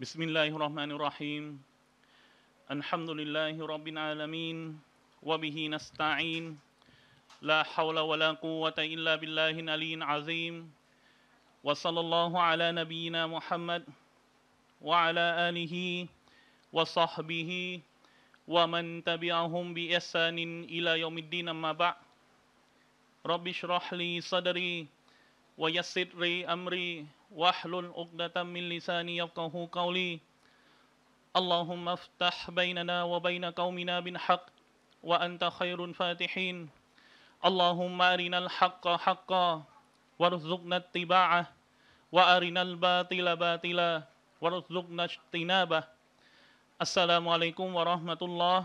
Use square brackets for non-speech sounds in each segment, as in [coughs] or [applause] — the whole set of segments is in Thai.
بسم الله الرحمن الرحيم الحمد لله رب العالمين وبه نستعين لا حول ولا قوة إلا بالله العلي العظيم وصلى الله على نبينا محمد وعلى آله وصحبه ومن تبعهم بإحسان إلى يوم الدين أما بعد رب اشرح لي صدري ويسر لي أمري واحلل عقدة من لساني يفقه قولي اللهم افتح بيننا وبين قومنا بالحق وأنت خير الفاتحين اللهم أرنا الحق حقا وارزقنا اتباعه وأرنا الباطل باطلا وارزقنا اجتنابه السلام عليكم ورحمة الله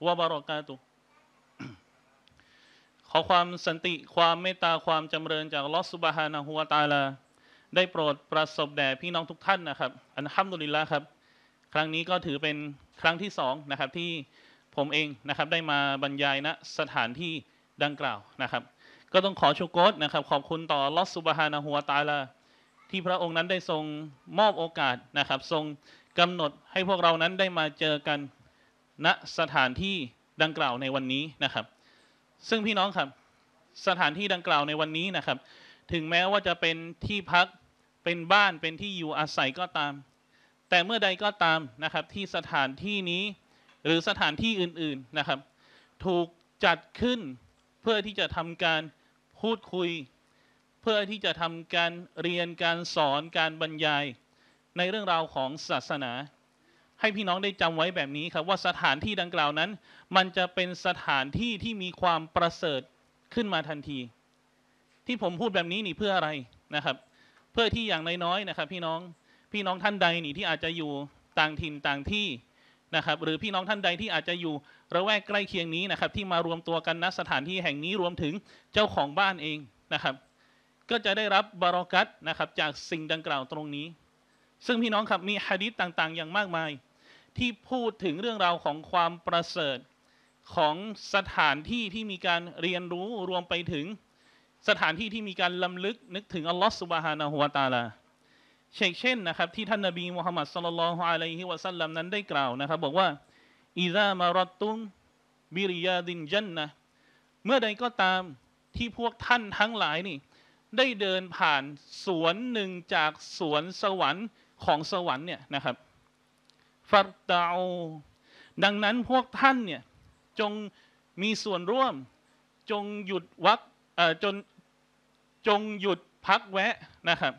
وبركاته [coughs] ขอความสันติได้โปรดประสบแด่พี่น้องทุกท่านนะครับ อันฮัมดุลิลละครับ ครั้งนี้ก็ถือเป็นครั้งที่สองนะครับ ที่ผมเองนะครับได้มาบรรยายณนะสถานที่ดังกล่าวนะครับ ก็ต้องขอชูโกตนะครับขอบคุณต่อลอสซุบฮานาฮัวตาลา ที่พระองค์นั้นได้ทรงมอบโอกาสนะครับ ทรงกำหนดให้พวกเรานั้นได้มาเจอกัน ณสถานที่ดังกล่าวในวันนี้นะครับ ซึ่งพี่น้องครับสถานที่ดังกล่าวในวันนี้นะครับ ถึงแม้ว่าจะเป็นที่พักเป็นบ้านเป็นที่อยู่อาศัยก็ตาม แต่เมื่อใดก็ตามนะครับที่สถานที่นี้ หรือสถานที่อื่นๆนะครับ ถูกจัดขึ้นเพื่อที่จะทำการพูดคุย เพื่อที่จะทำการเรียนการสอนการบรรยาย ในเรื่องราวของศาสนา ให้พี่น้องได้จำไว้แบบนี้ครับ ว่าสถานที่ดังกล่าวนั้น มันจะเป็นสถานที่ที่มีความประเสริฐขึ้นมาทันที ที่ผมพูดแบบนี้นี่เพื่ออะไรนะครับเพื่อที่อย่างน้อยๆนะครับ พี่น้องพี่น้องท่านใดนี่ที่อาจจะอยู่ต่างถิ่นต่างที่นะครับ หรือพี่น้องท่านใดที่อาจจะอยู่ระแวกใกล้เคียงนี้นะครับ ที่มารวมตัวกันณสถานที่แห่งนี้รวมถึงเจ้าของบ้านเองนะครับ ก็จะได้รับบารอกัตนะครับจากสิ่งดังกล่าวตรงนี้ ซึ่งพี่น้องครับมีฮะดิษต่างๆ อย่างมากมาย ที่พูดถึงเรื่องราวของความประเสริฐของสถานที่ที่มีการเรียนรู้รวมไปถึงสถานที่ที่มีการลํำลึกนึกถึงอัลลอฮฺสุบฮานาหัวตาลาเช่นเช่นนะครับที่ท่านนบีมูฮัมมัดสลลัลฮุอะลัยฮิวะสัลลัมนั้นได้กล่าวนะครับ บอกว่าอิซามารตุมบิริยาดินจันนะเมื่อใดก็ตามที่พวกท่านทั้งหลายนี่ได้เดินผ่านสวนหนึ่งจากสวนสวรรค์ของสวรรค์เนี่ยนะครับฟัตตาอดังนั้นพวกท่านเนี่ยจงมีส่วนร่วมจงหยุดวักจนจงหยุดพักแวะนะครับ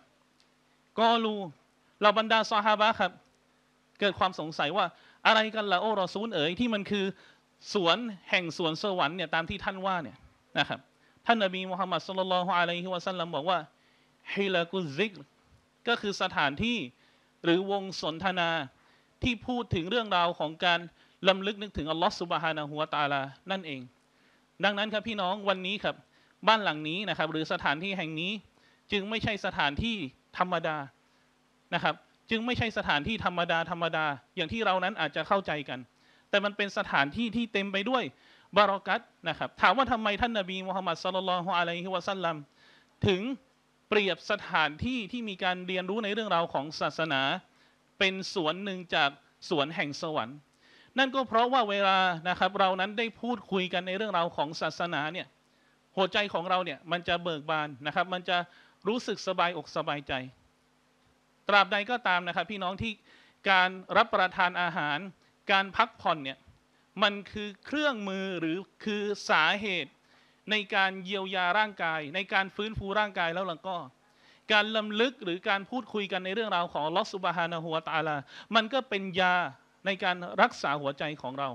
กอลูเราบรรดาซอฮาบะครับ เกิดความสงสัยว่าอะไรกันละโอรอซูลเอ๋ยที่มันคือสวนแห่งสวนสวรรค์เนี่ยตามที่ท่านว่าเนี่ยนะครับ ท่านนบีมุฮัมมัดสุลลัลฮุอะลัยฮิวะสัลลัมบอกว่าฮิลากุซิกก็คือสถานที่หรือวงสนทนาที่พูดถึงเรื่องราวของการลำลึกนึกถึงอัลลอฮฺสุบฮานะฮุวะตาลา นั่นเอง ดังนั้นครับพี่น้องวันนี้ครับบ้านหลังนี้นะครับหรือสถานที่แห่งนี้จึงไม่ใช่สถานที่ธรรมดานะครับจึงไม่ใช่สถานที่ธรรมดาธรรมดาอย่างที่เรานั้นอาจจะเข้าใจกัน แต่มันเป็นสถานที่ที่เต็มไปด้วยบารอกัตนะครับถามว่าทำไมท่านนาบีมุฮัมมัดสุลลัลฮุอะลัยฮิวะสัลลัมถึงเปรียบสถานที่ที่มีการเรียนรู้ในเรื่องราวของศาสนา เป็นสวนหนึ่งจากสวนแห่งสวรรค์ นั่นก็เพราะว่าเวลานะครับเรานั้นได้พูดคุยกันในเรื่องราวของศาสนาเนี่ยหัวใจของเราเนี่ยมันจะเบิกบานนะครับมันจะรู้สึกสบายอกสบายใจ ตราบใดก็ตามนะครับพี่น้องที่การรับประทานอาหาร การพักผ่อนเนี่ยมันคือเครื่องมือ หรือคือสาเหตุในการเยียวยาร่างกาย ในการฟื้นฟูร่างกายแล้วล่ะก็ การลํำลึกหรือการพูดคุยกันในเรื่องราวของลอสุบฮานะหัวตาลามันก็เป็นยาในการรักษาหัวใจของเรา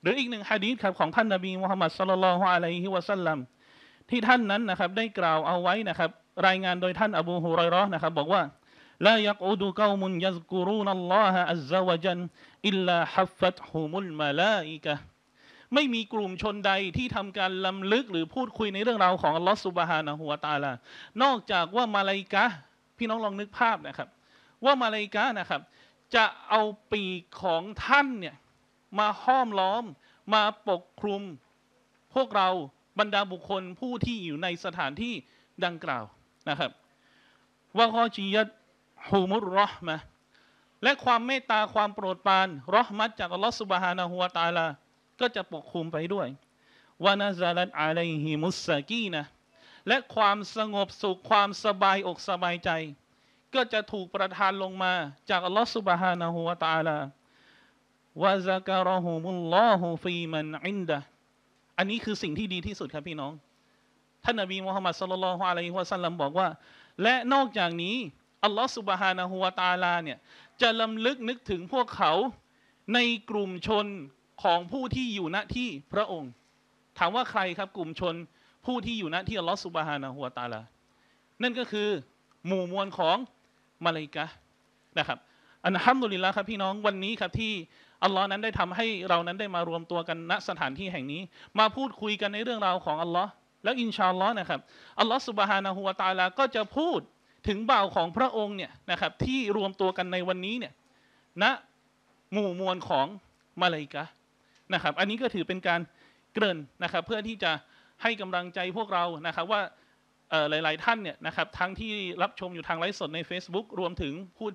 หรืออีกหนึ่งฮะดีษครับของท่านนบีมุฮัมมัดสุลลัลฮุอะลัยฮิวะสัลลัมที่ท่านนั้นนะครับ ได้กล่าวเอาไว้นะครับ รายงานโดยท่านอบูฮุรอยรอนะครับ บอกว่าลายักอุดูกอมุนยัซกูรูนัลลอฮะอัลซาวจันอิลลาฮัฟฟัตฮุมุลมาลาอิกะไม่มีกลุ่มชนใดที่ทำการล้ำลึกหรือพูดคุยในเรื่องราวของอัลลอฮฺสุบฮานะฮุวาตาลานอกจากว่ามาลายกะพี่น้องลองนึกภาพนะครับ ว่ามาลายกะนะครับ จะเอาปีกของท่านเนี่ยมาห้อมล้อมมาปกคลุม พวกเราบรรดาบุคคลผู้ที่อยู่ในสถานที่ดังกล่าวนะครับวะกอจียตฮูมุรรอห์มะและความเมตตาความโปรดปรานรอห์มัดจากอัลลอฮฺสุบฮานาหัวตาลา ก็จะปกคลุมไปด้วยวะนาซาลัดอาลัยฮิมุสซะกีนะและความสงบสุขความสบายอกสบายใจ ก็จะถูกประทานลงมาจากอัลลอฮฺสุบฮานาหัวตาลาวะซักรอฮุมุลลอฮุฟีมันอินดะอันนี้คือสิ่งที่ดีที่สุดครับพี่น้อง ท่านนบีมุฮัมมัดสุลลัลฮุอะลัยฮิวะสัลลัมบอกว่า และนอกจากนี้ อัลลอฮฺสุบฮานะฮุวาตาลาเนี่ย จะลำลึกนึกถึงพวกเขาในกลุ่มชนของผู้ที่อยู่ณที่พระองค์ ถามว่าใครครับ กลุ่มชนผู้ที่อยู่ณที่อัลลอฮฺสุบฮานะฮุวาตาลา นั่นก็คือ หมู่มวลของมาลายกะนะครับอันฮัมดุลิลละครับพี่น้องวันนี้ครับที่อัลลอฮ์นั้นได้ทำให้เรานั้นได้มารวมตัวกันณสถานที่แห่งนี้มาพูดคุยกันในเรื่องราวของอัลลอฮ์แล้วอินชาอัลลอฮ์นะครับอัลลอฮ์สุบฮานะฮูวตาลา ก็จะพูดถึงบ่าวของพระองค์เนี่ยนะครับที่รวมตัวกันในวันนี้เนี่ยณหมู่มวลของมาเลกะนะครับ อันนี้ก็ถือเป็นการเกริ่นนะครับเพื่อที่จะให้กำลังใจพวกเรานะครับว่าหลาย ๆ ท่านเนี่ยนะครับทั้งที่รับชมอยู่ทางไลฟ์สดใน Facebook รวมถึงผู้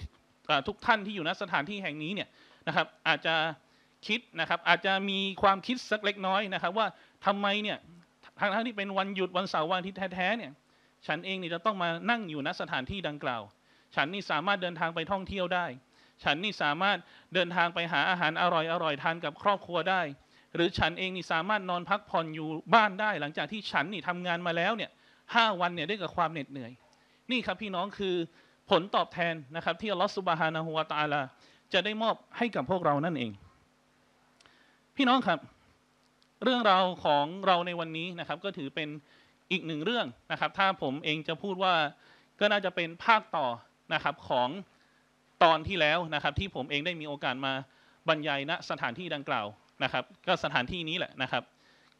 ทุกท่านที่อยู่ณสถานที่แห่งนี้เนี่ยนะครับอาจจะคิดนะครับอาจจะมีความคิดสักเล็กน้อยนะครับ ว่าทำไมเนี่ยทางทั้งที่เป็นวันหยุดวันเสาร์วันอาทิตย์แท้ๆเนี่ยฉันเองเนี่ยจะต้องมานั่งอยู่ณสถานที่ดังกล่าว ฉันนี่สามารถเดินทางไปท่องเที่ยวได้ ฉันนี่สามารถเดินทางไปหาอาหารอร่อยอร่อยทานกับครอบครัวได้ หรือฉันเองนี่สามารถนอนพักผ่อนอยู่บ้านได้ หลังจากที่ฉันนี่ทำงานมาแล้วเนี่ยห้าวันเนี่ยได้กับความเหน็ดเหนื่อย นี่ครับพี่น้องคือผลตอบแทนนะครับที่อัลลอฮฺสุบฮานะฮูวาตาลาจะได้มอบให้กับพวกเรานั่นเอง พี่น้องครับเรื่องราวของเราในวันนี้นะครับ ก็ถือเป็นอีกหนึ่งเรื่องนะครับ ถ้าผมเองจะพูดว่า ก็น่าจะเป็นภาคต่อนะครับของตอนที่แล้วนะครับ ที่ผมเองได้มีโอกาสมาบรรยายณสถานที่ดังกล่าวนะครับ ก็สถานที่นี้แหละนะครับ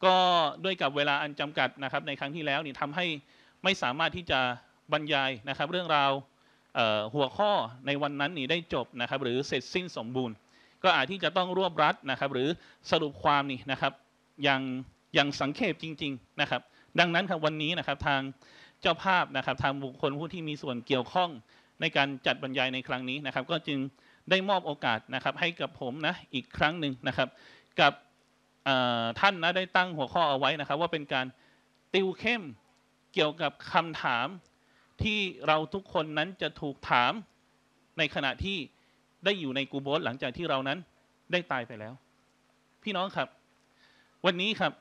ก็ด้วยกับเวลาอันจำกัดนะครับในครั้งที่แล้วนี่ทำให้ไม่สามารถที่จะบรรยายนะครับ เรื่องราวหัวข้อในวันนั้นนี่ได้จบนะครับหรือเสร็จสิ้นสมบูรณ์ ก็อาจที่จะต้องรวบรัดนะครับ หรือสรุปความนี่นะครับ อย่างอย่างสังเขปจริงๆนะครับ ดังนั้นครับวันนี้นะครับทางเจ้าภาพนะครับ ทางบุคคลผู้ที่มีส่วนเกี่ยวข้องในการจัดบรรยายในครั้งนี้นะครับ ก็จึงได้มอบโอกาสนะครับให้กับผมนะอีกครั้งหนึ่งนะครับ กับท่านนะได้ตั้งหัวข้อเอาไว้นะครับ ว่าเป็นการติวเข้มเกี่ยวกับคำถามที่เราทุกคนนั้นจะถูกถามในขณะที่ได้อยู่ในกูโบสหลังจากที่เรานั้นได้ตายไปแล้ว พี่น้องครับ วันนี้ครับ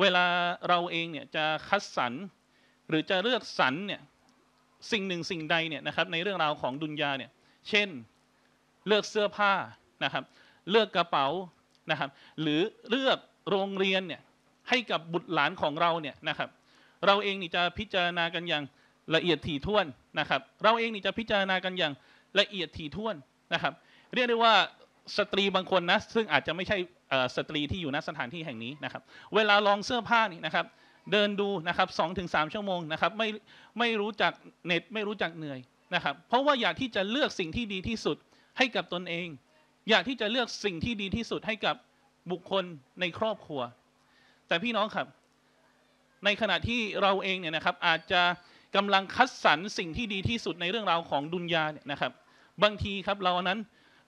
เวลาเราเองเนี่ยจะคัดสรรหรือจะเลือกสรรเนี่ยสิ่งหนึ่งสิ่งใดเนี่ยนะครับ ในเรื่องราวของดุนยาเนี่ยเช่นเลือกเสื้อผ้านะครับ เลือกกระเป๋านะครับ หรือเลือกโรงเรียนเนี่ยให้กับบุตรหลานของเราเนี่ยนะครับ เราเองนี่จะพิจารณากันอย่างละเอียดถี่ถ้วนนะครับ เราเองนี่จะพิจารณากันอย่างละเอียดถี่ถ้วนนะครับ เรียกได้ว่าสตรีบางคนนะ ซึ่งอาจจะไม่ใช่สตรีที่อยู่ณสถานที่แห่งนี้นะครับ เวลาลองเสื้อผ้านี่นะครับ เดินดูนะครับสองถึงสามชั่วโมงนะครับ ไม่ไม่รู้จักเน็ตไม่รู้จักเหนื่อยนะครับ เพราะว่าอยากที่จะเลือกสิ่งที่ดีที่สุดให้กับตนเอง อยากที่จะเลือกสิ่งที่ดีที่สุดให้กับบุคคลในครอบครัว แต่พี่น้องครับในขณะที่เราเองเนี่ยนะครับอาจจะกำลังคัดสรรสิ่งที่ดีที่สุดในเรื่องราวของดุนยาเนี่ยนะครับ บางทีครับเรานั้น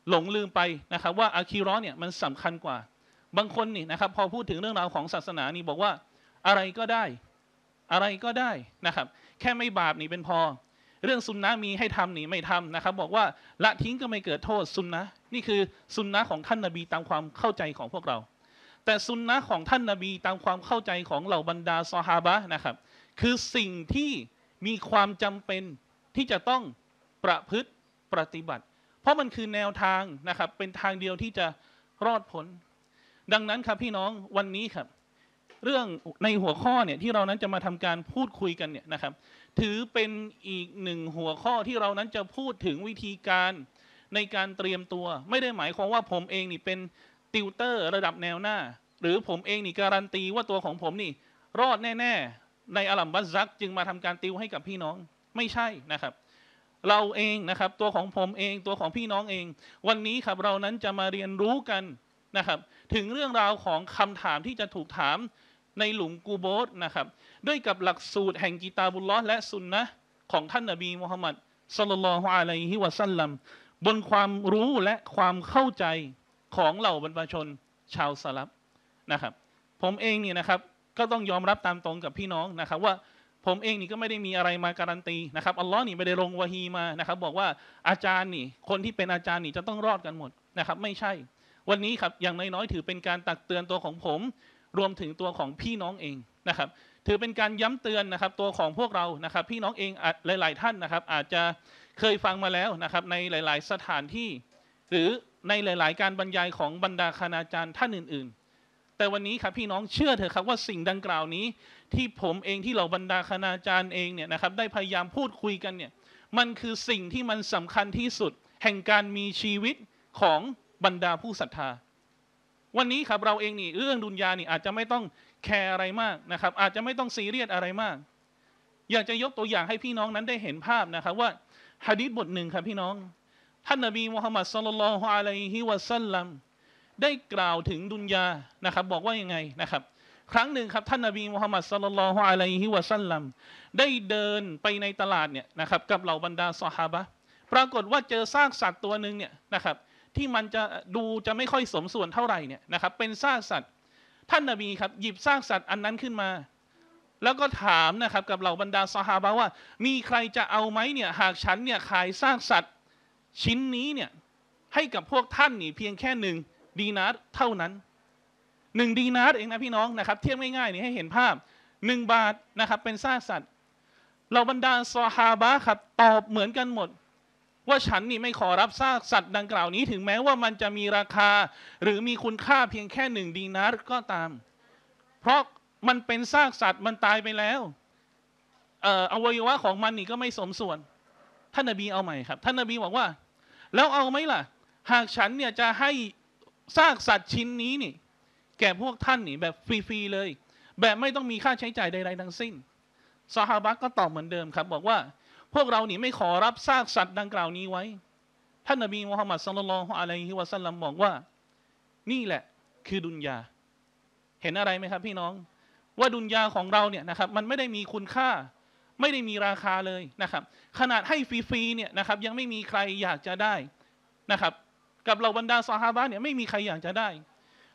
หลงลืมไปนะครับ ว่าอาคีรอเนี่ยมันสำคัญกว่า บางคนนี่นะครับ พอพูดถึงเรื่องราวของศาสนานี่บอกว่า อะไรก็ได้ อะไรก็ได้นะครับ แค่ไม่บาปนี่เป็นพอ เรื่องสุนนะมีให้ทำนี่ไม่ทำนะครับ บอกว่าละทิ้งก็ไม่เกิดโทษสุนนะนี่คือสุนนะของท่านนาบีตามความเข้าใจของพวกเรา แต่สุนนะของท่านนาบีตามความเข้าใจของเหล่าบรรดาซอฮาบะนะครับ คือสิ่งที่มีความจำเป็นที่จะต้องประพฤติปฏิบัติ เพราะมันคือแนวทางนะครับเป็นทางเดียวที่จะรอดพ้นดังนั้นครับพี่น้องวันนี้ครับ เรื่องในหัวข้อเนี่ยที่เรานั้นจะมาทำการพูดคุยกันเนี่ยนะครับ ถือเป็นอีกหนึ่งหัวข้อที่เรานั้นจะพูดถึงวิธีการในการเตรียมตัว ไม่ได้หมายความว่าผมเองนี่เป็นติวเตอร์ระดับแนวหน้า หรือผมเองนี่การันตีว่าตัวของผมนี่ รอดแน่ ๆในอัลัมบัซซักจึงมาทำการติวให้กับพี่น้องไม่ใช่นะครับ เราเองนะครับตัวของผมเองตัวของพี่น้องเอง วันนี้ครับเรานั้นจะมาเรียนรู้กันนะครับ ถึงเรื่องราวของคำถามที่จะถูกถามในหลุมกูโบสนะครับ ด้วยกับหลักสูตรแห่งกีตาบุลลอและสุนนะของท่านนบีมุฮัมมัดสุลลัลฮุอะลัยฮิวะซัลลัมบนความรู้และความเข้าใจของเหล่าบรรพชนชาวสลับนะครับ ผมเองเนี่ยนะครับก็ต้องยอมรับตามตรงกับพี่น้องนะครับ ว่าผมเองนี่ก็ไม่ได้มีอะไรมาการันตีนะครับอัลลอฮ์นี่ไม่ได้ลงวะฮีมานะครับ บอกว่าอาจารย์นี่ คนที่เป็นอาจารย์นี่จะต้องรอดกันหมดนะครับ ไม่ใช่ วันนี้ครับอย่างน้อยๆถือเป็นการตักเตือนตัวของผมรวมถึงตัวของพี่น้องเองนะครับ ถือเป็นการย้ำเตือนนะครับตัวของพวกเรานะครับ พี่น้องเองหลาย ๆท่านนะครับ อาจจะเคยฟังมาแล้วนะครับในหลาย ๆสถานที่ หรือในหลาย ๆ การบรรยายของบรรดาคณาจารย์ท่านอื่น ๆแต่วันนี้ครับพี่น้องเชื่อเถอะครับ ว่าสิ่งดังกล่าวนี้ที่ผมเองที่เราบรรดาคณาจารย์เองเนี่ยนะครับได้พยายามพูดคุยกันเนี่ยมันคือสิ่งที่มันสำคัญที่สุด แห่งการมีชีวิตของบรรดาผู้ศรัทธา วันนี้ครับเราเองนี่เรื่องดุนยานี่อาจจะไม่ต้องแคร์อะไรมากนะครับอาจจะไม่ต้องซีเรียสอะไรมาก อยากจะยกตัวอย่างให้พี่น้องนั้นได้เห็นภาพนะครับ ว่าฮะดีษบทหนึ่งครับพี่น้องท่านนบีมุฮัมมัดสุลลัลฮุอะลัยฮิวะสัลลัมได้กล่าวถึงดุนยา นะครับ บอกว่ายังไงนะครับ ครั้งหนึ่งครับท่านนบีมุฮัมมัดสลลัลฮุอะลัยฮิวะซัลลัม ได้เดินไปในตลาดเนี่ยนะครับกับเหล่าบรรดาสหาบะปรากฏว่าเจอซากสัตว์ตัวหนึ่งเนี่ยนะครับ ที่มันจะดูจะไม่ค่อยสมส่วนเท่าไหร่เนี่ยนะครับเป็นซากสัตว์ท่านนบีครับหยิบซากสัตว์อันนั้นขึ้นมา แล้วก็ถามนะครับกับเหล่าบรรดาสหาบะว่า มีใครจะเอาไหมเนี่ยหากฉันเนี่ยขายซากสัตว์ชิ้นนี้เนี่ยให้กับพวกท่านนี่เพียงแค่หนึ่งดีนาร์เท่านั้นหนึ่งดีนาร์เองนะพี่น้องนะครับ เทียบง่ายๆนี่ให้เห็นภาพหนึ่งบาทนะครับ เป็นซากสัตว์ เราบรรดา ซอฮาบะครับ ตอบเหมือนกันหมด ว่าฉันนี่ไม่ขอรับซากสัตว์ดังกล่าวนี้ถึงแม้ว่ามันจะมีราคา หรือมีคุณค่าเพียงแค่หนึ่งดีนาร์ก็ตาม เพราะมันเป็นซากสัตว์มันตายไปแล้วอวัยวะของมันนี่ก็ไม่สมส่วนท่านนบีเอาใหม่ครับท่านนบีบอกว่า แล้วเอาไหมล่ะ หากฉันเนี่ยจะให้ซากสัตว์ชิ้นนี้นี่แก่พวกท่านนี่ แบบฟรีๆเลย แบบไม่ต้องมีค่าใช้จ่ายใดๆทั้งสิ้นซาฮาบะก็ตอบเหมือนเดิมครับ บอกว่า พวกเรานี่ไม่ขอรับซากสัตว์ดังกล่าวนี้ไว้ท่านนบีมุฮัมมัดสุลลัลอะลัยฮิวะซัลลัมบอกว่า นี่แหละคือดุนยาเห็นอะไรไหมครับพี่น้อง ว่าดุนยาของเราเนี่ยนะครับ มันไม่ได้มีคุณค่า ไม่ได้มีราคาเลยนะครับ ขนาดให้ฟรีๆเนี่ยนะครับ ยังไม่มีใครอยากจะได้นะครับกับเหล่าบรรดาสหาบะเนี่ยไม่มีใครอยากจะได้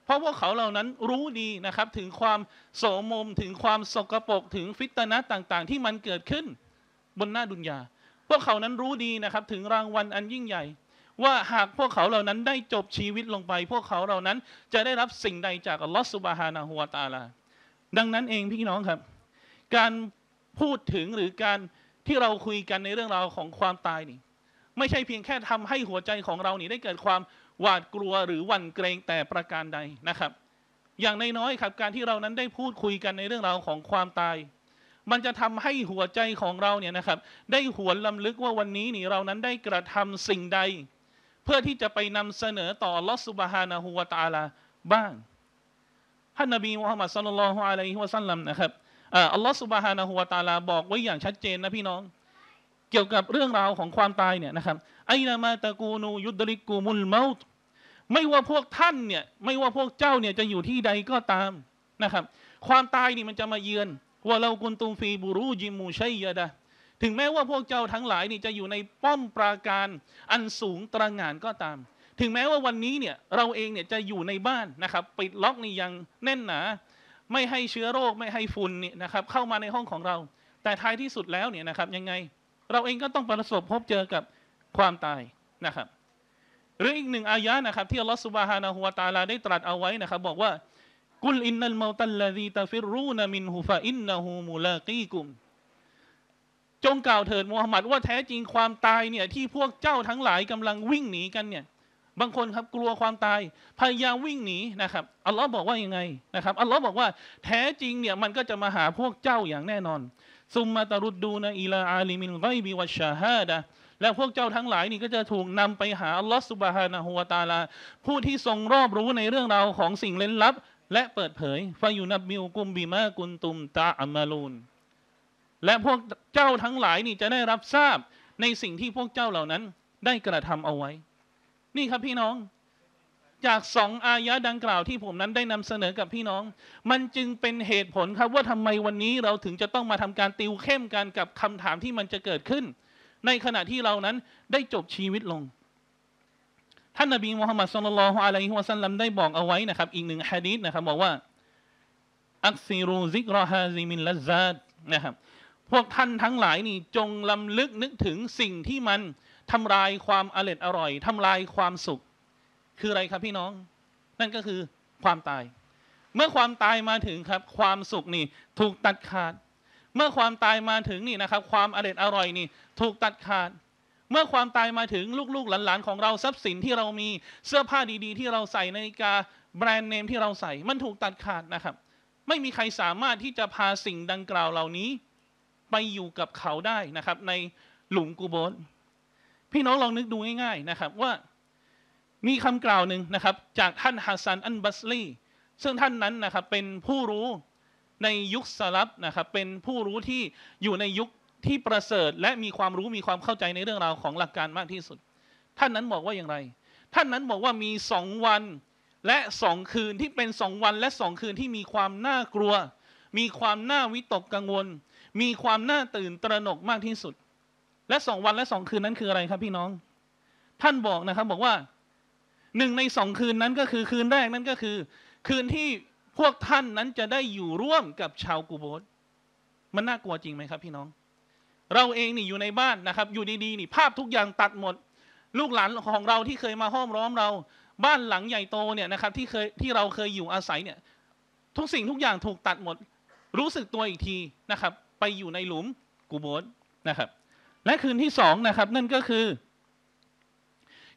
เพราะพวกเขาเหล่านั้นรู้ดีนะครับถึงความโสมมถึงความสกรปรกถึงฟิตนะต่าง ๆ ที่มันเกิดขึ้นบนหน้าดุนยา พวกเขานั้นรู้ดีนะครับถึงรางวัลอันยิ่งใหญ่ ว่าหากพวกเขาเหล่านั้นได้จบชีวิตลงไป พวกเขาเหล่านั้นจะได้รับสิ่งใดจากอัลลอฮฺสุบฮานาหัวตาลา ดังนั้นเองพี่น้องครับ การพูดถึงหรือการที่เราคุยกันในเรื่องราวของความตายนี่ไม่ใช่เพียงแค่ทำให้หัวใจของเรานี่ได้เกิดความหวาดกลัวหรือวันเกรงแต่ประการใดนะครับ อย่างนน้อยๆครับ การที่เรานั้นได้พูดคุยกันในเรื่องราวของความตาย มันจะทำให้หัวใจของเราเนี่ยนะครับได้หวนลำลึกว่าวันนี้นี่เรานั้นได้กระทำสิ่งใด เพื่อที่จะไปนำเสนอต่อลอสุบฮานะฮูวาตาลาบ้างท่านนบีมูฮัมมัดสุลลัลฮุอะลัยฮิวะสัลลัมนะครับอัลลอฮฺสุบฮานะฮูวาตาลาบอกไว้อย่างชัดเจนนะพี่น้องเกี่ยวกับเรื่องราวของความตายเนี่ยนะครับไอนามาตะกูนูยุดริกูมุลเมาตไม่ว่าพวกท่านเนี่ยไม่ว่าพวกเจ้าเนี่ยจะอยู่ที่ใดก็ตามนะครับ ความตายนี่มันจะมาเยือนว่าเรากุนตุมฟีบุรูจิมูชัยยะดะถึงแม้ว่าพวกเจ้าทั้งหลายนี่จะอยู่ในป้อมปราการอันสูงตระหง่านก็ตาม ถึงแม้ว่าวันนี้เนี่ยเราเองเนี่ยจะอยู่ในบ้านนะครับปิดล็อกนี่ยังแน่นหนา ไม่ให้เชื้อโรคไม่ให้ฝุ่นนี่นะครับเข้ามาในห้องของเรา แต่ท้ายที่สุดแล้วเนี่ยนะครับยังไงเราเองก็ต้องประสบพบเจอกับความตายนะครับ หรืออีกหนึ่งอายะนะครับ ที่อัลลอฮฺสุบฮานะฮุวาตาลา ได้ตรัสเอาไว้นะครับบอกว่ากุลอินนัลมาตัลลาดีตาฟิรูนมินฮูฟาอินนะฮูมูลากีกุม จงกล่าวเถิดมูฮัมหมัดว่าแท้จริงความตายเนี่ย ที่พวกเจ้าทั้งหลายกำลังวิ่งหนีกันเนี่ย บางคนครับกลัวความตาย พยายามวิ่งหนีนะครับอัลลอฮ์บอกว่ายังไงนะครับอัลลอฮ์บอกว่า แท้จริงเนี่ยมันก็จะมาหาพวกเจ้าอย่างแน่นอนซุมมาตรุดดูนะอีลาอาลิมินไกบิวัชาฮาดะและพวกเจ้าทั้งหลายนี่ก็จะถูกนำไปหาอัลลอฮฺสุบฮานะฮูวาตาลาผู้ที่ทรงรอบรู้ในเรื่องราวของสิ่งเล่นลับ และเปิดเผยฟายูนับมิวกุมบีมากุนตุมตาอัมาลูนและพวกเจ้าทั้งหลายนี่จะได้รับทราบในสิ่งที่พวกเจ้าเหล่านั้นได้กระทำเอาไว้ นี่ครับพี่น้องจากสองอายะดังกล่าวที่ผมนั้นได้นำเสนอกับพี่น้อง มันจึงเป็นเหตุผลครับว่าทำไมวันนี้เราถึงจะต้องมาทำการติวเข้มกันกับคำถามที่มันจะเกิดขึ้น ในขณะที่เรานั้นได้จบชีวิตลง ท่านนบีมุฮัมมัดสุลลัลฮุอะลัยฮิวะสัลลัมได้บอกเอาไว้นะครับอีกหนึ่งฮะดีษนะครับบอกว่าอักซีรูซิกรอฮาซิมินละซาดนะครับพวกท่านทั้งหลายนี่จงลำลึกนึกถึงสิ่งที่มันทำลายความอร่อยทำลายความสุขคืออะไรครับพี่น้องนั่นก็คือความตาย เมื่อความตายมาถึงครับ ความสุขนี่ ถูกตัดขาด เมื่อความตายมาถึงนี่นะครับ ความอร่อยอร่อยนี่ ถูกตัดขาด เมื่อความตายมาถึงลูกๆ หลานๆของเราทรัพย์สินที่เรามีเสื้อผ้าดี ๆ ที่เราใส่นาฬิกาแบรนด์เนมที่เราใส่ มันถูกตัดขาดนะครับ ไม่มีใครสามารถที่จะพาสิ่งดังกล่าวเหล่านี้ ไปอยู่กับเขาได้นะครับ ในหลุมกูโบนพี่น้องลองนึกดูง่ายๆนะครับว่ามีคำกล่าวหนึ่งนะครับ จากท่านฮัสซันอันบัสลีซึ่งท่านนั้นนะครับเป็นผู้รู้ในยุคสลับนะครับ เป็นผู้รู้ที่อยู่ในยุคที่ประเสริฐ และมีความรู้มีความเข้าใจในเรื่องราวของหลักการมากที่สุด ท่านนั้นบอกว่าอย่างไร ท่านนั้นบอกว่ามีสองวันและสองคืน ที่เป็นสองวันและสองคืนที่มีความน่ากลัว มีความน่าวิตกกังวล มีความน่าตื่นตระหนกมากที่สุด และสองวันและสองคืนนั้นคืออะไรครับพี่น้อง ท่านบอกนะครับบอกว่าหนึ่งในสองคืนนั้นก็คือคืนแรกนั้นก็คือ คืนที่พวกท่านนั้นจะได้อยู่ร่วมกับชาวกูโบสมันน่ากลัวจริงไหมครับพี่น้อง เราเองนี่อยู่ในบ้านนะครับ อยู่ดีๆนี่ ภาพทุกอย่างตัดหมด ลูกหลานของเราที่เคยมาห้อมร้อมเรา บ้านหลังใหญ่โตเนี่ยนะครับ ที่เคยที่เราเคยอยู่อาศัยเนี่ยทุกสิ่งทุกอย่างถูกตัดหมด รู้สึกตัวอีกทีนะครับ ไปอยู่ในหลุมกูโบสนะครับ และคืนที่สองนะครับ นั่นก็คือ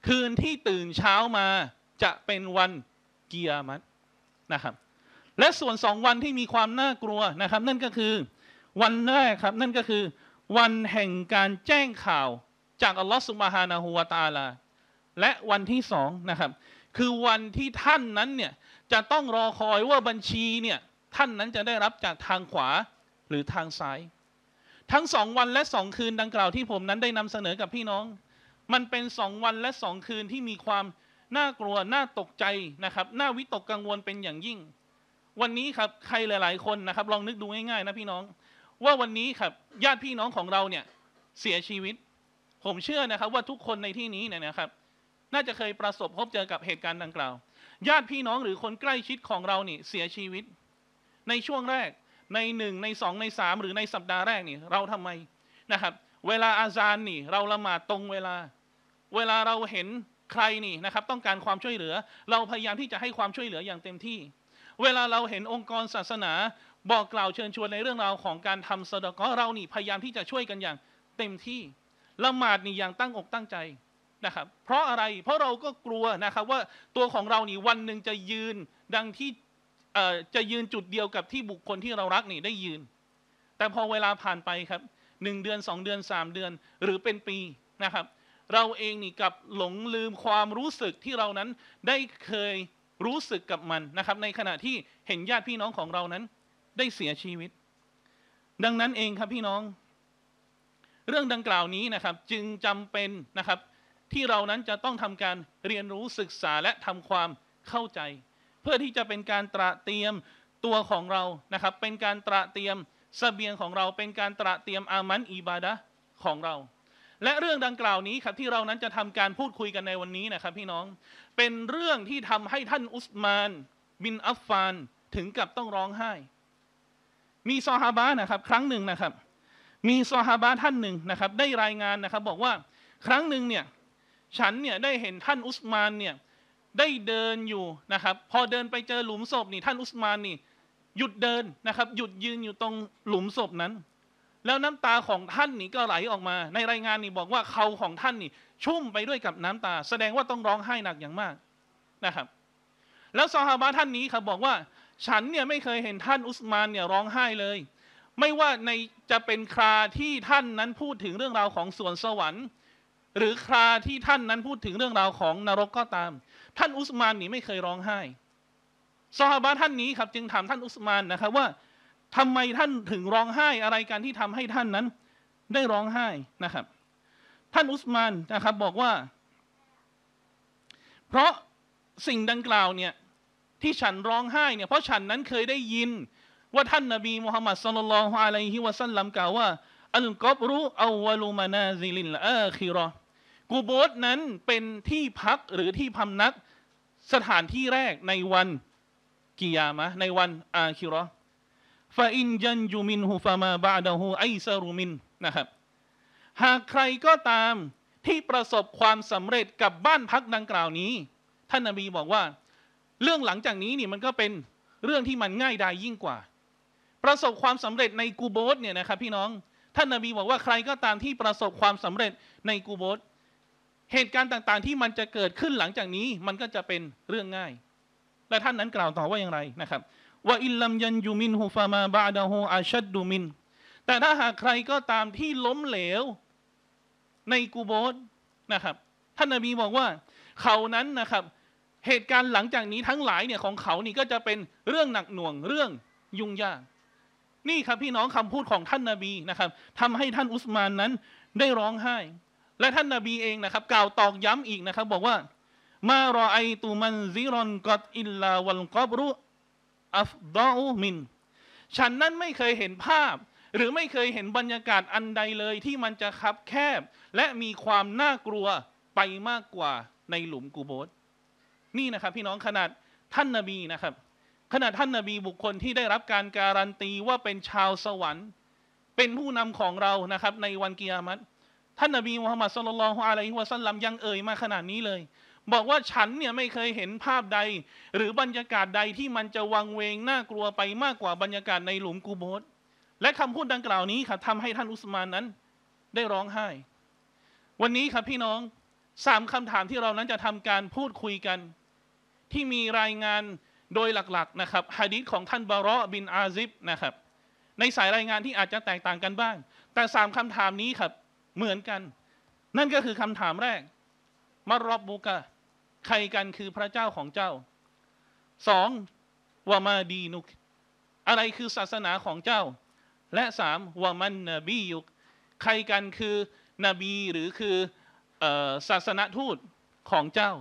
คืนที่ตื่นเช้ามาจะเป็นวันเกียมัตนะครับ และส่วนสองวันที่มีความน่ากลัวนะครับนั่นก็คือวันแรกครับนั่นก็คือ วันแห่งการแจ้งข่าวจากอัลลอฮฺสุบฮานาหูวาตาลา และวันที่สองนะครับ คือวันที่ท่านนั้นเนี่ยจะต้องรอคอยว่าบัญชีเนี่ยท่านนั้นจะได้รับจากทางขวาหรือทางซ้าย ทั้งสองวันและสองคืนดังกล่าวที่ผมนั้นได้นำเสนอกับพี่น้องมันเป็นสองวันและสองคืนที่มีความน่ากลัวน่าตกใจนะครับน่าวิตกกังวลเป็นอย่างยิ่ง วันนี้ครับใครหลาย ๆคนนะครับ ลองนึกดูง่ายๆนะพี่น้อง ว่าวันนี้ครับ ญาติพี่น้องของเราเนี่ย เสียชีวิต ผมเชื่อนะครับ ว่าทุกคนในที่นี้เนี่ยนะครับ น่าจะเคยประสบพบเจอกับเหตุการณ์ดังกล่าว ญาติพี่น้องหรือคนใกล้ชิดของเราเนี่ยเสียชีวิต ในช่วงแรก ในหนึ่งในสองในสามหรือในสัปดาห์แรกนี่ เราทำไมนะครับ เวลาอาซานนี่เราละหมาดตรงเวลาเวลาเราเห็นใครนี่นะครับ ต้องการความช่วยเหลือ เราพยายามที่จะให้ความช่วยเหลืออย่างเต็มที่ เวลาเราเห็นองค์กรศาสนา บอกกล่าวเชิญชวนในเรื่องราวของการทำสดกเรานี่พยายามที่จะช่วยกันอย่างเต็มที่ละหมาดนี่อย่างตั้งอกตั้งใจนะครับ เพราะอะไรเพราะเราก็กลัวนะครับว่าตัวของเรานี่วันหนึ่งจะยืน ดังที่จะยืนจุดเดียวกับที่บุคคลที่เรารักนี่ได้ยืน แต่พอเวลาผ่านไปครับหนึ่งเดือนสองเดือนสามเดือนหรือเป็นปีนะครับเราเองนี่กับหลงลืมความรู้สึกที่เรานั้นได้เคยรู้สึกกับมันนะครับ ในขณะที่เห็นญาติพี่น้องของเรานั้นได้เสียชีวิต ดังนั้นเองครับพี่น้อง เรื่องดังกล่าวนี้นะครับจึงจำเป็นนะครับ ที่เรานั้นจะต้องทำการเรียนรู้ศึกษาและทำความเข้าใจ เพื่อที่จะเป็นการตระเตรียมตัวของเรานะครับ เป็นการตระเตรียมสเสบียงของเรา เป็นการตระเตรียมอามันอีบาดะของเราและเรื่องดังกล่าวนี้ครับที่เรานั้นจะทำการพูดคุยกันในวันนี้นะครับ พี่น้องเป็นเรื่องที่ทำให้ท่านอุสมาน บินอัฟฟานถึงกับต้องร้องไห้มีซอฮาบะนะครับ ครั้งหนึ่งนะครับ มีซอฮาบะท่านหนึ่งนะครับ ได้รายงานนะครับ บอกว่าครั้งหนึ่งเนี่ยฉันเนี่ยได้เห็นท่านอุสมานเนี่ยได้เดินอยู่นะครับ พอเดินไปเจอหลุมศพนี่ท่านอุสมานนี่หยุดเดินนะครับ หยุดยืนอยู่ตรงหลุมศพนั้นแล้วน้ำตาของท่านนี่ก็ไหลออกมา ในรายงานนี่บอกว่าเขาของท่านนี่ชุ่มไปด้วยกับน้ำตา แสดงว่าต้องร้องไห้หนักอย่างมากนะครับ แล้วซอฮาบะท่านนี้ครับบอกว่า ฉันเนี่ยไม่เคยเห็นท่านอุสมานเนี่ยร้องไห้เลย ไม่ว่าใน จะเป็นครา ที่ท่านนั้นพูดถึงเรื่องราวของส่วนสวรรค์หรือคราที่ท่านนั้นพูดถึงเรื่องราวของนรกก็ตาม ท่านอุสมานนี่ไม่เคยร้องไห้ซอฮาบะท่านนี้ครับจึงถามท่านอุสมานนะครับว่าทำไมท่านถึงร้องไห้อะไรกันที่ทำให้ท่านนั้น ได้ร้องไห้นะครับ ท่านอุสมานนะครับ บอกว่า เพราะสิ่งดังกล่าวเนี่ยที่ฉันร้องไห้เนี่ย เพราะฉันนั้นเคยได้ยิน ว่าท่านนบีมุฮัมมัดสุลลัลฮุอะลัยฮิวะสัลลัมกล่าวว่าอัลกอบรุเอาวลูมานาซิลินละอาคิรอกูโบสนั้นเป็นที่พักหรือที่พำนักสถานที่แรกในวันกิยามะในวันอาคิรอฟาอินยันยูมินหูฟามาบาดาหูไอซารูมินนะครับหากใครก็ตามที่ประสบความสำเร็จกับบ้านพักดังกล่าวนี้ ท่านนาบีบอกว่า เรื่องหลังจากนี้นี่มันก็เป็นเรื่องที่มันง่ายดายยิ่งกว่า ประสบความสำเร็จในกูโบส เนี่ยนะครับพี่น้องท่านนาบีบอกว่าใครก็ตามที่ประสบความสำเร็จในกูโบสเหตุการณ์ต่าง ๆ ที่มันจะเกิดขึ้นหลังจากนี้มันก็จะเป็นเรื่องง่ายและท่านนั้นกล่าวต่อว่าอย่างไรนะครับว่าอิลลัมยันยูมินฮูฟามาบาดาฮูอาชัดดูมินแต่ถ้าหากใครก็ตามที่ล้มเหลว ในกูโบสนะครับ ท่านนบีบอกว่า เขานั้นนะครับ เหตุการณ์หลังจากนี้ ทั้งหลายเนี่ยของเขานี่ก็จะเป็น เรื่องหนักหน่วงเรื่องยุ่งยาก นี่ครับพี่น้องคำพูดของท่านนบีนะครับ ทำให้ท่านอุสมานนั้นได้ร้องไห้ และท่านนบีเองนะครับ กล่าวตอกย้ำอีกนะครับ บอกว่ามารอไอตูมันซิรอนกอดอิลลาวัลกอบรุอัฟดอมิน ฉันนั้นไม่เคยเห็นภาพ หรือไม่เคยเห็นบรรยากาศอันใดเลย ที่มันจะคับแคบ และมีความน่ากลัวไปมากกว่าในหลุมกูโบสนี่นะครับพี่น้องขนาดท่านนาบีนะครับ ขนาดท่านนาบีบุคคลที่ได้รับการการันตี ว่าเป็นชาวสวรรค์ เป็นผู้นำของเรานะครับ ในวันกิยามัตท่านนาบีมุฮัมมัดสุลลัลฮุอะลัยฮิวะสัลลัมยังเอ่ยมาขนาดนี้เลยบอกว่าฉันเนี่ยไม่เคยเห็นภาพใด หรือบรรยากาศใดที่มันจะวังเวงน่ากลัวไปมากกว่าบรรยากาศในหลุมกูโบสและคำพูดดังกล่าวนี้ค่ะทำให้ท่านอุสมานนั้น ได้ร้องไห้ วันนี้ครับพี่น้องสามคำถามที่เรานั้นจะทำการพูดคุยกัน ที่มีรายงานโดยหลักๆนะครับฮะดิษของท่านบาระบินอาซิบนะครับ ในสายรายงานที่อาจจะแตกต่างกันบ้าง แต่สามคำถามนี้ครับเหมือนกัน นั่นก็คือคำถามแรกมารอบบุกะใครกันคือพระเจ้าของเจ้าสองวามาดีนุก อะไรคือศาสนาของเจ้า และสามวามันนบียุกใครกันคือนบีหรือคือศาสนทูตของเจ้า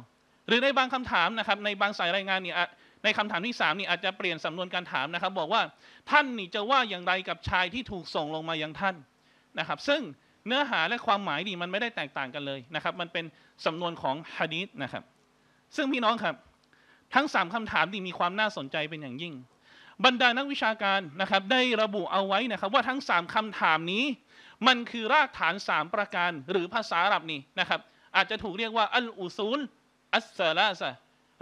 หรือในบางคำถามนะครับ ในบางสายรายงานเนี่ยในคำถามที่สามนี่อาจจะเปลี่ยนสำนวนการถามนะครับ บอกว่าท่านนี่จะว่าอย่างไรกับชายที่ถูกส่งลงมายังท่านนะครับ ซึ่งเนื้อหาและความหมายดีมันไม่ได้แตกต่างกันเลยนะครับมันเป็นสำนวนของฮะดีษนะครับ ซึ่งพี่น้องครับ ทั้งสามคำถามนี่มีความน่าสนใจเป็นอย่างยิ่ง บรรดานักวิชาการนะครับได้ระบุเอาไว้นะครับ ว่าทั้งสามคำถามนี้ มันคือรากฐานสามประการหรือภาษาอาหรับนี่นะครับ อาจจะถูกเรียกว่าอัลอุซูลอัสซาลาซ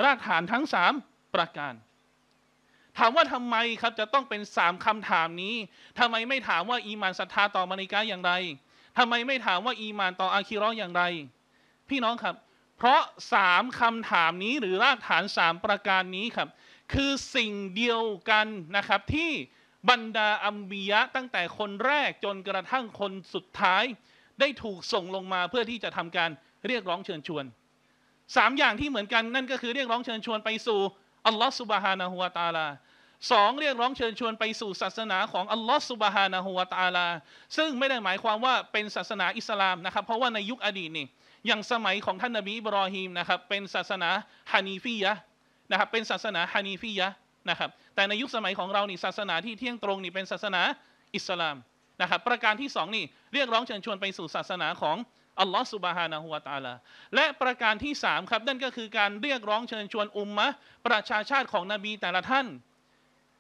รากฐานทั้งสามประการ ถามว่าทำไมครับจะต้องเป็นสามคำถามนี้ ทำไมไม่ถามว่าอีมานศรัทธาต่อมาริกาอย่างไรทำไมไม่ถามว่าอีมานต่ออาคีร้องอย่างไร พี่น้องครับ เพราะสามคำถามนี้หรือรากฐานสามประการนี้ครับ คือสิ่งเดียวกันนะครับ ที่บรรดาอัมบียะตั้งแต่คนแรกจนกระทั่งคนสุดท้าย ได้ถูกส่งลงมาเพื่อที่จะทำการเรียกร้องเชิญชวนสามอย่างที่เหมือนกันนั่นก็คือเรียกร้องเชิญชวนไปสู่อัลลอฮฺสุบฮานะฮุวาตาลาสองเรียกร้องเชิญชวนไปสู่ศาสนาของอัลลอฮฺสุบฮานะฮูวาตาลาซึ่งไม่ได้หมายความว่าเป็นศาสนาอิสลามนะครับเพราะว่าในยุคอดีตนี่อย่างสมัยของท่านนบีอิบรอฮีมนะครับเป็นศาสนาฮานีฟียะนะครับเป็นศาสนาฮานีฟียะนะครับแต่ในยุคสมัยของเรานี่ศาสนาที่เที่ยงตรงนี่เป็นศาสนาอิสลามนะครับประการที่สองนี่เรียกร้องเชิญชวนไปสู่ศาสนาของอัลลอฮฺสุบฮานะฮูวาตาลาและประการที่สามครับนั่นก็คือการเรียกร้องเชิญชวนอุมมะประชาชาติของนบีแต่ละท่าน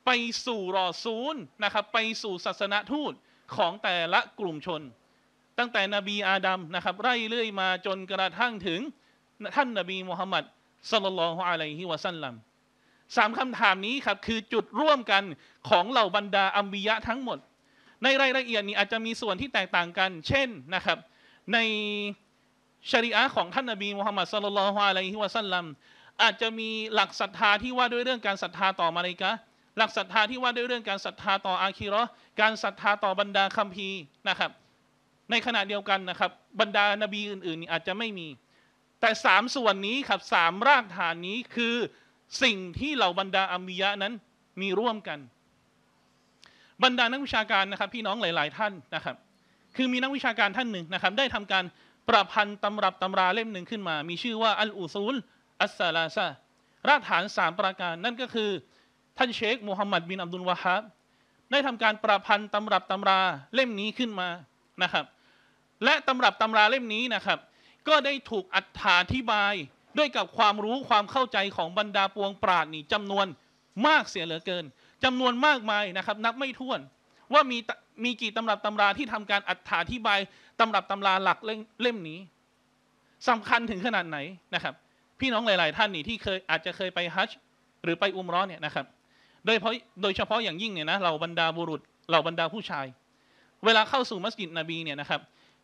ไปสู่รอซูลนะครับ ไปสู่ศาสนทูตของแต่ละกลุ่มชน ตั้งแต่นบีอาดัมนะครับไล่เรื่อยมาจนกระทั่งถึงท่านนบีมุฮัมมัดสลลัลฮุอะลัยฮิวะสัลลัมสามคำถามนี้ครับคือจุดร่วมกันของเหล่าบรรดาอัมบิยะทั้งหมด ในรายละเอียดนี้อาจจะมีส่วนที่แตกต่างกัน เช่นนะครับ ในชริอะของท่านนบีมุฮัมมัดสลลัลฮุอะลัยฮิวะสัลลัมอาจจะมีหลักศรัทธาที่ว่าด้วยเรื่องการศรัทธาต่อมาลิกะหลักศรัทธาที่ว่าด้วยเรื่องการศรัทธาต่ออาคีรอการศรัทธาต่อบรรดาคัมภีร์นะครับ ในขณะเดียวกันนะครับ บรรดานบีอื่น ๆ อาจจะไม่มี แต่สามส่วนนี้ครับสามรากฐานนี้คือสิ่งที่เหล่าบรรดาอัมบียะนั้นมีร่วมกัน บรรดานักวิชาการนะครับ พี่น้องหลาย ๆท่านนะครับ คือมีนักวิชาการท่านหนึ่งนะครับ ได้ทำการประพันธ์ตำรับตำราเล่มหนึ่งขึ้นมา มีชื่อว่า อัลอูซูล อัสซาลาซารากฐานสามประการนั่นก็คือท่านเชคมูฮัมหมัดบินอับดุลวาฮับได้ทำการประพันธ์ตำรับตำราเล่มนี้ขึ้นมานะครับ และตำรับตำราเล่มนี้นะครับ ก็ได้ถูกอธิบาย ด้วยกับความรู้ความเข้าใจของบรรดาปวงปราดนี่จำนวนมากเสียเหลือเกินจำนวนมากมายนะครับ นับไม่ถ้วนว่ามีมีกี่ตำรับตำราที่ทำการอธิบายตำรับตำราหลักเล่มนี้สำคัญถึงขนาดไหนนะครับ พี่น้องหลายๆ ท่านนี่ที่เคยอาจจะเคยไปฮัจหรือไปอุมร้อนเนี่ยนะครับโดยเพราะโดยเฉพาะอย่างยิ่งเนี่ยนะเราบรรดาบุรุษเราบรรดาผู้ชาย เวลาเข้าสู่มัสยิดนบีเนี่ยนะครับ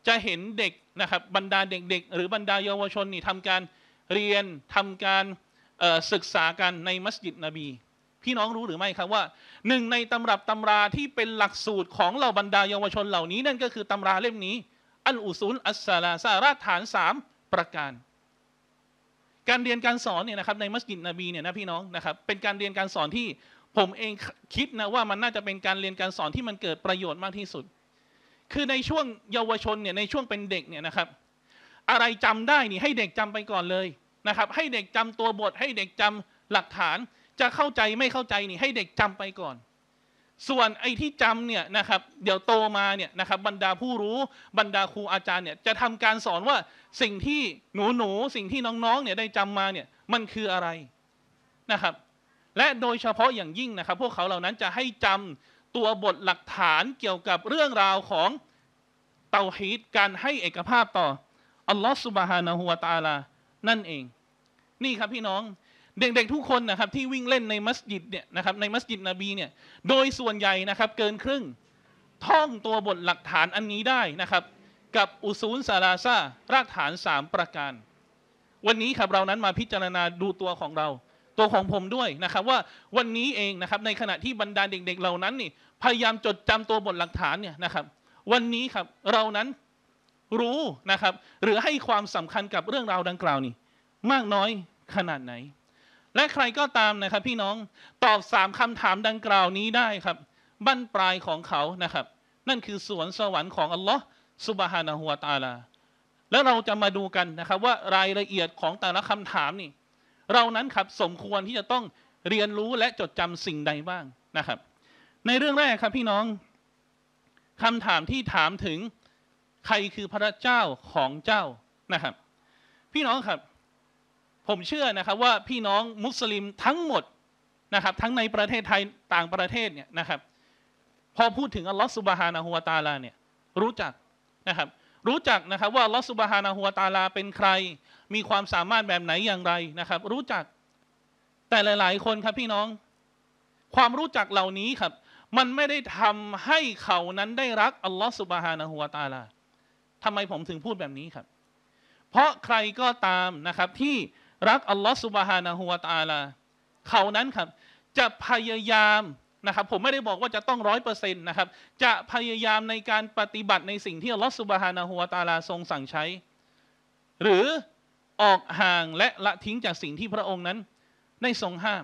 จะเห็นเด็กนะครับบรรดาเด็ก ๆ หรือบรรดาเยาวชนนี่ทำการเรียนทำการศึกษากันในมัสยิดนบี พี่น้องรู้หรือไม่ครับว่าหนึ่งในตำรับตำราที่เป็นหลักสูตรของเหล่าบรรดาเยาวชนเหล่านี้นั่นก็คือตำราเล่มนี้ อัลอุซุลอัสซาลาซารากฐานสามประการ การเรียนการสอนเนี่ยนะครับในมัสยิดนบีเนี่ยนะพี่น้องนะครับเป็นการเรียนการสอนที่ผมเองคิดนะว่ามันน่าจะเป็นการเรียนการสอนที่มันเกิดประโยชน์มากที่สุด คือในช่วงเยาวชนเนี่ยในช่วงเป็นเด็กเนี่ยนะครับ อะไรจำได้นี่ให้เด็กจำไปก่อนเลยนะครับ ให้เด็กจำตัวบทให้เด็กจำหลักฐานจะเข้าใจไม่เข้าใจนี่ ให้เด็กจำไปก่อน ส่วนไอ้ที่จำเนี่ยนะครับเดี๋ยวโตมาเนี่ยนะครับบรรดาผู้รู้บรรดาครูอาจารย์เนี่ยจะทำการสอนว่าสิ่งที่หนูหนูสิ่งที่น้องๆ เนี่ยได้จำมาเนี่ยมันคืออะไรนะครับและโดยเฉพาะอย่างยิ่งนะครับ พวกเขาเหล่านั้นจะให้จำตัวบทหลักฐานเกี่ยวกับเรื่องราวของเตาฮีตการให้เอกภาพต่อ อัลลอฮฺสุบฮานะฮัวาตาลา นั่นเอง นี่ครับพี่น้องเด็กๆทุกคนนะครับ ที่วิ่งเล่นในมัสยิดเนี่ยนะครับในมัสยิดนบีเนี่ยโดยส่วนใหญ่นะครับ เกินครึ่ง ท่องตัวบทหลักฐานอันนี้ได้นะครับ กับอุซูลซาลาซารากฐาน3ประการ วันนี้ครับเรานั้นมาพิจารณาดูตัวของเราตัวของผมด้วยนะครับ ว่าวันนี้เองนะครับ ในขณะที่บรรดาเด็ก ๆ เหล่านั้นนี่ พยายามจดจำตัวบทหลักฐานเนี่ยนะครับ วันนี้ครับ เรานั้นรู้นะครับ หรือให้ความสำคัญกับเรื่องราวดังกล่าวนี่ มากน้อยขนาดไหน และใครก็ตามนะครับ พี่น้องตอบสามคำถามดังกล่าวนี้ได้ครับ บั้นปลายของเขานะครับ นั่นคือสวนสวรรค์ของอัลลอฮ์สุบฮานะฮุวาตาลา แล้วเราจะมาดูกันนะครับ ว่ารายละเอียดของแต่ละคำถามนี่เรานั้นครับสมควรที่จะต้องเรียนรู้และจดจำสิ่งใดบ้างนะครับ ในเรื่องแรกครับพี่น้องคำถามที่ถามถึงใครคือพระเจ้าของเจ้านะครับ พี่น้องครับ ผมเชื่อนะครับ ว่าพี่น้องมุสลิมทั้งหมดนะครับ ทั้งในประเทศไทยต่างประเทศเนี่ยนะครับ พอพูดถึงอัลลอฮฺสุบฮานาหัวตาลาเนี่ย รู้จักนะครับรู้จักนะครับ ว่าลอสุบฮานาหัวตาลา เป็นใคร มีความสามารถแบบไหนอย่างไรนะครับ รู้จักแต่หลาย ๆ คนครับพี่น้อง ความรู้จักเหล่านี้ครับมันไม่ได้ทำให้เขานั้นได้รักอัลลอฮฺสุบฮานาหัวตาลาทำไมผมถึงพูดแบบนี้ครับ เพราะใครก็ตามนะครับ ที่รักอัลลอฮฺสุบฮานาหัวตาลาเขานั้นครับ จะพยายามนะครับผมไม่ได้บอกว่าจะต้องร้อยเปอร์เซ็นต์นะครับ จะพยายามในการปฏิบัติในสิ่งที่อัลลอฮฺสุบฮานาหัวตาลาทรงสั่งใช้ หรือออกห่างและละทิ้งจากสิ่งที่พระองค์นั้นได้ทรงห้าม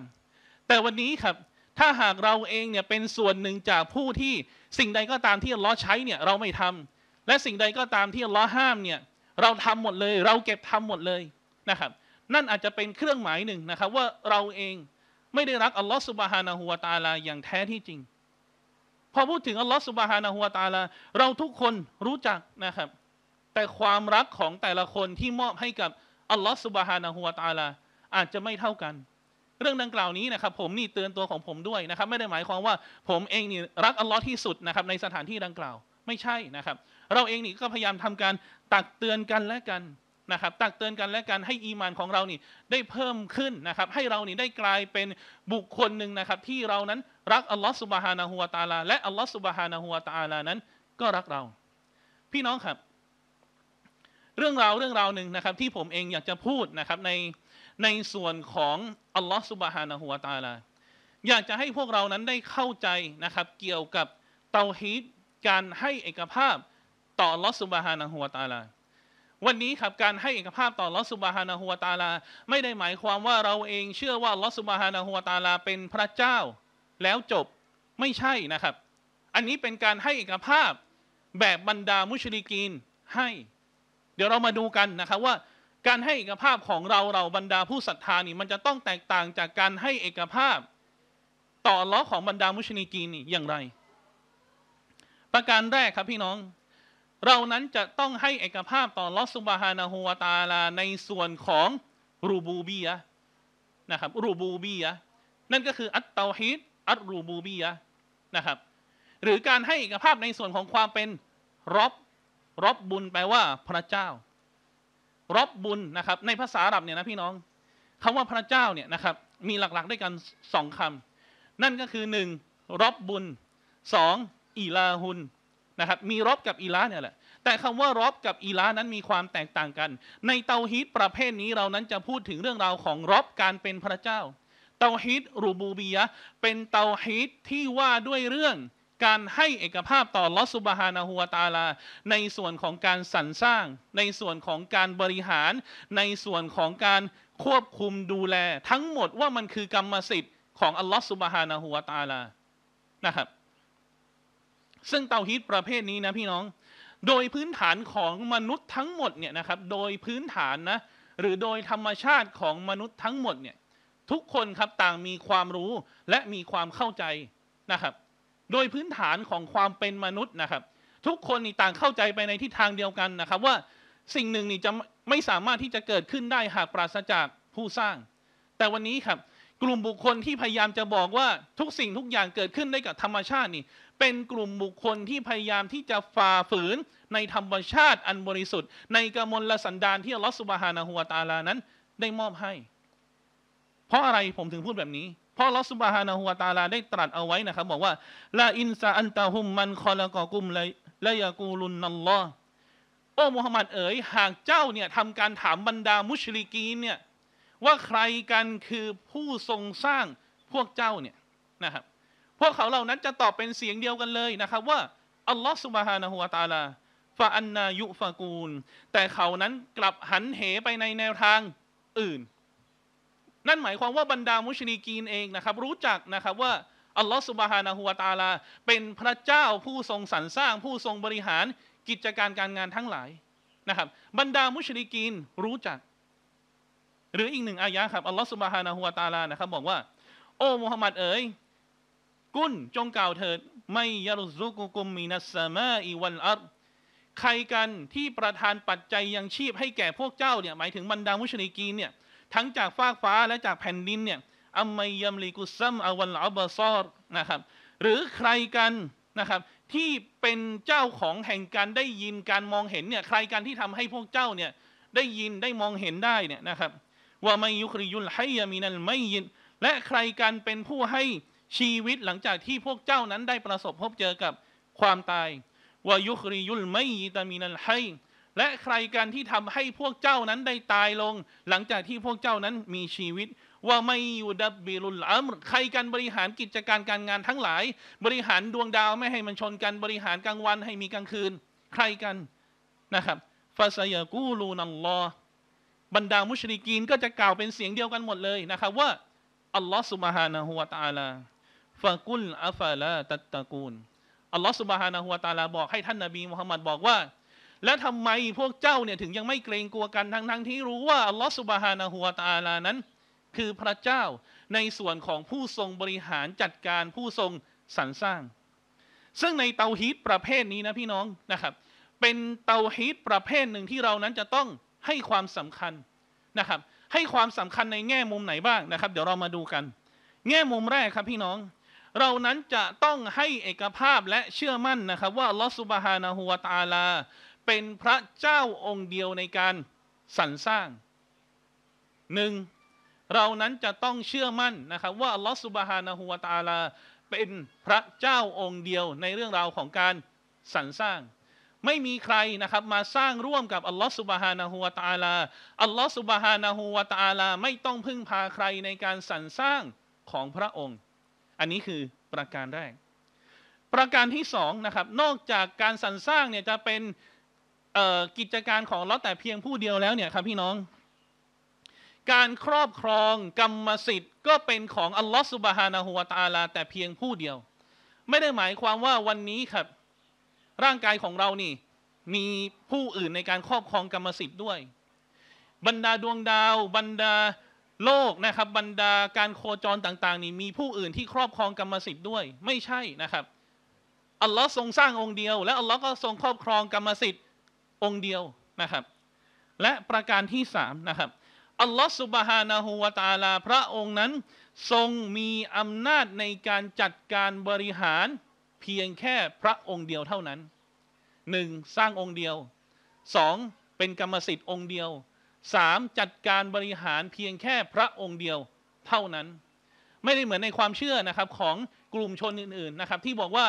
แต่วันนี้ครับ ถ้าหากเราเองเนี่ยเป็นส่วนหนึ่งจากผู้ที่สิ่งใดก็ตามที่อัลลอฮ์ใช้เนี่ย เราไม่ทำ และสิ่งใดก็ตามที่อัลลอฮ์ห้ามเนี่ย เราทำหมดเลยเราเก็บทำหมดเลย นะครับ นั่นอาจจะเป็นเครื่องหมายหนึ่งนะครับว่าเราเองไม่ได้รักอัลลอฮ์สุบฮานาหัวตาลาอย่างแท้ที่จริง พอพูดถึงอัลลอฮ์สุบฮานาหัวตาลาเราทุกคนรู้จักนะครับ แต่ความรักของแต่ละคนที่มอบให้กับอัลลอฮ์สุบฮานาหัวตาลาอาจจะไม่เท่ากัน เรื่องดังกล่าวนี้นะครับ ผมนี่เตือนตัวของผมด้วยนะครับ ไม่ได้หมายความว่าผมเองนี่รักอัลลอฮ์ที่สุดนะครับ ในสถานที่ดังกล่าว ไม่ใช่นะครับ เราเองนี่ก็พยายามทำการตักเตือนกันและกันนะครับตักเตือนกันและกันให้อีมานของเรานี่ได้เพิ่มขึ้นนะครับ ให้เรานี่ได้กลายเป็นบุคคลหนึ่งนะครับ ที่เรานั้นรักอัลลอฮฺสุบฮานาหัวตาลาและอัลลอฮฺสุบฮานาหัวตาลานั้น ก็รักเรา พี่น้องครับ เรื่องราว เรื่องราวหนึ่งนะครับที่ผมเองอยากจะพูดนะครับในในส่วนของอัลลอฮฺสุบฮานาหัวตาลาอยากจะให้พวกเรานั้นได้เข้าใจนะครับ เกี่ยวกับเตาฮีตการให้เอกภาพต่อลอสุบฮานะหัวตาลาวันนี้ครับ การให้เอกภาพต่อลอสุบฮานาหัวตาลาไม่ได้หมายความว่าเราเองเชื่อว่าลอสุบฮานาหัวตาลาเป็นพระเจ้า แล้วจบไม่ใช่นะครับ อันนี้เป็นการให้เอกภาพแบบบรรดามุชลิกีนให้ เดี๋ยวเรามาดูกันนะครับว่า การให้เอกภาพของเราเราบรรดาผู้ศรัทธานี่มันจะต้องแตกต่างจากการให้เอกภาพ ต่อล้อของบรรดามุชลิกีนนี่อย่างไร ประการแรกครับพี่น้องเรานั้นจะต้องให้เอกภาพต่อลอสุบฮานาหัวตาลาในส่วนของรูบูบียะนะครับรูบูบียะนั่นก็คืออัตเตาฮิตอัตรูบูบียะนะครับ หรือการให้เอกภาพในส่วนของความเป็นรบ รบบุญแปลว่าพระเจ้า รบบุญนะครับ ในภาษาอาหรับเนี่ยนะพี่น้องคำว่าพระเจ้าเนี่ยนะครับมีหลักๆด้วยกันสองคำนั่นก็คือหนึ่งรบบุญสองอีลาหุนนะครับมีรอบกับอีลาเนี่ยแหละ แต่คำว่ารอบกับอีลานั้นมีความแตกต่างกัน ในเตาฮีตประเภทนี้เรานั้นจะพูดถึงเรื่องราวของรอบการเป็นพระเจ้า เตาฮีตรูบูบียะเป็นเตาฮีตที่ว่าด้วยเรื่องการให้เอกภาพต่อลอสุบฮานาหัวตาลา ในส่วนของการสรรสร้าง ในส่วนของการบริหาร ในส่วนของการควบคุมดูแล ทั้งหมดว่ามันคือกรรมสิทธิ์ของอัลลอฮฺสุบฮานาหัวตาลานะครับซึ่งเตาฮีตประเภทนี้นะพี่น้อง โดยพื้นฐานของมนุษย์ทั้งหมดเนี่ยนะครับโดยพื้นฐานนะ หรือโดยธรรมชาติของมนุษย์ทั้งหมดเนี่ยทุกคนครับต่างมีความรู้และมีความเข้าใจนะครับ โดยพื้นฐานของความเป็นมนุษย์นะครับ ทุกคนนี่ต่างเข้าใจไปในทิศทางเดียวกันนะครับ ว่าสิ่งหนึ่งนี่จะไม่สามารถที่จะเกิดขึ้นได้หากปราศจากผู้สร้าง แต่วันนี้ครับกลุ่มบุคคลที่พยายามจะบอกว่าทุกสิ่งทุกอย่างเกิดขึ้นได้กับธรรมชาตินี่เป็นกลุ่มบุคคลที่พยายามที่จะฝ่าฝืนในธรรมชาติอันบริสุทธิ์ ในกมลสันดานที่อัลลอฮฺสุบฮานะฮัวตาลา นั้น ได้มอบให้ เพราะอะไรผมถึงพูดแบบนี้เพราะลอสุบฮานะฮัวตาลา ได้ตรัสเอาไว้นะครับบอกว่าลาอินซาอันตะฮุมมันคอละกอกุมละยากูลุนนัลลอฮ์โอ้มุฮัมมัดเอ๋ยหากเจ้าเนี่ยทำการถามบรรดามุชริกีนเนี่ยว่าใครกันคือผู้ทรงสร้างพวกเจ้าเนี่ยนะครับพวกเขาเหล่านั้นจะตอบเป็นเสียงเดียวกันเลยนะครับ ว่าอัลลอฮฺสุบฮานะฮัวตาลาฟาอันนายุฟากูลแต่เขานั้นกลับหันเหไปในแนวทางอื่น นั่นหมายความว่าบรรดามุชนีกีนเองนะครับรู้จักนะครับว่าอัลลอฮฺสุบฮานะฮัวตาลาเป็นพระเจ้าผู้ทรงสรรสร้างผู้ทรงบริหารกิจการการงานทั้งหลายนะครับ บรรดามุชลิกีนรู้จัก หรืออีกหนึ่งอายะครับอัลลอฮฺสุบฮานะฮัวตาลานะครับ บอกว่า โอ้มุฮัมมัดเอ๋ยกุนจงกล่าวเถิดไม่ยรุุกุกุมมีนัสมาอีวันอัรใครกันที่ประทานปัจจัยยังชีพให้แก่พวกเจ้าเนี่ยหมายถึงบรรดามุชลิกีนเนี่ยทั้งจากฟากฟ้าและจากแผ่นดินเนี่ยอัมไมยัมลีกุซัมอวัลอับซอรนะครับหรือใครกันนะครับที่เป็นเจ้าของแห่งการได้ยินการมองเห็นเนี่ยใครกันที่ทำให้พวกเจ้าเนี่ยได้ยินได้มองเห็นได้เนี่ยนะครับว่าไมยุคริยุลให้ยามีนันไม่ยินและใครกันเป็นผู้ให้ชีวิตหลังจากที่พวกเจ้านั้นได้ประสบพบเจอกับความตายวายุครียุลไม่ตามีนันไฮและใครกันที่ทำให้พวกเจ้านั้นได้ตายลง หลังจากที่พวกเจ้านั้นมีชีวิต ว่าไม่อยู่ดับบิลุลอัมใครกันบริหารกิจการการงานทั้งหลาย บริหารดวงดาวไม่ให้มันชนกัน บริหารกลางวันให้มีกลางคืน ใครกันนะครับฟาซยากูลูนัลลอบรรดามุชริกีนก็จะกล่าวเป็นเสียงเดียวกันหมดเลยนะครับว่าอัลลอฮฺสุบฮานะฮุวาตาลาฟะกุลอัฟาลาตัตตะกูลอัลลอฮฺสุบฮานาหัวตาลาบอก ให้ท่านนาบีมุฮัมมัดบอกว่า และทำไมพวกเจ้าเนี่ยถึงยังไม่เกรงกลัวกัน ทั้งทั้งที่รู้ว่าอัลลอฮฺสุบฮานาหัวตาลานั้น คือพระเจ้าในส่วนของผู้ทรงบริหารจัดการผู้ทรงสรรสร้างซึ่งในเตาฮีตประเภทนี้นะพี่น้องนะครับ เป็นเตาฮีตประเภทหนึ่งที่เรานั้นจะต้องให้ความสำคัญนะครับ ให้ความสำคัญในแง่มุมไหนบ้างนะครับ เดี๋ยวเรามาดูกัน แง่มุมแรกครับพี่น้องเรานั้นจะต้องให้เอกภาพและเชื่อมั่นนะครับ ว่าลอสุบฮานาหัวตาลา เป็นพระเจ้าองค์เดียวในการสรรสร้างหนึ่ง เรานั้นจะต้องเชื่อมั่นนะครับ ว่าลอสุบฮานาหัวตาลา เป็นพระเจ้าองค์เดียวในเรื่องราวของการสรรสร้างไม่มีใครนะครับมาสร้างร่วมกับอัลลอฮฺสุบฮานาหัวตาลาอัลลอฮฺสุบฮานาหัวตาลาไม่ต้องพึ่งพาใครในการสรรสร้างของพระองค์อันนี้คือประการแรก ประการที่สองนะครับ นอกจากการสรรสร้างเนี่ยจะเป็นกิจการของเราแต่เพียงผู้เดียวแล้วเนี่ยครับพี่น้อง การครอบครองกรรมสิทธิ์ก็เป็นของอัลลอฮฺสุบฮานาหัวตาลาแต่เพียงผู้เดียว ไม่ได้หมายความว่าวันนี้ครับ ร่างกายของเรานี่มีผู้อื่นในการครอบครองกรรมสิทธิ์ด้วย บรรดาดวงดาว บรรดาโลกนะครับบรรดาการโคจรต่าง ๆ นี่มีผู้อื่นที่ครอบครองกรรมสิทธิ์ด้วย ไม่ใช่นะครับ อัลลอฮ์ทรงสร้างองค์เดียวและอัลลอฮ์ก็ทรงครอบครองกรรมสิทธิ์องค์เดียวนะครับ และประการที่สามนะครับ อัลลอฮ์สุบฮานาหูวาตาลา พระองค์นั้น ทรงมีอำนาจในการจัดการบริหารเพียงแค่พระองค์เดียวเท่านั้นหนึ่งสร้างองค์เดียว สองเป็นกรรมสิทธิ์องค์เดียวสามจัดการบริหารเพียงแค่พระองค์เดียวเท่านั้น ไม่ได้เหมือนในความเชื่อนะครับของกลุ่มชนอื่นๆนะครับที่บอกว่า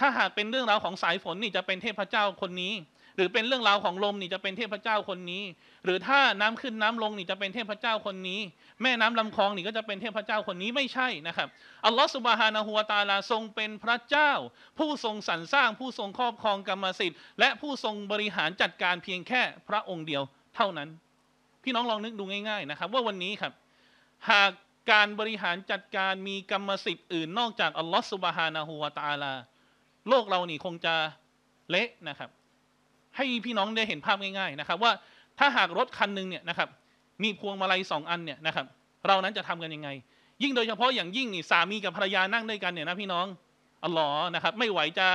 ถ้าหากเป็นเรื่องราว ของสายฝนนี่จะเป็นเทพเจ้าคนนี้ หรือเป็นเรื่องราวของลมนี่จะเป็นเทพเจ้าคนนี้ หรือถ้าน้ำขึ้นน้ำลงนี่จะเป็นเทพเจ้าคนนี้ แม่น้ำลำคลองนี่ก็จะเป็นเทพเจ้าคนนี้ไม่ใช่นะครับ อัลลอฮฺสุบฮานะฮัวตาลาทรงเป็นพระเจ้า ผู้ทรงสรรสร้างผู้ทรงครอบครองกรรมสิทธิ์และผู้ทรงบริหารจัดการเพียงแค่พระองค์เดียวเท่านั้นพี่น้องลองนึกดูง่ายๆนะครับ ว่าวันนี้ครับ หากการบริหารจัดการมีกรรมสิทธิ์อื่นนอกจากอัลลอฮฺสุบฮานาหูวาตาลา โลกเรานี่คงจะเละนะครับ ให้พี่น้องได้เห็นภาพง่าย ๆนะครับ ว่าถ้าหากรถคันหนึ่งเนี่ยนะครับ มีพวงมาลัยสองอันเนี่ยนะครับ เรานั้นจะทำกันยังไง ยิ่งโดยเฉพาะอย่างยิ่งนี่สามีกับภรรยานั่งด้วยกันเนี่ยนะพี่น้อง อัลลอฮ์นะครับ ไม่ไหวจะ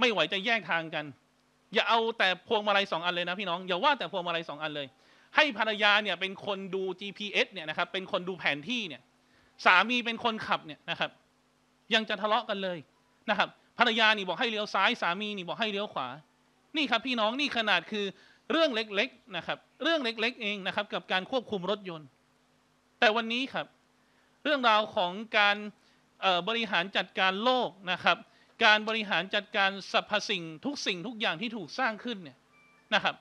ไม่ไหวจะแยกทางกัน อย่าเอาแต่พวงมาลัยสองอันเลยนะพี่น้องอย่าว่าแต่พวงมาลัยสองอันเลยให้ภรรยาเนี่ยเป็นคนดู GPS เนี่ยนะครับ เป็นคนดูแผนที่เนี่ย สามีเป็นคนขับเนี่ยนะครับ ยังจะทะเลาะกันเลยนะครับ ภรรยานี่บอกให้เลี้ยวซ้ายสามีนี่บอกให้เลี้ยวขวา นี่ครับพี่น้องนี่ขนาดคือเรื่องเล็กๆนะครับเรื่องเล็กๆเองนะครับ กับการควบคุมรถยนต์ แต่วันนี้ครับ เรื่องราวของการบริหารจัดการโลกนะครับ การบริหารจัดการสรรพสิ่งทุกสิ่งทุกอย่างที่ถูกสร้างขึ้นเนี่ยนะครับ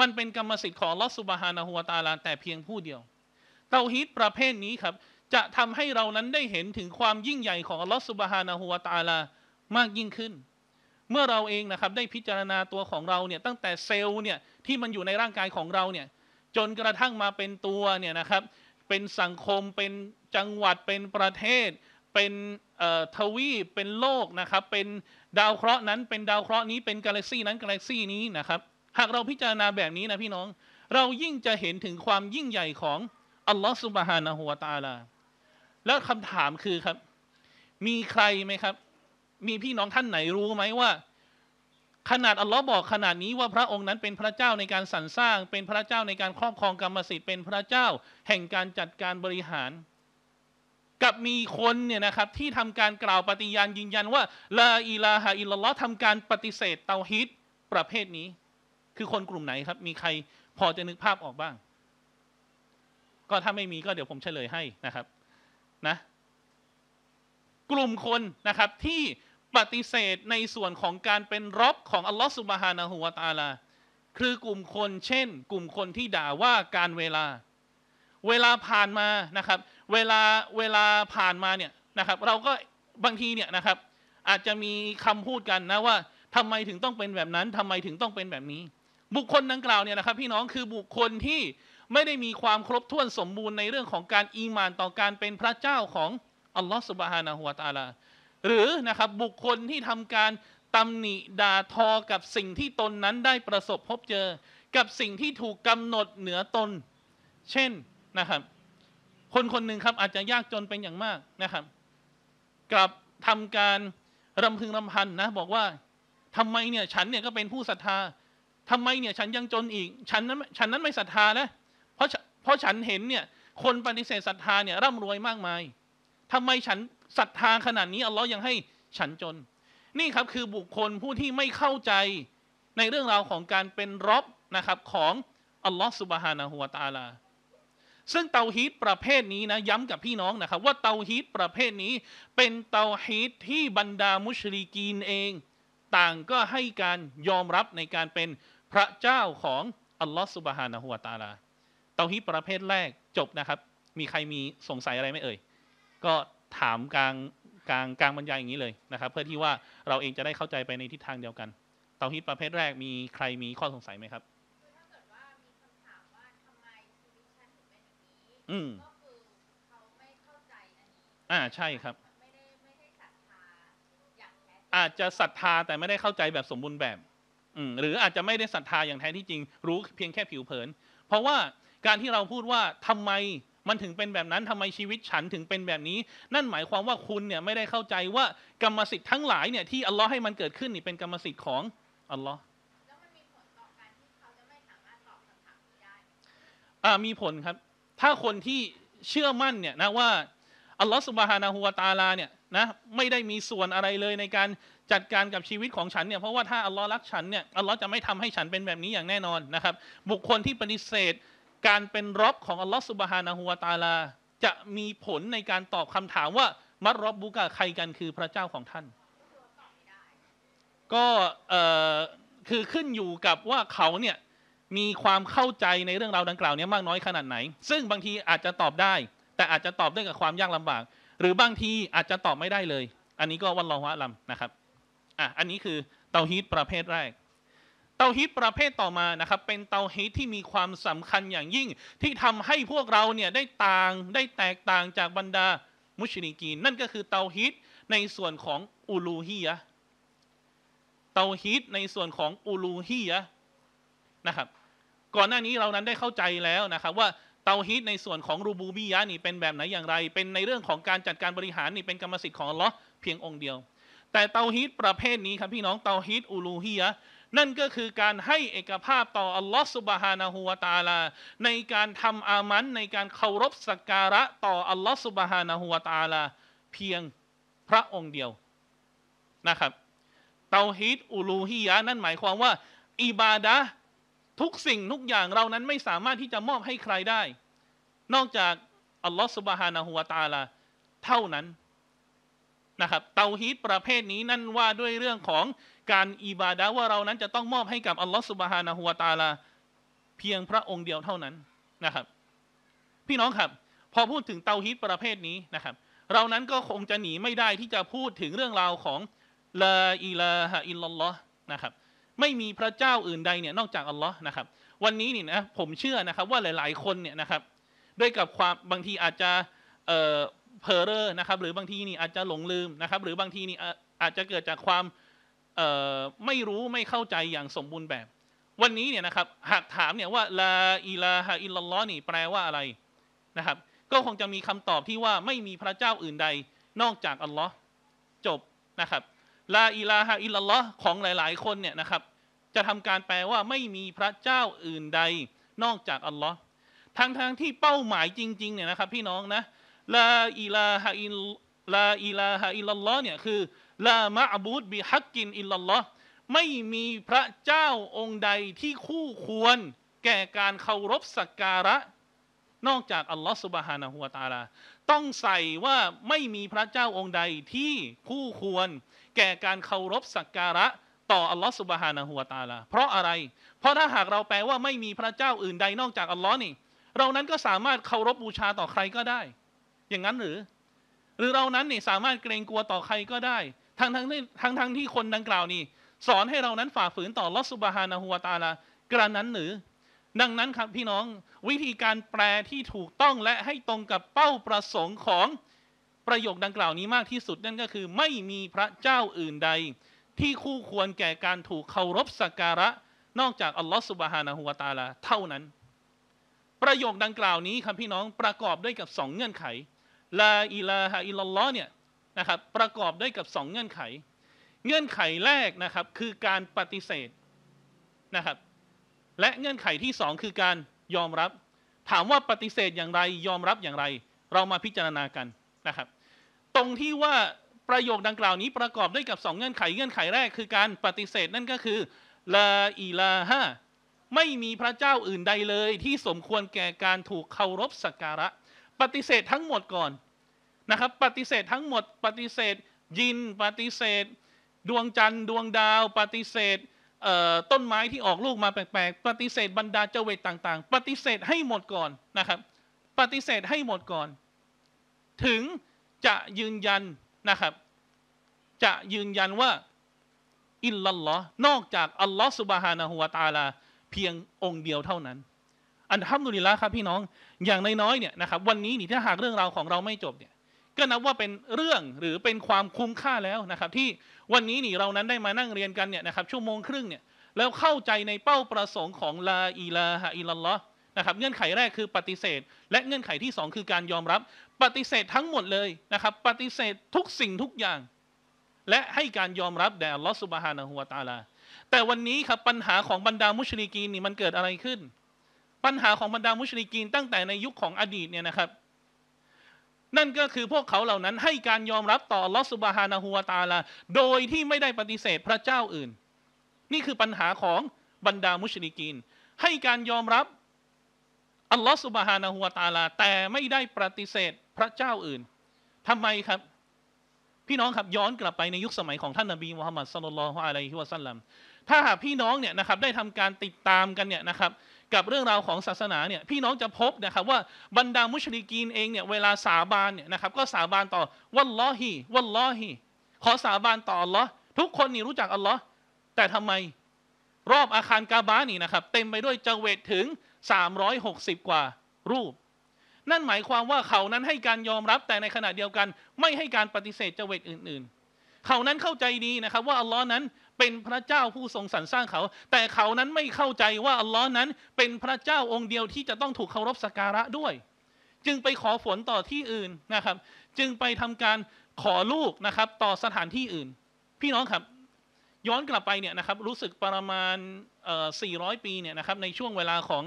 มันเป็นกรรมสิทธิ์ของลอสุบฮานาหัวตาลาแต่เพียงผู้เดียว เตาฮีตประเภทนี้ครับ จะทำให้เรานั้นได้เห็นถึงความยิ่งใหญ่ของลอสุบฮานาหัวตาลามากยิ่งขึ้น เมื่อเราเองนะครับได้พิจารณาตัวของเราเนี่ยตั้งแต่เซลล์เนี่ยที่มันอยู่ในร่างกายของเราเนี่ยจนกระทั่งมาเป็นตัวเนี่ยนะครับ เป็นสังคมเป็นจังหวัดเป็นประเทศ เป็นทวีปเป็นโลกนะครับ เป็นดาวเคราะห์นั้น เป็นดาวเคราะห์นี้เป็นกาแล็กซี่นั้นกาแล็กซี่นี้นะครับหากเราพิจารณาแบบนี้นะพี่น้อง เรายิ่งจะเห็นถึงความยิ่งใหญ่ของอัลลอฮฺสุบฮานะฮุวาตาลา แล้วคำถามคือครับ มีใครไหมครับ มีพี่น้องท่านไหนรู้ไหมว่า ขนาดอัลลอฮ์บอกขนาดนี้ว่าพระองค์นั้นเป็นพระเจ้าในการสรรสร้าง เป็นพระเจ้าในการครอบครองกรรมสิทธิ์เป็นพระเจ้าแห่งการจัดการบริหาร กับมีคนเนี่ยนะครับ ที่ทำการกล่าวปฏิญาณยืนยันว่าลาอิลาฮะอิลลอฮ์ทำการปฏิเสธเตาฮิตประเภทนี้คือคนกลุ่มไหนครับ มีใครพอจะนึกภาพออกบ้าง ก็ถ้าไม่มีก็เดี๋ยวผมเฉลยให้นะครับนะ กลุ่มคนนะครับ ที่ปฏิเสธในส่วนของการเป็นรบของอัลลอฮฺสุบฮานะฮูวาตาลาคือกลุ่มคน เช่น กลุ่มคนที่ด่าว่าการเวลา เวลาผ่านมานะครับ เวลาเวลาผ่านมาเนี่ยนะครับ เราก็บางทีเนี่ยนะครับ อาจจะมีคำพูดกันนะว่า ทำไมถึงต้องเป็นแบบนั้น ทำไมถึงต้องเป็นแบบนี้บุคคลดังกล่าวเนี่ยนะครับพี่น้องคือบุคคลที่ไม่ได้มีความครบถ้วนสมบูรณ์ในเรื่องของการอีมานต่อการเป็นพระเจ้าของ อัลลอฮฺสุบฮานาหัวตาลาหรือนะครับบุคคลที่ทำการตำหนิด่าทอกับสิ่งที่ตนนั้นได้ประสบพบเจอ กับสิ่งที่ถูกกำหนดเหนือตน เช่นนะครับ คนคนหนึ่งครับอาจจะยากจนเป็นอย่างมากนะครับ กับทำการรำพึงรำพันนะ บอกว่าทำไมเนี่ยฉันเนี่ยก็เป็นผู้ศรัทธาทำไมเนี่ยฉันยังจนอีกฉันนั้นฉันนั้นไม่ศรัทธานะเพราะเพราะฉันเห็นเนี่ยคนปฏิเสธศรัทธาเนี่ยร่ำรวยมากมาย ทำไมฉันศรัทธาขนาดนี้อัลลอฮ์ยังให้ฉันจน นี่ครับคือบุคคลผู้ที่ไม่เข้าใจในเรื่องราวของการเป็นรบนะครับของอัลลอฮ์สุบฮานะฮัวตาลา ซึ่งเตาฮีตประเภทนี้นะ ย้ำกับพี่น้องนะครับ ว่าเตาฮีตประเภทนี้ เป็นเตาฮีตที่บรรดามุชริกีนเอง ต่างก็ให้การยอมรับในการเป็นพระเจ้าของอัลลอฮฺสุบฮานะฮุวาตาลาเตาฮีประเภทแรกจบนะครับ มีใครมีสงสัยอะไรไหมเอ่ยก็ถามกลางกลางกลางบรรยายอย่างนี้เลยนะครับ เพื่อที่ว่าเราเองจะได้เข้าใจไปในทิศทางเดียวกันเตาฮีประเภทแรก มีใครมีข้อสงสัยไหมครับอืมอ่าใช่ครับอาจจะศรัทธาแต่ไม่ได้เข้าใจแบบสมบูรณ์แบบหรืออาจจะไม่ได้ศรัทธาอย่างแท้ที่จริงรู้เพียงแค่ผิวเผิน เพราะว่าการที่เราพูดว่าทำไมมันถึงเป็นแบบนั้นทำไมชีวิตฉันถึงเป็นแบบนี้ นั่นหมายความว่าคุณเนี่ยไม่ได้เข้าใจว่ากรรมสิทธิ์ทั้งหลายเนี่ยที่อัลลอฮ์ให้มันเกิดขึ้นนี่เป็นกรรมสิทธิ์ของอัลลอฮ์มีผลครับ ถ้าคนที่เชื่อมั่นเนี่ยนะว่า อัลลอฮ์สุบฮานาหัวตาลาเนี่ยนะไม่ได้มีส่วนอะไรเลยในการจัดการกับชีวิตของฉันเนี่ย เพราะว่าถ้าอัลลอฮ์รักฉันเนี่ยอัลลอฮ์จะไม่ทำให้ฉันเป็นแบบนี้อย่างแน่นอนนะครับ บุคคลที่ปฏิเสธการเป็นรบของอัลลอฮ์สุบฮานะฮูวาตาลา จะมีผลในการตอบคำถามว่ามัดรบบุกะใครกันคือพระเจ้าของท่าน ก็คือขึ้นอยู่กับว่าเขาเนี่ย มีความเข้าใจในเรื่องราวดังกล่าวนี้มากน้อยขนาดไหน ซึ่งบางทีอาจจะตอบได้ แต่อาจจะตอบด้วยกับความยากลำบาก หรือบางทีอาจจะตอบไม่ได้เลย อันนี้ก็วันรอฮะลำนะครับอ่ะ อันนี้คือเตาฮีตประเภทแรก เตาฮีตประเภทต่อมานะครับ เป็นเตาฮีตที่มีความสำคัญอย่างยิ่งที่ทำให้พวกเราเนี่ยได้ต่าง ได้แตกต่างจากบรรดามุชลิกีน นั่นก็คือเตาฮีตในส่วนของอูลูฮียะเตาฮีตในส่วนของอูลูฮียะนะครับ ก่อนหน้านี้เรานั้นได้เข้าใจแล้วนะครับ ว่าเตาฮีตในส่วนของรูบูบียะนี่เป็นแบบไหนอย่างไร เป็นในเรื่องของการจัดการบริหารนี่เป็นกรรมสิทธิ์ของลอเพียงองค์เดียวแต่เตาฮีตประเภทนี้ครับพี่น้องเตาฮีตอูลูฮียะนั่นก็คือการให้เอกภาพต่ออัลลอฮฺสุบฮานาหูวาตาลา ในการทำอามัน ในการเคารพสักการะต่ออัลลอฮฺสุบฮานาหูวาตาลาเพียงพระองค์เดียวนะครับ เตาฮีตอูลูฮียะ นั่นหมายความว่า อิบาดะทุกสิ่งทุกอย่างเรานั้นไม่สามารถที่จะมอบให้ใครได้ นอกจากอัลลอฮฺสุบฮานาหูวาตาลาเท่านั้นนะครับเตาฮีตประเภทนี้นั่นว่าด้วยเรื่องของการอิบาดะว่าเรานั้นจะต้องมอบให้กับอัลลอฮฺสุบฮานาฮัวาตาลาเพียงพระองค์เดียวเท่านั้นนะครับ พี่น้องครับพอพูดถึงเตาฮีตประเภทนี้นะครับ เรานั้นก็คงจะหนีไม่ได้ที่จะพูดถึงเรื่องราวของลาอิลาฮะอิลลอห์นะครับ ไม่มีพระเจ้าอื่นใดเนี่ยนอกจากอัลลอฮ์นะครับ วันนี้นี่นะผมเชื่อนะครับว่าหลาย ๆ คนเนี่ยนะครับ ด้วยกับความบางทีอาจจะเพ้อเร่อนะครับหรือบางทีนี่อาจจะหลงลืมนะครับ หรือบางทีนี่อาจจะเกิดจากความไม่รู้ไม่เข้าใจอย่างสมบูรณ์แบบ วันนี้เนี่ยนะครับ หากถามเนี่ยว่าลาอิลาฮะอิลลอ์นี่แปลว่าอะไรนะครับ ก็คงจะมีคำตอบที่ว่าไม่มีพระเจ้าอื่นใด นอกจากอัลลอฮ์จบนะครับลาอิลาฮะอิลลอ์ของหลายๆ คนเนี่ยนะครับ จะทำการแปลว่าไม่มีพระเจ้าอื่นใด นอกจากอัลลอฮ์ทางทางที่เป้าหมายจริงๆเนี่ยนะครับ พี่น้องนะลาอิลาฮะอิลลาอิลาฮะอิลลอฮ์เนี่ยคือลามะบูดบิฮักกินอิลลอฮ์ไม่มีพระเจ้าองค์ใดที่คู่ควร แก่การเคารพสักการะ นอกจากอัลลอฮ์สุบฮานะฮุวตาลาต้องใส่ว่าไม่มีพระเจ้าองค์ใดที่คู่ควร แก่การเคารพสักการะ ต่ออัลลอฮ์สุบฮานะฮุวตาลาเพราะอะไร เพราะถ้าหากเราแปลว่าไม่มีพระเจ้าอื่นใด นอกจากอัลลอฮ์นี่ เรานั้นก็สามารถเคารพบูชาต่อใครก็ได้อย่างนั้นหรือ หรือเรานั้นนี่สามารถเกรงกลัวต่อใครก็ได้ทั้งทั้งที่ทั้งทั้งที่คนดังกล่าวนี่สอนให้เรานั้นฝ่าฝืนต่อลอสุบฮานาหุวตาลากระนั้นหรือ ดังนั้นครับพี่น้องวิธีการแปลที่ถูกต้องและให้ตรงกับเป้าประสงค์ของประโยคดังกล่าวนี้มากที่สุด นั่นก็คือ ไม่มีพระเจ้าอื่นใด ที่คู่ควรแก่การถูกเคารพสักการะ นอกจากอัลลอฮฺสุบฮานาหูวาตาลาเท่านั้น ประโยคดังกล่าวนี้ครับพี่น้องประกอบด้วยกับสองเงื่อนไขลาอิลาฮะอิลลอฮ์เนี่ยนะครับประกอบด้วยกับสองเงื่อนไข เงื่อนไขแรกนะครับคือการปฏิเสธนะครับและเงื่อนไขที่สองคือการยอมรับ ถามว่าปฏิเสธอย่างไรยอมรับอย่างไร เรามาพิจารณากันนะครับ ตรงที่ว่าประโยคดังกล่าวนี้ประกอบด้วยกับสองเงื่อนไขเงื่อนไขแรกคือการปฏิเสธนั่นก็คือลาอิลาฮะไม่มีพระเจ้าอื่นใดเลย ที่สมควรแก่การถูกเคารพสักการะปฏิเสธทั้งหมดก่อนนะครับ ปฏิเสธทั้งหมดปฏิเสธ ยินปฏิเสธ ดวงจันทร์ดวงดาว ปฏิเสธต้นไม้ที่ออกลูกมาแปลกๆปฏิเสธบรรดาเจเวตต่าง ๆ ปฏิเสธให้หมดก่อนนะครับ ปฏิเสธให้หมดก่อน ถึงจะยืนยันนะครับ จะยืนยันว่าอิลลัลลอฮ์นอกจากอัลลอฮ์สุบฮานะฮุวาตาลาเพียงองค์เดียวเท่านั้น อันทัมดุลิลละครับพี่น้องอย่างน้อยๆเนี่ยนะครับวันนี้นี่ถ้าหากเรื่องราวของเราไม่จบเนี่ยก็นับว่าเป็นเรื่องหรือเป็นความคุ้มค่าแล้วนะครับ ที่วันนี้นี่เรานั้นได้มานั่งเรียนกันเนี่ยนะครับชั่วโมงครึ่งเนี่ยแล้วเข้าใจในเป้าประสงค์ของลาอิลาฮะอิลลอห์นะครับเงื่อนไขแรกคือปฏิเสธ และเงื่อนไขที่2คือการยอมรับปฏิเสธทั้งหมดเลยนะครับปฏิเสธทุกสิ่งทุกอย่าง และให้การยอมรับแด่ลอสุบฮานะฮัวตาลาแต่วันนี้ครับปัญหาของบรรดามุชริกีนนี่มันเกิดอะไรขึ้นปัญหาของบรรดามุชลิกีนตั้งแต่ในยุคของอดีตเนี่ยนะครับ นั่นก็คือพวกเขาเหล่านั้น ให้การยอมรับต่อลอสุบฮานาหัวตาลาโดยที่ไม่ได้ปฏิเสธพระเจ้าอื่น นี่คือปัญหาของบรรดามุชลิกีนให้การยอมรับ อัลลอฮฺสุบฮานาหัวตาลา แต่ไม่ได้ปฏิเสธพระเจ้าอื่น ทำไมครับ พี่น้องครับย้อนกลับไปในยุคสมัยของท่านนบีมุฮัมมัดสุลลัลฮุอะลัยฮิวะสัลลัมถ้าหากพี่น้องเนี่ยนะครับ ได้ทำการติดตามกันเนี่ยนะครับกับเรื่องราวของศาสนาเนี่ยพี่น้องจะพบนะครับว่าบรรดามุชลิกีนเองเนี่ยเวลาสาบานเนี่ยนะครับก็สาบานต่อ วัลลอฮี วัลลอฮี ขอสาบานต่ออัลลอฮ์ทุกคนนี่รู้จักอัลลอฮ์แต่ทำไม รอบอาคารกาบานี่นะครับ เต็มไปด้วยจเวตถึง 360 กว่ารูป นั่นหมายความว่าเขานั้นให้การยอมรับแต่ในขณะเดียวกัน ไม่ให้การปฏิเสธจเวตอื่น ๆ เขานั้นเข้าใจดีนะครับ ว่าอัลลอฮ์นั้นเป็นพระเจ้าผู้ทรงสรรสร้างเขา แต่เขานั้นไม่เข้าใจว่าอัลลอฮ์นั้น เป็นพระเจ้าองค์เดียวที่จะต้องถูกเคารพสักการะด้วย จึงไปขอฝนต่อที่อื่นนะครับ จึงไปทำการขอลูกนะครับต่อสถานที่อื่น พี่น้องครับย้อนกลับไปเนี่ยนะครับรู้สึกประมาณ400 ปีเนี่ยนะครับในช่วงเวลาของ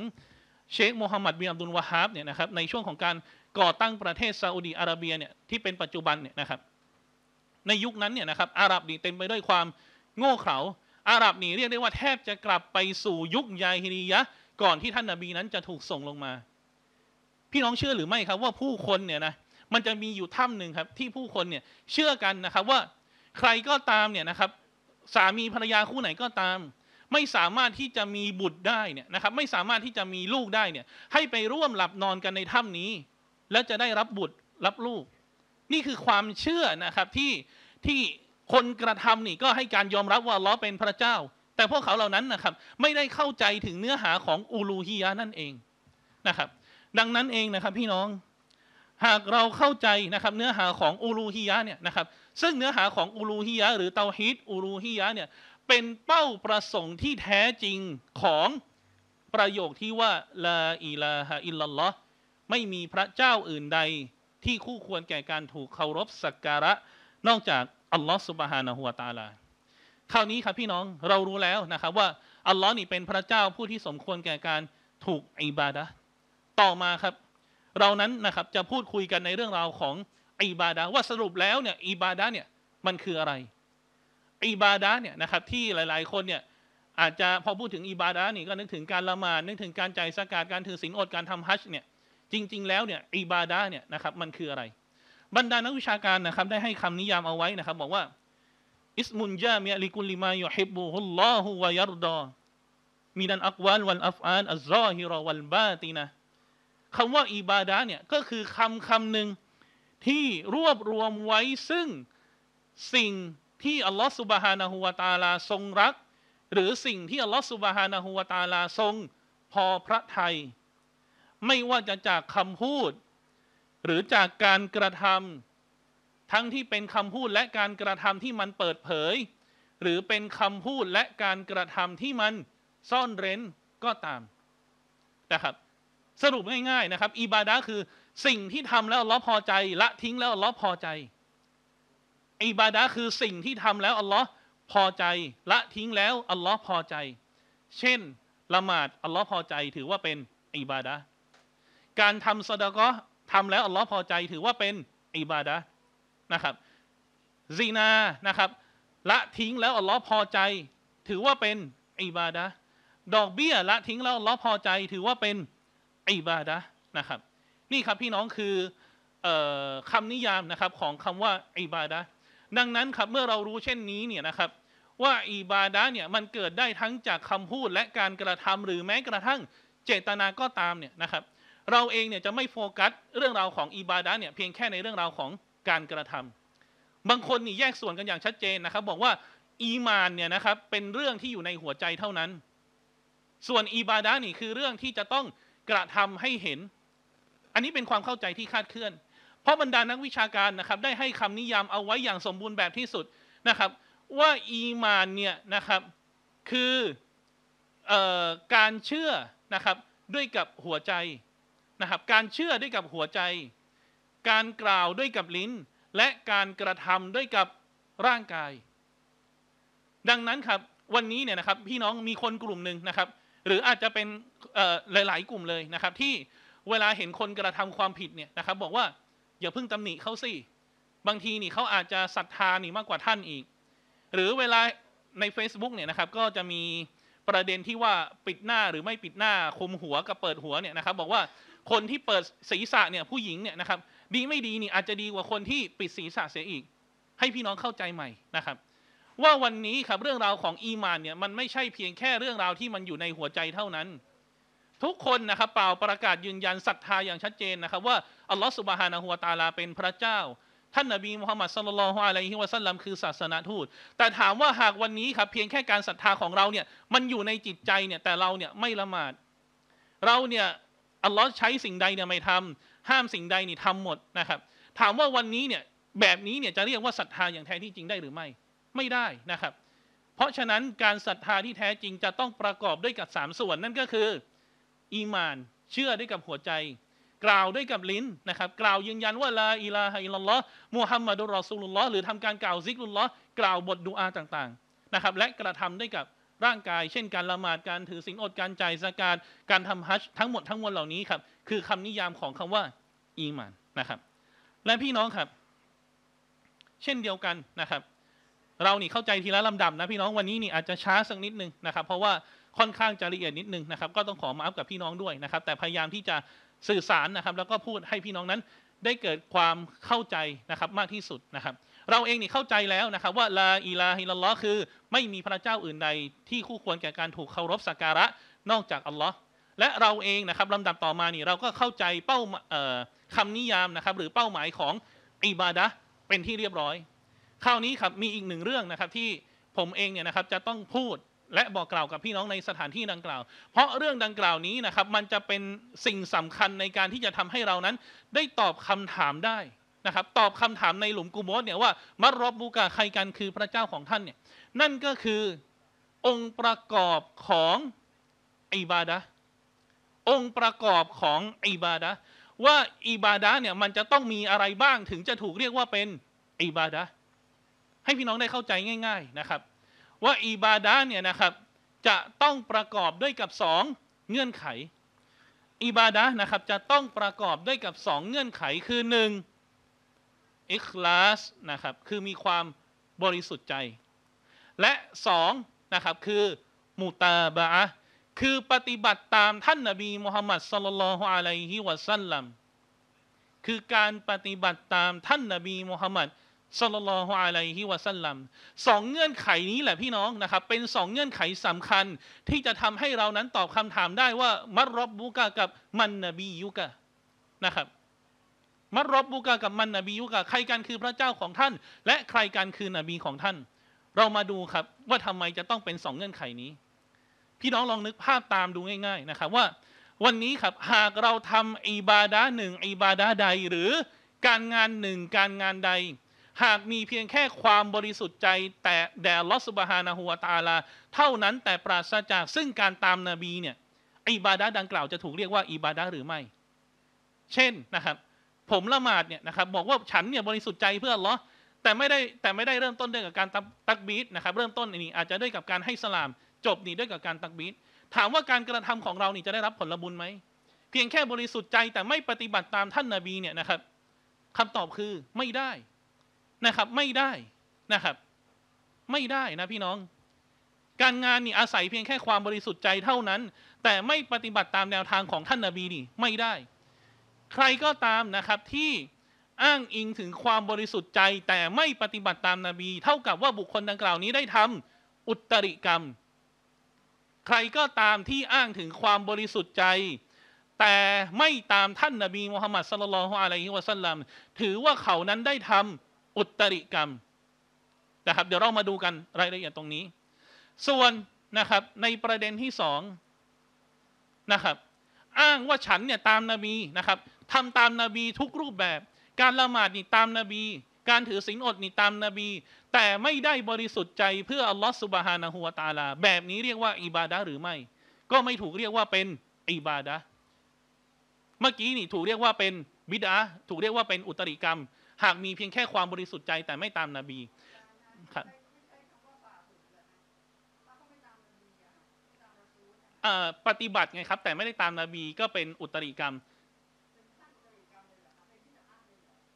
เชคโมฮัมหมัดบินอับดุลวาฮับเนี่ยนะครับในช่วงของการก่อตั้งประเทศซาอุดีอาระเบียเนี่ยที่เป็นปัจจุบันเนี่ยนะครับในยุคนั้นเนี่ยนะครับอาหรับนี่เต็มไปด้วยความโง่เขลาอาหรับนี่เรียกได้ว่าแทบจะกลับไปสู่ยุคยาฮิรียะก่อนที่ท่านนาบีนั้นจะถูกส่งลงมา พี่น้องเชื่อหรือไม่ครับ ว่าผู้คนเนี่ยนะ มันจะมีอยู่ถ้ำหนึ่งครับ ที่ผู้คนเนี่ยเชื่อกันนะครับว่า ใครก็ตามเนี่ยนะครับ สามีภรรยาคู่ไหนก็ตาม ไม่สามารถที่จะมีบุตรได้เนี่ยนะครับ ไม่สามารถที่จะมีลูกได้เนี่ย ให้ไปร่วมหลับนอนกันในถ้ำนี้ แล้วจะได้รับบุตรรับลูก นี่คือความเชื่อนะครับที่ที่คนกระทำนี่ก็ให้การยอมรับว่าล้อเป็นพระเจ้า แต่พวกเขาเหล่านั้นนะครับ ไม่ได้เข้าใจถึงเนื้อหาของอูลูฮียะนั่นเองนะครับ ดังนั้นเองนะครับพี่น้องหากเราเข้าใจนะครับเนื้อหาของอูลูฮียะเนี่ยนะครับซึ่งเนื้อหาของอูลูฮียะหรือเตาฮีตอูลูฮียะเนี่ยเป็นเป้าประสงค์ที่แท้จริงของประโยคที่ว่าลาอิลาฮะอิลลัลลอฮ์ไม่มีพระเจ้าอื่นใดที่คู่ควรแก่การถูกเคารพสักการะนอกจากอัลลอฮ์สุบฮานะฮุวาตาลาคราวนี้ครับพี่น้องเรารู้แล้วนะครับ ว่าอัลลอฮ์นี่เป็นพระเจ้าผู้ที่สมควรแก่การถูกอิบาดะต่อมาครับ เรานั้นนะครับจะพูดคุยกันในเรื่องราวของอิบาดะว่าสรุปแล้วเนี่ยอิบาดะเนี่ยมันคืออะไร อิบาดะเนี่ยนะครับที่หลาย ๆคนเนี่ยอาจจะพอพูดถึงอิบาดะนี่ก็นึกถึงการละหมาดนึกถึงการใจสาสกาดการถือศีลอดการทำฮัจญ์เนี่ยจริง ๆ แล้วเนี่ยอิบาดะเนี่ยนะครับมันคืออะไรบรรดานักวิชาการนะครับ ได้ให้คำนิยามเอาไว้นะครับ บอกว่าอิสมุนจามีลิกุลิมายฮิบุฮุลลอฮุวะยารดอมีดันอักวาลวันอัฟอานอัลรอฮิรอวันบาตินะคำว่าอิบาดะเนี่ยก็คือคำคำหนึ่งที่รวบรวมไว้ ซึ่งสิ่งที่อัลลอฮฺสุบฮานาหูวาตาลา ทรงรัก หรือสิ่งที่อัลลอฮฺสุบฮานาหูวาตาลาทรง พอพระทัยไม่ว่าจะจากคำพูดหรือจากการกระทำทั้งที่เป็นคำพูดและการกระทำที่มันเปิดเผย หรือเป็นคำพูดและการกระทำที่มันซ่อนเร้นก็ตามนะครับสรุปง่ายๆนะครับอิบาดะคือสิ่งที่ทำแล้วอัลลอฮ์พอใจละทิ้งแล้วอัลลอฮ์พอใจอิบาดะคือสิ่งที่ทำแล้วอัลลอฮ์พอใจละทิ้งแล้วอัลลอฮ์พอใจ เช่นละหมาดอัลลอฮ์พอใจ ถือว่าเป็นอิบาดะการทำสดากะทำแล้วอัลลอฮ์พอใจถือว่าเป็นอิบาดะนะครับซีนานะครับละทิ้งแล้วอัลลอฮ์พอใจ ถือว่าเป็นอิบาดะดอกเบี้ยละทิ้ง แล้วอัลลอฮ์พอใจถือว่าเป็นอิบาดะนะครับนี่ครับ พี่น้องคืออคำนิยามนะครับของคำว่าอิบาดะดังนั้นครับเมื่อเรารู้เช่นนี้เนี่ยนะครับ ว่าอิบาดะเนี่ยมันเกิดได้ทั้งจากคำพูดและการกระทำหรือแม้กระทั่งเจตนาก็ตามเนี่ยนะครับเราเองเนี่ยจะไม่โฟกัสเรื่องราวของอิบาดะเนี่ยเพียงแค่ในเรื่องราวของการกระทำ บางคนนี่แยกส่วนกันอย่างชัดเจนนะครับบอกว่า อีมานเนี่ยนะครับเป็นเรื่องที่อยู่ในหัวใจเท่านั้น ส่วนอิบาดะนี่คือเรื่องที่จะต้องกระทำให้เห็น อันนี้เป็นความเข้าใจที่คาดเคลื่อน เพราะบรรดานักวิชาการนะครับ ได้ให้คำนิยามเอาไว้อย่างสมบูรณ์แบบที่สุดนะครับ ว่าอีมานเนี่ยนะครับคือออการเชื่อนะครับด้วยกับหัวใจนะครับการเชื่อด้วยกับหัวใจ การกล่าวด้วยกับลิ้น และการกระทำด้วยกับร่างกาย ดังนั้นครับวันนี้เนี่ยนะครับพี่น้องมีคนกลุ่มหนึ่งนะครับ หรืออาจจะเป็นหลาย ๆ กลุ่มเลยนะครับ ที่เวลาเห็นคนกระทำความผิดเนี่ยนะครับ บอกว่าอย่าเพิ่งตำหนิเขาสิบางทีนี่เขาอาจจะศรัทธานี่มากกว่าท่านอีก หรือเวลาใน Facebook เนี่ยนะครับก็จะมีประเด็นที่ว่าปิดหน้าหรือไม่ปิดหน้าคุมหัวกับเปิดหัวเนี่ยนะครับ บอกว่าคนที่เปิดศีรษะเนี่ยผู้หญิงเนี่ยนะครับ ดีไม่ดีนี่อาจจะดีกว่าคนที่ปิดศีรษะเสียอีก ให้พี่น้องเข้าใจใหม่นะครับ ว่าวันนี้ครับเรื่องราวของอีมานเนี่ยมันไม่ใช่เพียงแค่เรื่องราวที่มันอยู่ในหัวใจเท่านั้น ทุกคนนะครับเปล่าประกาศยืนยันศรัทธาอย่างชัดเจนนะครับ ว่าอัลลอฮฺสุบฮานะฮัวาตาลาเป็นพระเจ้าท่านนบีมุฮัมมัดสุลลัลฮุอะลัยฮิวะสัลลัมคือศาสนาทูต แต่ถามว่าหากวันนี้ครับ เพียงแค่การศรัทธาของเราเนี่ยมันอยู่ในจิตใจเนี่ยแต่เราเนี่ยไม่ละหมาดเราเนี่ยอัลลอฮ์ใช้สิ่งใดเนี่ยไม่ทำ ห้ามสิ่งใดนี่ทำหมดนะครับ ถามว่าวันนี้เนี่ยแบบนี้เนี่ยจะเรียกว่าศรัทธาอย่างแท้ที่จริงได้หรือไม่ ไม่ได้นะครับ เพราะฉะนั้นการศรัทธาที่แท้จริงจะต้องประกอบด้วยกับสามส่วนนั่นก็คือ อีมานเชื่อด้วยกับหัวใจกล่าวด้วยกับลิ้นนะครับ กล่าวยืนยันว่าลาอิลาฮะอิลลอห์มุฮัมมัดุลรอซูลุลลอฮ์หรือทำการกล่าวซิกุลลอฮ์กล่าวบทดูอาต่าง ๆนะครับ และกระทำด้วยกับร่างกาย เช่นการละหมาดการถือสิงอดการใจสะสการการทำฮัจ์ทั้งหมดทั้งมวลเหล่านี้ครับ คือคำนิยามของคำว่า อีมานนะครับ และพี่น้องครับ เช่นเดียวกันนะครับ เรานี่เข้าใจทีละลำดับนะพี่น้องวันนี้นี่อาจจะช้าสักนิดนึงนะครับ เพราะว่าค่อนข้างจะละเอียดนิดนึงนะครับก็ต้องขอมาอัพกับพี่น้องด้วยนะครับ แต่พยายามที่จะสื่อสารนะครับแล้วก็พูดให้พี่น้องนั้นได้เกิดความเข้าใจนะครับมากที่สุดนะครับ เราเองนี่เข้าใจแล้วนะครับ ว่าลาอิลาฮิลลอคือ ไม่มีพระเจ้าอื่นใดที่คู่ควรแก่การถูกเคารพสักการะนอกจากอัลลอฮ์และเราเองนะครับลำดับต่อมานี่เราก็เข้าใจเป้าคำนิยามนะครับ หรือเป้าหมายของอิบาดะเป็นที่เรียบร้อยคราวนี้ครับมีอีกหนึ่งเรื่องนะครับ ที่ผมเองเนี่ยนะครับจะต้องพูดและบอกกล่าวกับพี่น้องในสถานที่ดังกล่าว เพราะเรื่องดังกล่าวนี้นะครับ มันจะเป็นสิ่งสำคัญในการที่จะทำให้เรานั้น ได้ตอบคำถามได้นะครับ ตอบคำถามในหลุมกูโบสเนี่ยว่ามารบบูกาใครกันคือพระเจ้าของท่านเนี่ยนั่นก็คือองค์ประกอบของอิบาดะองค์ประกอบของอิบาดะว่าอิบาดะเนี่ยมันจะต้องมีอะไรบ้างถึงจะถูกเรียกว่าเป็นอิบาดะให้พี่น้องได้เข้าใจง่าย ๆ นะครับว่าอิบาดะเนี่ยนะครับจะต้องประกอบด้วยกับสองเงื่อนไขอิบาดะนะครับจะต้องประกอบด้วยกับสองเงื่อนไขคือหนึ่งอิคลาสนะครับคือมีความบริสุทธิ์ใจ และสองนะครับคือมุตาบะคือปฏิบัติตามท่านนบีมุฮัมมัดสลลัลฮุอะลัยฮิวะสัลลัมคือการปฏิบัติตามท่านนบีมุฮัมมัดสลลฮุอะลัยฮิวะสัลลัมสองเงื่อนไขนี้แหละพี่น้องนะครับ เป็นสองเงื่อนไขสำคัญ ที่จะทำให้เรานั้นตอบคำถามได้ว่ามัรรบบูกะกับมันนบียุกะนะครับมัรรบบูกะกับมันนบียุกะ ใครกันคือพระเจ้าของท่าน และใครกันคือนบีของท่าน เรามาดูครับว่าทำไมจะต้องเป็นสองเงื่อนไขนี้ พี่น้องลองนึกภาพตามดูง่ายๆ นะครับ ว่าวันนี้ครับหากเราทำอิบาดะหนึ่งอิบาดะใดหรือการงานหนึ่งการงานใดหากมีเพียงแค่ความบริสุทธิ์ใจแต่แด่ลอสุบฮานาหัวตาลา เท่านั้นแต่ปราศจากซึ่งการตามนาบีเนี่ย อิบาดะดังกล่าวจะถูกเรียกว่าอิบาดะหรือไม่ เช่นนะครับ ผมละหมาดเนี่ยนะครับบอกว่าฉันเนี่ยบริสุทธิ์ใจเพื่อลอแต่ไม่ได้แต่ไม่ได้เริ่มต้นด้วยกับการตักบีดนะครับ เริ่มต้นนี่อาจจะด้วยกับการให้สลามจบนี่ด้วยกับการตักบีดถามว่าการกระทำของเรานี่จะได้รับผลบุญไหมเพียงแค่บริสุทธิ์ใจแต่ไม่ปฏิบัติตามท่านนาบีเนี่ยนะครับคำตอบคือไม่ได้นะครับไม่ได้นะครับ ไม่ได้นะพี่น้อง การงานนี่อาศัยเพียงแค่ความบริสุทธิ์ใจเท่านั้น แต่ไม่ปฏิบัติตามแนวทางของท่านนาบีนี่ ไม่ได้ ใครก็ตามนะครับที่อ้างอิงถึงความบริสุทธิ์ใจ แต่ไม่ปฏิบัติตามนาบี เท่ากับว่าบุคคลดังกล่าวนี้ได้ทำ อุตริกรรม ใครก็ตามที่อ้างถึงความบริสุทธิ์ใจ แต่ไม่ตามท่านนาบีมุฮัมมัดสลลัลฮุอะลัยฮิวะสัลลัมถือว่าเขานั้นได้ทำอุตริกรรมนะครับเดี๋ยวเรามาดูกันรายละเอียดตรงนี้ ส่วนนะครับในประเด็นที่สองนะครับ อ้างว่าฉันเนี่ย ตามนาบีนะครับทำตามนาบีทุกรูปแบบ การละหมาดนี่ตามนาบี การถือศีลอดนี่ตามนาบี แต่ไม่ได้บริสุทธิ์ใจเพื่ออัลลอฮฺสุบฮานะฮูวาตาลา แบบนี้เรียกว่าอิบาดะหรือไม่ ก็ไม่ถูกเรียกว่าเป็นอิบาดะเมื่อกี้นี่ถูกเรียกว่าเป็นบิดาถูกเรียกว่าเป็นอุตริกรรมหากมีเพียงแค่ความบริสุทธิ์ใจ แต่ไม่ตามนาบีครับปฏิบัติไงครับแต่ไม่ได้ตามนาบีก็เป็นอุตริกรรม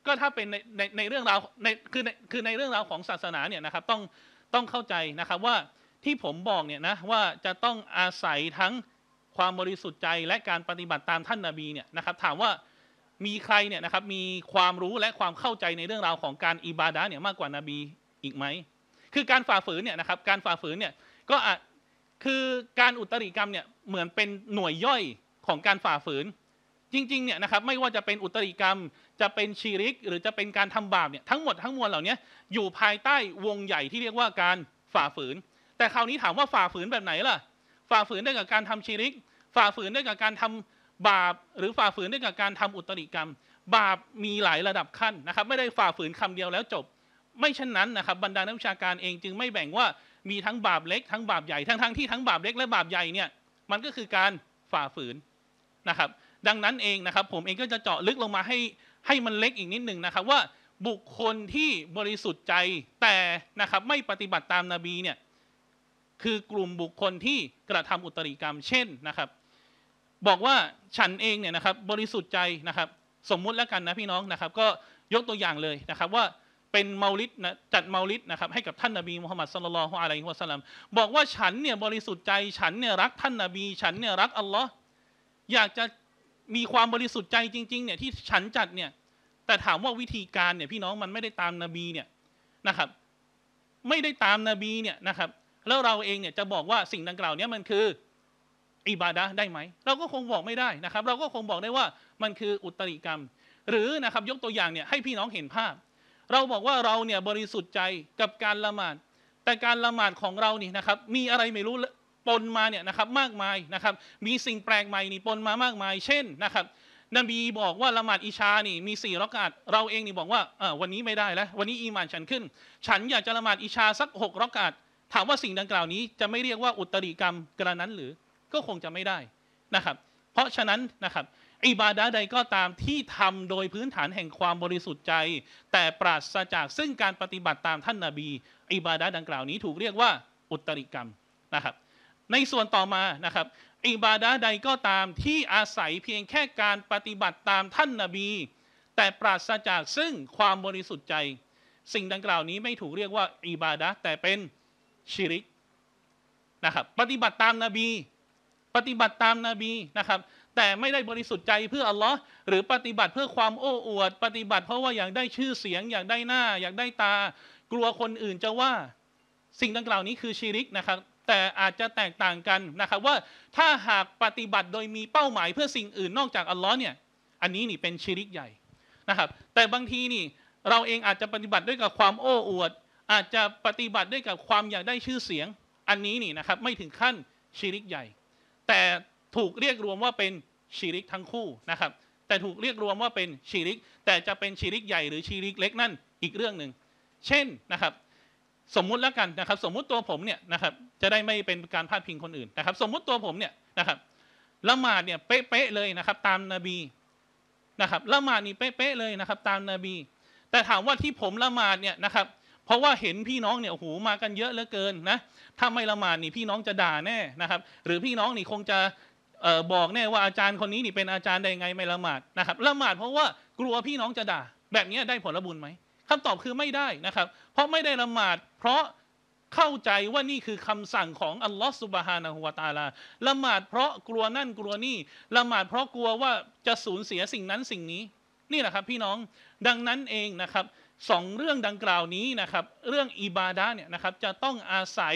ก็ถ้าเป็นในในเรื่องราวในคือในคือในเรื่องราวของศาสนาเนี่ยนะครับ ต้องต้องเข้าใจนะครับ ว่าที่ผมบอกเนี่ยนะว่าจะต้องอาศัยทั้งความบริสุทธิ์ใจ และการปฏิบัติตามท่านนาบีเนี่ยนะครับ ถามว่ามีใครเนี่ยนะครับ มีความรู้และความเข้าใจในเรื่องราวของการอิบาดะเนี่ยมากกว่านาบีอีกไหมคือการฝ่าฝืนเนี่ยนะครับการฝ่าฝืนเนี่ยก็อ่ะคือการอุตริกรรมเนี่ยเหมือนเป็นหน่วยย่อยของการฝ่าฝืน จริงๆเนี่ยนะครับไม่ว่าจะเป็นอุตริกรรมจะเป็นชีริกหรือจะเป็นการทำบาปเนี่ยทั้งหมดทั้งมวลเหล่านี้อยู่ภายใต้วงใหญ่ที่เรียกว่าการฝ่าฝืน แต่คราวนี้ถามว่าฝ่าฝืนแบบไหนล่ะฝ่าฝืนได้กับการทำชีริก ฝ่าฝืนได้กับการทำบาปหรือฝ่าฝืนด้วยกับการทำอุตริกรรม บาปมีหลายระดับขั้นนะครับ ไม่ได้ฝ่าฝืนคำเดียวแล้วจบ ไม่เช่นนั้นนะครับ บรรดานักวิชาการเอง จึงไม่แบ่งว่ามีทั้งบาปเล็ก ทั้งบาปใหญ่ทั้งทั้งที่ทั้งบาปเล็กและบาปใหญ่เนี่ยมันก็คือการฝ่าฝืนนะครับ ดังนั้นเองนะครับ ผมเองก็จะเจาะลึกลงมาให้ให้มันเล็กอีกนิดหนึ่งนะครับ ว่าบุคคลที่บริสุทธิ์ใจแต่นะครับไม่ปฏิบัติตามนาบีเนี่ยคือกลุ่มบุคคลที่กระทำอุตริกรรมเช่นนะครับบอกว่าฉันเองเนี่ยนะครับ บริสุทธิ์ใจนะครับ สมมุติแล้วกันนะพี่น้องนะครับ ก็ยกตัวอย่างเลยนะครับ ว่าเป็นมาลิดนะจัดมาลิดนะครับ ให้กับท่านนาบีมุฮัมมัดสุลลัลฮุอะลัยฮิวะสัลลัมบอกว่าฉันเนี่ยบริสุทธิ์ใจฉันเนี่ยรักท่านนาบี ฉันเนี่ยรักอัลลอฮ์อยากจะมีความบริสุทธิ์ใจจริงๆเนี่ยที่ฉันจัดเนี่ย แต่ถามว่าวิธีการเนี่ยพี่น้องมันไม่ได้ตามนาบีเนี่ยนะครับ ไม่ได้ตามนาบีเนี่ยนะครับ แล้วเราเองเนี่ยจะบอกว่าสิ่งดังกล่าวนี้มันคืออิบาดะได้ไหมเราก็คงบอกไม่ได้นะครับ เราก็คงบอกได้ว่ามันคืออุตริกรรม หรือนะครับยกตัวอย่างเนี่ยให้พี่น้องเห็นภาพ เราบอกว่าเราเนี่ยบริสุทธิ์ใจกับการละหมาด แต่การละหมาดของเรานี่นะครับมีอะไรไม่รู้ปนมาเนี่ยนะครับมากมายนะครับมีสิ่งแปลกใหม่นี่ปนมามากมาย เช่นนะครับนบีบอกว่าละหมาดอิชานี่มีสี่รักาตเราเองนี่บอกว่าวันนี้ไม่ได้แล้ววันนี้อิมานฉันขึ้น ฉันอยากจะละหมาดอิชาสักหกรักาตถามว่าสิ่งดังกล่าวนี้ จะไม่เรียกว่าอุตริกรรมกระนั้นหรือก็คงจะไม่ได้นะครับเพราะฉะนั้นนะครับอิบาดะใดก็ตามที่ทำโดยพื้นฐานแห่งความบริสุทธิ์ใจ แต่ปราศจากซึ่งการปฏิบัติตามท่านนาบี อิบาดะดังกล่าวนี้ถูกเรียกว่าอุตริกรรมนะครับในส่วนต่อมานะครับอิบาดะใดก็ตามที่อาศัยเพียงแค่การปฏิบัติตามท่านนาบี แต่ปราศจากซึ่งความบริสุทธิ์ใจ สิ่งดังกล่าวนี้ไม่ถูกเรียกว่าอิบาดะแต่เป็นชิริกนะครับปฏิบัติตามนาบีปฏิบัติตามนาบีนะครับ แต่ไม่ได้บริสุทธิ์ใจเพื่ออัลลอฮ์หรือปฏิบัติเพื่อความโอ้อวดปฏิบัติเพราะว่าอยากได้ชื่อเสียง อยากได้หน้า อยากได้ตา กลัวคนอื่นจะว่า สิ่งดังกล่าวนี้คือชีริกนะครับแต่อาจจะแตกต่างกันนะครับว่าถ้าหากปฏิบัติโดยมีเป้าหมายเพื่อสิ่งอื่นนอกจากอัลลอฮ์เนี่ยอันนี้นี่เป็นชีริกใหญ่นะครับ แต่บางทีนี่เราเองอาจจะปฏิบัติด้วยกับความโอ้อวด อาจจะปฏิบัติด้วยกับความอยากได้ชื่อเสียงอันนี้นี่นะครับไม่ถึงขั้นชีริกใหญ่แต่ถูกเรียกรวมว่าเป็นชีริกทั้งคู่นะครับ แต่ถูกเรียกรวมว่าเป็นชีริก แต่จะเป็นชีริกใหญ่หรือชีริกเล็กนั่นอีกเรื่องหนึ่งเช่นนะครับ สมมุติแล้วกันนะครับ สมมุติตัวผมเนี่ยนะครับจะได้ไม่เป็นการพาดพิงคนอื่นนะครับ สมมุติตัวผมเนี่ยนะครับละหมาดเนี่ยเป๊ะๆเลยนะครับ ตามนบีนะครับละหมาดนี่เป๊ะๆเลยนะครับ ตามนบี แต่ถามว่าที่ผมละหมาดเนี่ยนะครับราะว่าเห็นพี่น้องเนี่ยโอ้โหมากันเยอะเหลือเกินนะถ้าไม่ละหมาดนี่พี่น้องจะด่าแน่นะครับ หรือพี่น้องนี่คงจะบอกแน่ว่าอาจารย์คนนี้นี่เป็นอาจารย์ได้ไงไม่ละหมาดนะครับละหมาดเพราะว่ากลัวพี่น้องจะด่า แบบนี้ได้ผลบุญไหมคำตอบคือไม่ได้นะครับ เพราะไม่ได้ละหมาด เพราะเข้าใจว่านี่คือคำสั่งของอัลลอฮฺสุบฮานะฮุวาตาลาละหมาด เพราะกลัวนั่นกลัวนี่ละหมาด เพราะกลัวว่าจะสูญเสียสิ่งนั้นสิ่งนี้ นี่แหละครับพี่น้องดังนั้นเองนะครับสองเรื่องดังกล่าวนี้นะครับ เรื่องอิบาดะเนี่ยนะครับจะต้องอาศัย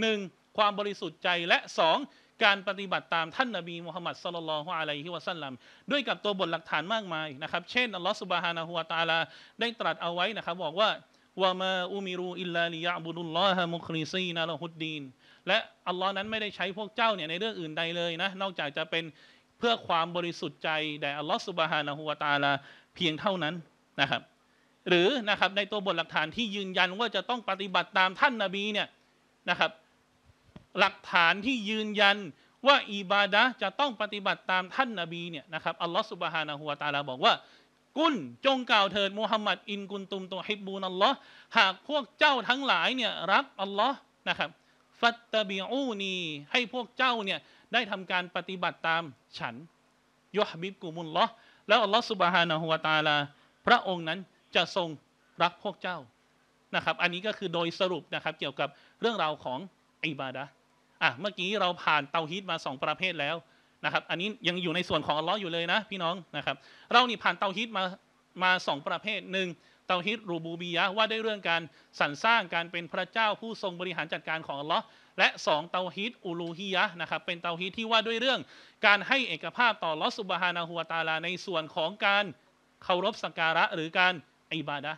หนึ่งความบริสุทธิ์ใจ และสองการปฏิบัติตามท่านนบีมุฮัมมัดสลลัลฮุอะลัยฮิวะสัลลัมด้วยกับตัวบทหลักฐานมากมายนะครับเช่น อัลลอฮฺสุบฮานะฮุวาตาลาได้ตรัสเอาไว้นะครับ บอกว่าวะมาอุมิรูอิลลาลิยะบุดุลลอฮะมุคลิซีนะละฮุดดีนและอัลลอฮ์นั้นไม่ได้ใช้พวกเจ้าเนี่ยในเรื่องอื่นใดเลยนะนอกจากจะเป็นเพื่อความบริสุทธิ์ใจแด่อัลลอฮฺสุบฮานะฮุวาตาลาเพียงเท่านั้นนะครับหรือนะครับในตัวบทหลักฐานที่ยืนยันว่าจะต้องปฏิบัติตามท่านนาบีเนี่ยนะครับ หลักฐานที่ยืนยันว่าอิบาดะจะต้องปฏิบัติตามท่านนาบีเนี่ยนะครับอัลลอฮฺสุบฮานาหัวตาลาบอกว่า กุนจงกล่าวเถิดมูฮัมหมัดอิน กุนตุมตัวฮิบูนัลลอฮ์หากพวกเจ้าทั้งหลายเนี่ยรักอัลลอฮ์นะครับฟัตตบิอูนีให้พวกเจ้าเนี่ยได้ทำการปฏิบัติตามฉันยอฮบิบกุมุลลอฮ์แล้วอัลลอฮ์สุบฮานาหัวตาลาพระองค์นั้นจะทรงรักพวกเจ้านะครับ อันนี้ก็คือโดยสรุปนะครับเกี่ยวกับเรื่องราวของอิบาดะอ่ะเมื่อกี้เราผ่านเตาฮีตมาสองประเภทแล้วนะครับ อันนี้ยังอยู่ในส่วนของอัลลอฮ์อยู่เลยนะพี่น้องนะครับ เรานี่ผ่านเตาฮีตมามาสองประเภทหนึ่งเตาฮิตรูบูบียะว่าด้วยเรื่องการสรรสร้างการเป็นพระเจ้าผู้ทรงบริหารจัดการของอัลลอฮ์และ 2 เตาฮิตอูลูฮียะนะครับเป็นเตาฮิตที่ว่าด้วยเรื่องการให้เอกภาพต่อลอสุบฮานาหัวตาลาในส่วนของการเคารพสักการะหรือการอิบาดะ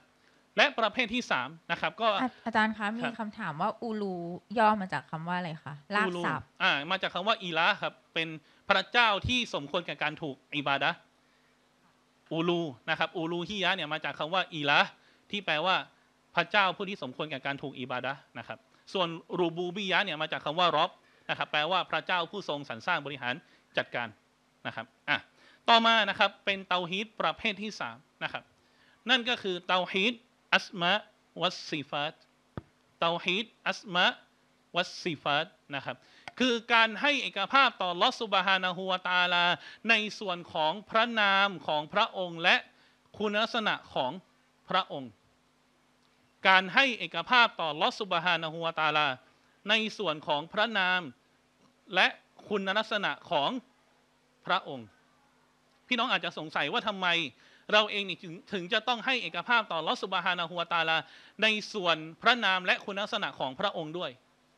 และประเภทที่สามนะครับ ก็อาจารย์คะมีคำถามว่าอูลูย่อมาจากคำว่าอะไรคะลากศัพท์อ่ามาจากคำว่าอีละครับ เป็นพระเจ้าที่สมควรกับการถูก อิบาดะอูลูนะครับอูลูฮิยะเนี่ยมาจากคำว่า อีละที่แปลว่า พระเจ้าผู้ที่สมควรกับการถูกอิบาดะนะครับ ส่วนรูบูบิยะเนี่ยมาจากคำว่ารอบนะครับ แปลว่าพระเจ้าผู้ทรงสรรสร้างบริหารจัดการนะครับอ่ะต่อมานะครับเป็นเตาฮีตประเภทที่สามนะครับนั่นก็คือเตาฮีดอัสมาวัสซีฟัตเตาฮีดอัสมาวัสซีฟัตนะครับคือการให้เอกภาพต่อลอสุบฮานาหัวตาลา ในส่วนของพระนามของพระองค์และคุณลักษณะของพระองค์ การให้เอกภาพต่อลอสุบฮานาหัวตาลาในส่วนของพระนามและคุณลักษณะของพระองค์พี่น้องอาจจะสงสัยว่าทำไมเราเองนี่ถึงถึงจะต้องให้เอกภาพต่อลอสุบฮานาหัวตาลาในส่วนพระนามและคุณลักษณะของพระองค์ด้วย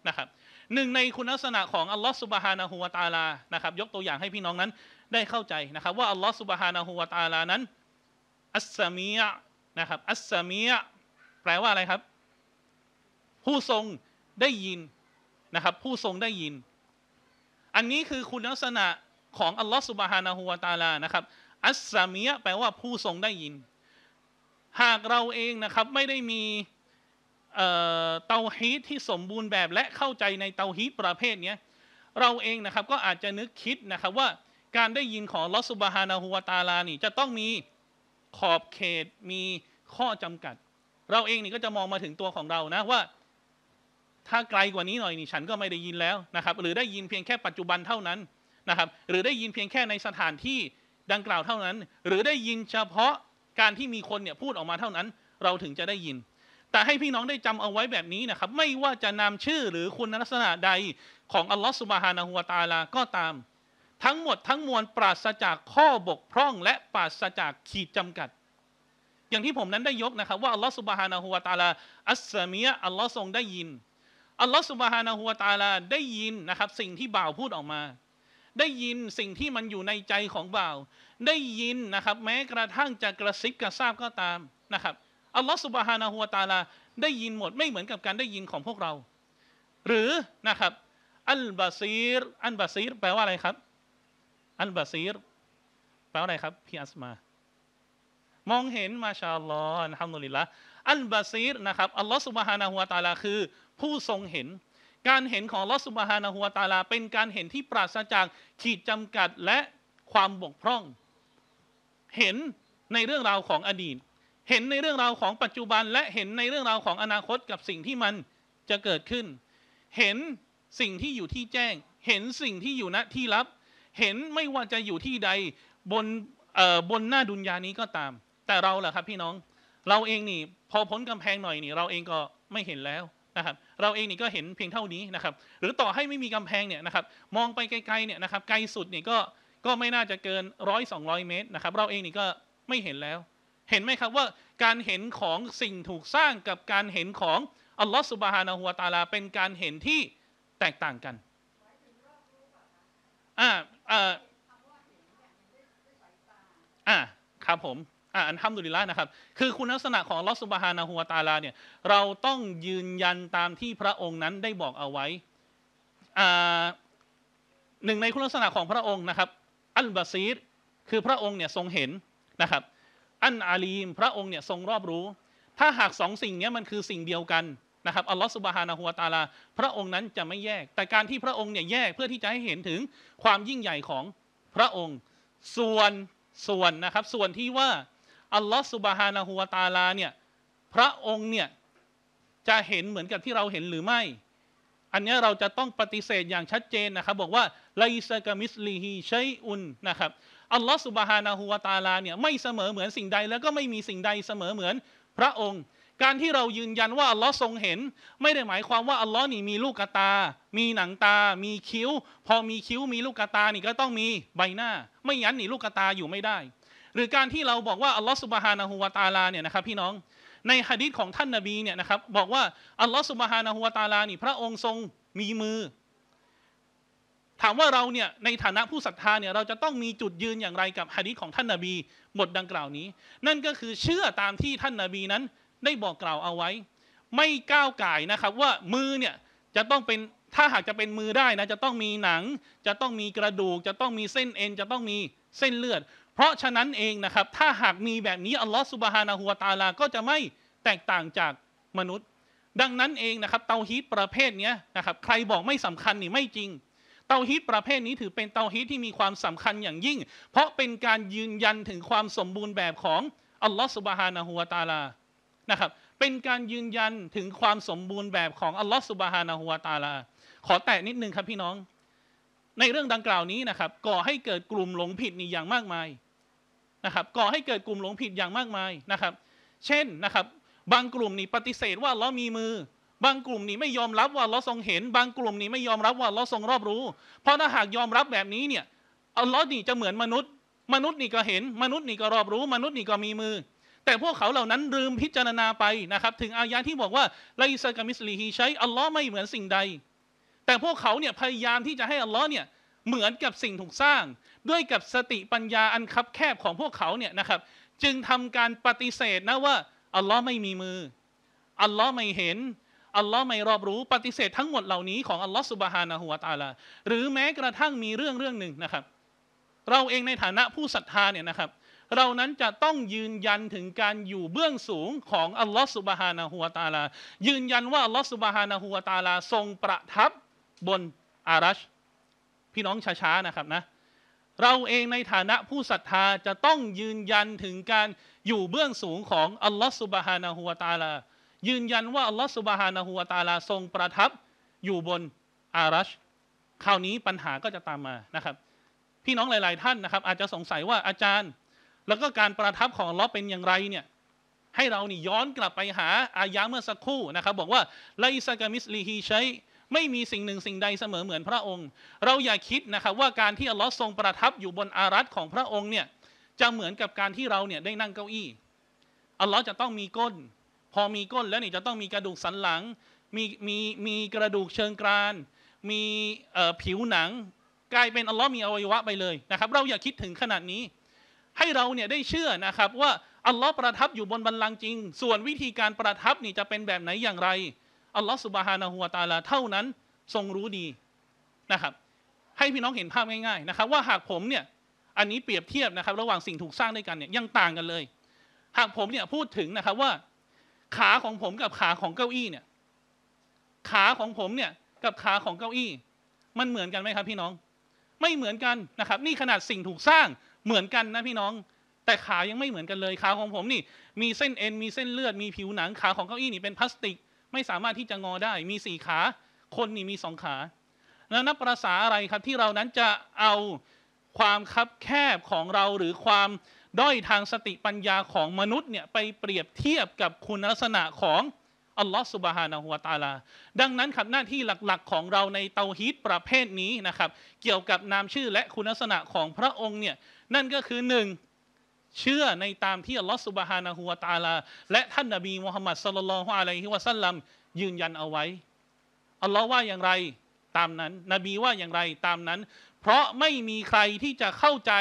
นะครับหนึ่งในคุณลักษณะของอัลลอฮ์สุบฮานาหัวตาลานะครับยกตัวอย่างให้พี่น้องนั้นได้เข้าใจนะครับ ว่าอัลลอฮ์สุบฮานาหัวตาลานั้น อัสซามีะนะครับ อัสซามีะแปลว่าอะไรครับ ผู้ทรงได้ยินนะครับ ผู้ทรงได้ยิน อันนี้คือคุณลักษณะของอัลลอฮ์สุบฮานาหัวตาลานะครับอัสซามียะ แปลว่าผู้ทรงได้ยิน หากเราเองนะครับไม่ได้มีเตาฮีตที่สมบูรณ์แบบและเข้าใจในเตาฮีตประเภทนี้เราเองนะครับก็อาจจะนึกคิดนะครับว่า การได้ยินของลอสุบฮานาหัวตาลานี่จะต้องมีขอบเขตมีข้อจำกัด เราเองนี่ก็จะมองมาถึงตัวของเรานะว่า ถ้าไกลกว่านี้หน่อยนี่ฉันก็ไม่ได้ยินแล้วนะครับ หรือได้ยินเพียงแค่ปัจจุบันเท่านั้นนะครับ หรือได้ยินเพียงแค่ในสถานที่ดังกล่าวเท่านั้น หรือได้ยินเฉพาะการที่มีคนเนี่ยพูดออกมาเท่านั้น เราถึงจะได้ยิน แต่ให้พี่น้องได้จำเอาไว้แบบนี้นะครับ ไม่ว่าจะนำชื่อหรือคุณลักษณะใดของอัลลอฮฺสุบฮานะฮูวาตาลาก็ตาม ทั้งหมดทั้งมวลปราศจากข้อบกพร่องและปราศจากขีดจำกัด อย่างที่ผมนั้นได้ยกนะครับว่าอัลลอฮฺสุบฮานะฮูวาตาลาอัสซามียอัลลอฮ์ทรงได้ยินอัลลอฮฺสุบฮานะฮูวาตาลาได้ยินนะครับ สิ่งที่บ่าวพูดออกมาได้ยินสิ่งที่มันอยู่ในใจของบ่าว ได้ยินนะครับ แม้กระทั่งจะกระซิบกระซาบก็ตามนะครับอัลลอฮฺสุบฮานาหัวตาลา ได้ยินหมดไม่เหมือนกับการได้ยินของพวกเรา หรือนะครับอัลบาซีรอัลบาซีรแปลว่าอะไรครับ อัลบาซีรแปลว่าอะไรครับ พี่อัสมา มองเห็นมาชาลลอนัลฮัมุลิลละอัลบาซีรนะครับอัลลอฮฺสุบฮานาหัวตาลาคือ ผู้ทรงเห็นการเห็นของลอสุบฮานาหัวตาลา เป็นการเห็นที่ปราศจากขีดจำกัดและความบกพร่อง เห็นในเรื่องราวของอดีต เห็นในเรื่องราวของปัจจุบันและเห็นในเรื่องราวของอนาคตกับสิ่งที่มันจะเกิดขึ้น เห็นสิ่งที่อยู่ที่แจ้ง เห็นสิ่งที่อยู่ณที่ลับ เห็นไม่ว่าจะอยู่ที่ใดบนบนหน้าดุนยานี้ก็ตาม แต่เราแหละครับพี่น้อง เราเองนี่ พอพ้นกำแพงหน่อยนี่ เราเองก็ไม่เห็นแล้วะครับเราเองนี่ก็เห็นเพียงเท่านี้นะครับ หรือต่อให้ไม่มีกำแพงเนี่ยนะครับ มองไปไกลๆเนี่ยนะครับ ไกลสุดเนี่ยก็ก็ไม่น่าจะเกินร้อยสองร้อยเมตร นะครับ เราเองนี่ก็ไม่เห็นแล้ว เห็นไหมครับว่าการเห็นของสิ่งถูกสร้างกับการเห็นของอัลลอฮฺสุบฮานาหัวตาลาเป็นการเห็นที่แตกต่างกันอ่าอ่าอ่าครับผมอ่าันทำดุลิละนะครับ คือคุณลักษณะของลอสุบฮานาหัวตาลาเนี่ย เราต้องยืนยันตามที่พระองค์นั้นได้บอกเอาไว้ อ่าหนึ่งในคุณลักษณะของพระองค์นะครับ อัลบาซีดคือพระองค์เนี่ยทรงเห็นนะครับ อันอาลีมพระองค์เนี่ยทรงรอบรู้ ถ้าหากสองสิ่งนี้มันคือสิ่งเดียวกันนะครับ อัลลอฮฺสุบฮานาหัวตาลาพระองค์นั้นจะไม่แยก แต่การที่พระองค์เนี่ยแยกเพื่อที่จะให้เห็นถึงความยิ่งใหญ่ของพระองค์ ส่วน ส่วนนะครับ ส่วนที่ว่าอัลลอฮฺสุบฮานาหัวตาลาเนี่ยพระองค์เนี่ย จะเห็นเหมือนกับที่เราเห็นหรือไม่ อันนี้เราจะต้องปฏิเสธอย่างชัดเจนนะครับ บอกว่าไลซากามิสลีฮีชัยอุนนะครับ อัลลอฮฺสุบฮานาหัวตาลาเนี่ยไม่เสมอเหมือนสิ่งใดแล้วก็ไม่มีสิ่งใดเสมอเหมือนพระองค์ การที่เรายืนยันว่าอัลลอฮ์ทรงเห็น ไม่ได้หมายความว่าอัลลอฮ์นี่มีลูกตา มีหนังตา มีคิ้ว พอมีคิ้ว มีลูกตานี่ก็ต้องมีใบหน้า ไม่งั้นนี่ลูกตาอยู่ไม่ได้หรือการที่เราบอกว่าอัลลอฮฺสุบฮานะฮูวาตาลาเนี่ยนะครับพี่น้องในฮะดีษของท่านนาบีเนี่ยนะครับบอกว่าอัลลอฮฺสุบฮานะฮูวาตาลานี่พระองค์ทรงมีมือ ถามว่าเราเนี่ยในฐานะผู้ศรัทธาเนี่ยเราจะต้องมีจุดยืนอย่างไรกับฮะดีษของท่านนาบีบทดังกล่าวนี้ นั่นก็คือเชื่อตามที่ท่านนาบีนั้นได้บอกกล่าวเอาไว้ ไม่ก้าวไก่นะครับว่ามือเนี่ยจะต้องเป็น ถ้าหากจะเป็นมือได้นะจะต้องมีหนัง จะต้องมีกระดูก จะต้องมีเส้นเอ็นจะต้องมีเส้นเลือดพราะฉะนั้นเองนะครับถ้าหากมีแบบนี้อัลลอฮฺสุบฮานาหัวตาลาก็จะไม่แตกต่างจากมนุษย์ ดังนั้นเองนะครับเตาฮีตประเภทนี้นะครับใครบอกไม่สำคัญนี่ไม่จริงเตาฮีตประเภทนี้ถือเป็นเตาฮีตที่มีความสำคัญอย่างยิ่ง เพราะเป็นการยืนยันถึงความสมบูรณ์แบบของอัลลอฮฺสุบฮานาหัวตาลานะครับเป็นการยืนยันถึงความสมบูรณ์แบบของอัลลอฮฺสุบฮานาหัวตาลา ขอแตะนิดนึงครับพี่น้อง ในเรื่องดังกล่าวนี้นะครับก่อให้เกิดกลุ่มหลงผิดนี่อย่างมากมายนะครับก่อให้เกิดกลุ่มหลงผิดอย่างมากมายนะครับ เช่นนะครับบางกลุ่มนี่ปฏิเสธว่าเรามีมือ บางกลุ่มนี่ไม่ยอมรับว่าเราทรงเห็น บางกลุ่มนี่ไม่ยอมรับว่าเราทรงรอบรู้ เพราะถ้าหากยอมรับแบบนี้เนี่ยอัลลอฮ์นี่จะเหมือนมนุษย์ มนุษย์นี่ก็เห็นมนุษย์นี่ก็รอบรู้ มนุษย์นี่ก็มีมือ แต่พวกเขาเหล่านั้นลืมพิจารณาไปนะครับถึงอายะที่บอกว่าไลซากามิสลีฮีใช้อัลลอฮ์ไม่เหมือนสิ่งใด แต่พวกเขาเนี่ยพยายามที่จะให้อัลลอฮ์เนี่ยเหมือนกับสิ่งถูกสร้างด้วยกับสติปัญญาอันคับแคบของพวกเขาเนี่ยนะครับ จึงทำการปฏิเสธนะว่าอัลลอฮ์ไม่มีมือ อัลลอฮ์ไม่เห็น อัลลอฮ์ไม่รอบรู้ปฏิเสธทั้งหมดเหล่านี้ของอัลลอฮ์สุบฮานะฮุวาตาลาหรือแม้กระทั่งมีเรื่องเรื่องหนึ่งนะครับ เราเองในฐานะผู้ศรัทธาเนี่ยนะครับ เรานั้นจะต้องยืนยันถึงการอยู่เบื้องสูงของอัลลอฮ์สุบฮานะฮุวาตาลายืนยันว่าอัลลอฮ์สุบฮานะฮุวาตาลาทรงประทับบน อารัชพี่น้องช้าๆนะครับนะเราเองในฐานะผู้ศรัทธาจะต้องยืนยันถึงการอยู่เบื้องสูงของอัลลอฮฺสุบฮานาหัวตาลา ยืนยันว่าอัลลอฮฺสุบฮานาหัวตาลาทรงประทับอยู่บนอารัช คราวนี้ปัญหาก็จะตามมานะครับพี่น้องหลาย ๆ ท่านนะครับ อาจจะสงสัยว่าอาจารย์ แล้วก็การประทับของลอเป็นอย่างไรเนี่ยให้เรานี่ย้อนกลับไปหาอายะเมื่อสักครู่นะครับ บอกว่าไลซากามิสลีฮีใช้ไม่มีสิ่งหนึ่งสิ่งใดเสมอเหมือนพระองค์ เราอย่าคิดนะครับ ว่าการที่อัลลอฮ์ทรงประทับอยู่บนอารัตของพระองค์เนี่ยจะเหมือนกับการที่เราเนี่ยได้นั่งเก้าอี้ อัลลอฮ์จะต้องมีก้น พอมีก้นแล้วนี่จะต้องมีกระดูกสันหลัง มีมีมีกระดูกเชิงกรานมีผิวหนัง กลายเป็นอัลลอฮ์มีอวัยวะไปเลยนะครับ เราอย่าคิดถึงขนาดนี้ ให้เราเนี่ยได้เชื่อนะครับ ว่าอัลลอฮ์ประทับอยู่บนบัลลังก์จริง ส่วนวิธีการประทับนี่จะเป็นแบบไหนอย่างไรอัลลอฮฺสุบฮานาหัวตาลาเท่านั้น ทรงรู้ดีนะครับ ให้พี่น้องเห็นภาพง่ายๆนะครับ ว่าหากผมเนี่ย อันนี้เปรียบเทียบนะครับ ระหว่างสิ่งถูกสร้างด้วยกันเนี่ยยังต่างกันเลย หากผมเนี่ยพูดถึงนะครับว่า ขาของผมกับขาของเก้าอี้เนี่ยขาของผมเนี่ยกับขาของเก้าอี้ มันเหมือนกันไหมครับ พี่น้อง ไม่เหมือนกันนะครับ นี่ขนาดสิ่งถูกสร้างเหมือนกันนะพี่น้อง แต่ขายังไม่เหมือนกันเลย ขาของผมนี่ มีเส้นเอ็นมีเส้นเลือดมีผิวหนัง ขาของเก้าอี้นี่เป็นพลาสติกไม่สามารถที่จะงอได้มีสี่ขา คนนี่มีสองขา แล้วนับประสาอะไรครับที่เรานั้นจะเอาความคับแคบของเราหรือความด้อยทางสติปัญญาของมนุษย์เนี่ยไปเปรียบเทียบกับคุณลักษณะของอัลลอฮฺสุบฮานาหัวตาลา ดังนั้นครับหน้าที่หลักๆของเราในเตาฮีตประเภทนี้นะครับ เกี่ยวกับนามชื่อและคุณลักษณะของพระองค์เนี่ยนั่นก็คือหนึ่งเชื่อในตามที่อัลลอฮฺสุบฮานะฮูวตาลาและท่านนบีมูฮัมมัดสลลัลฮุอะลัยฮิวะสัลลัมยืนยันเอาไว้อัลลอฮ์ว่าอย่างไรตามนั้น นบีว่าอย่างไรตามนั้น เพราะไม่มีใครที่จะเข้าใจ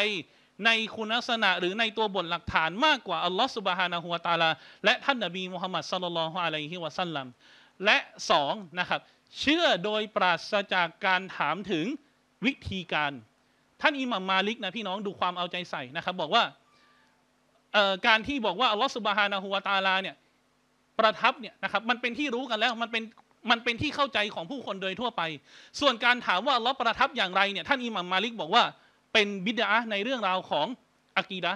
ในคุณลักษณะหรือในตัวบทหลักฐานมากกว่าอัลลอฮฺสุบฮานะฮูวตาลาและท่านนบีมูฮัมมัดสลลัลฮุอะลัยฮิวะสัลลัมและสองนะครับ เชื่อโดยปราศจากการถามถึงวิธีการ ท่านอิหม่ามมาลิกนะพี่น้องดูความเอาใจใส่นะครับ บอกว่าการที่บอกว่าอัลลอฮฺสุบฮานาหูวาตาลาเนี่ยประทับเนี่ยนะครับ มันเป็นที่รู้กันแล้วมันเป็นมันเป็นที่เข้าใจของผู้คนโดยทั่วไป ส่วนการถามว่าอัลลอฮฺประทับอย่างไรเนี่ยท่านอิหม่ามมาลิกบอกว่าเป็นบิดาในเรื่องราวของอะกีดะ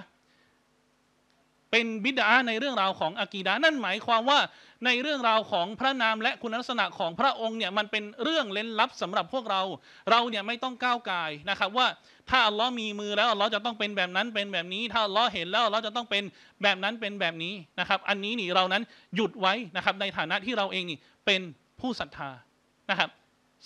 เป็นบิดาในเรื่องราวของอากีดานั่นหมายความว่าในเรื่องราวของพระนามและคุณลักษณะของพระองค์เนี่ยมันเป็นเรื่องเล่นลับสำหรับพวกเรา เราเนี่ยไม่ต้องก้าวไกลนะครับว่าถ้าอัลลอฮ์มีมือแล้วอัลลอฮ์จะต้องเป็นแบบนั้นเป็นแบบนี้ ถ้าอัลลอฮ์เห็นแล้วอัลลอฮ์จะต้องเป็นแบบนั้นเป็นแบบนี้นะครับอันนี้นี่เรานั้นหยุดไว้นะครับในฐานะที่เราเองนี่เป็นผู้ศรัทธานะครับ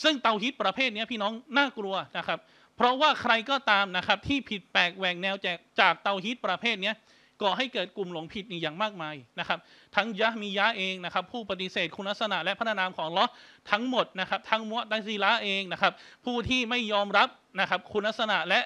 ซึ่งเตาฮิตประเภทนี้พี่น้องน่ากลัวนะครับ เพราะว่าใครก็ตามนะครับที่ผิดแปลกแหวกแนวจากจากเตาฮิตประเภทนี้ก่อให้เกิดกลุ่มหลงผิดอีกอย่างมากมายนะครับ ทั้งยะมียะเองนะครับ ผู้ปฏิเสธคุณลักษณะและพระนามของลอทั้งหมดนะครับทั้งมวดดัซีละเองนะครับผู้ที่ไม่ยอมรับนะครับคุณลักษณะและ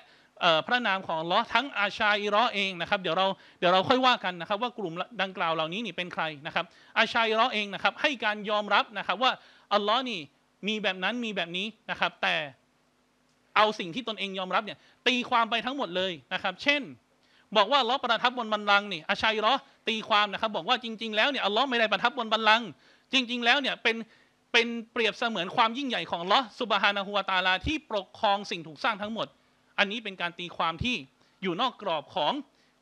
พระนามของลอทั้งอาชาอิรอเองนะครับเดี๋ยวเราเดี๋ยวเราค่อยว่ากันนะครับ ว่ากลุ่มดังกล่าวเหล่านี้นี่เป็นใครนะครับ อาชาอิรอเองนะครับให้การยอมรับนะครับว่าอัลลอฮ์นี่มีแบบนั้นมีแบบนี้นะครับแต่เอาสิ่งที่ตนเองยอมรับเนี่ยตีความไปทั้งหมดเลยนะครับ เช่นบอกว่าล้อประทับบนบันลังนี่อาชัยรอตีความนะครับ บอกว่าจริงๆ แล้วเนี่ยอัลลอฮ์ไม่ได้ประทับบนบันลังจริง ๆ แล้วเนี่ยเป็นเป็นเปรียบเสมือนความยิ่งใหญ่ ของลอสุบฮานาหัวตาลาที่ปกครองสิ่งถูกสร้างทั้งหมด อันนี้เป็นการตีความที่อยู่นอกกรอบของ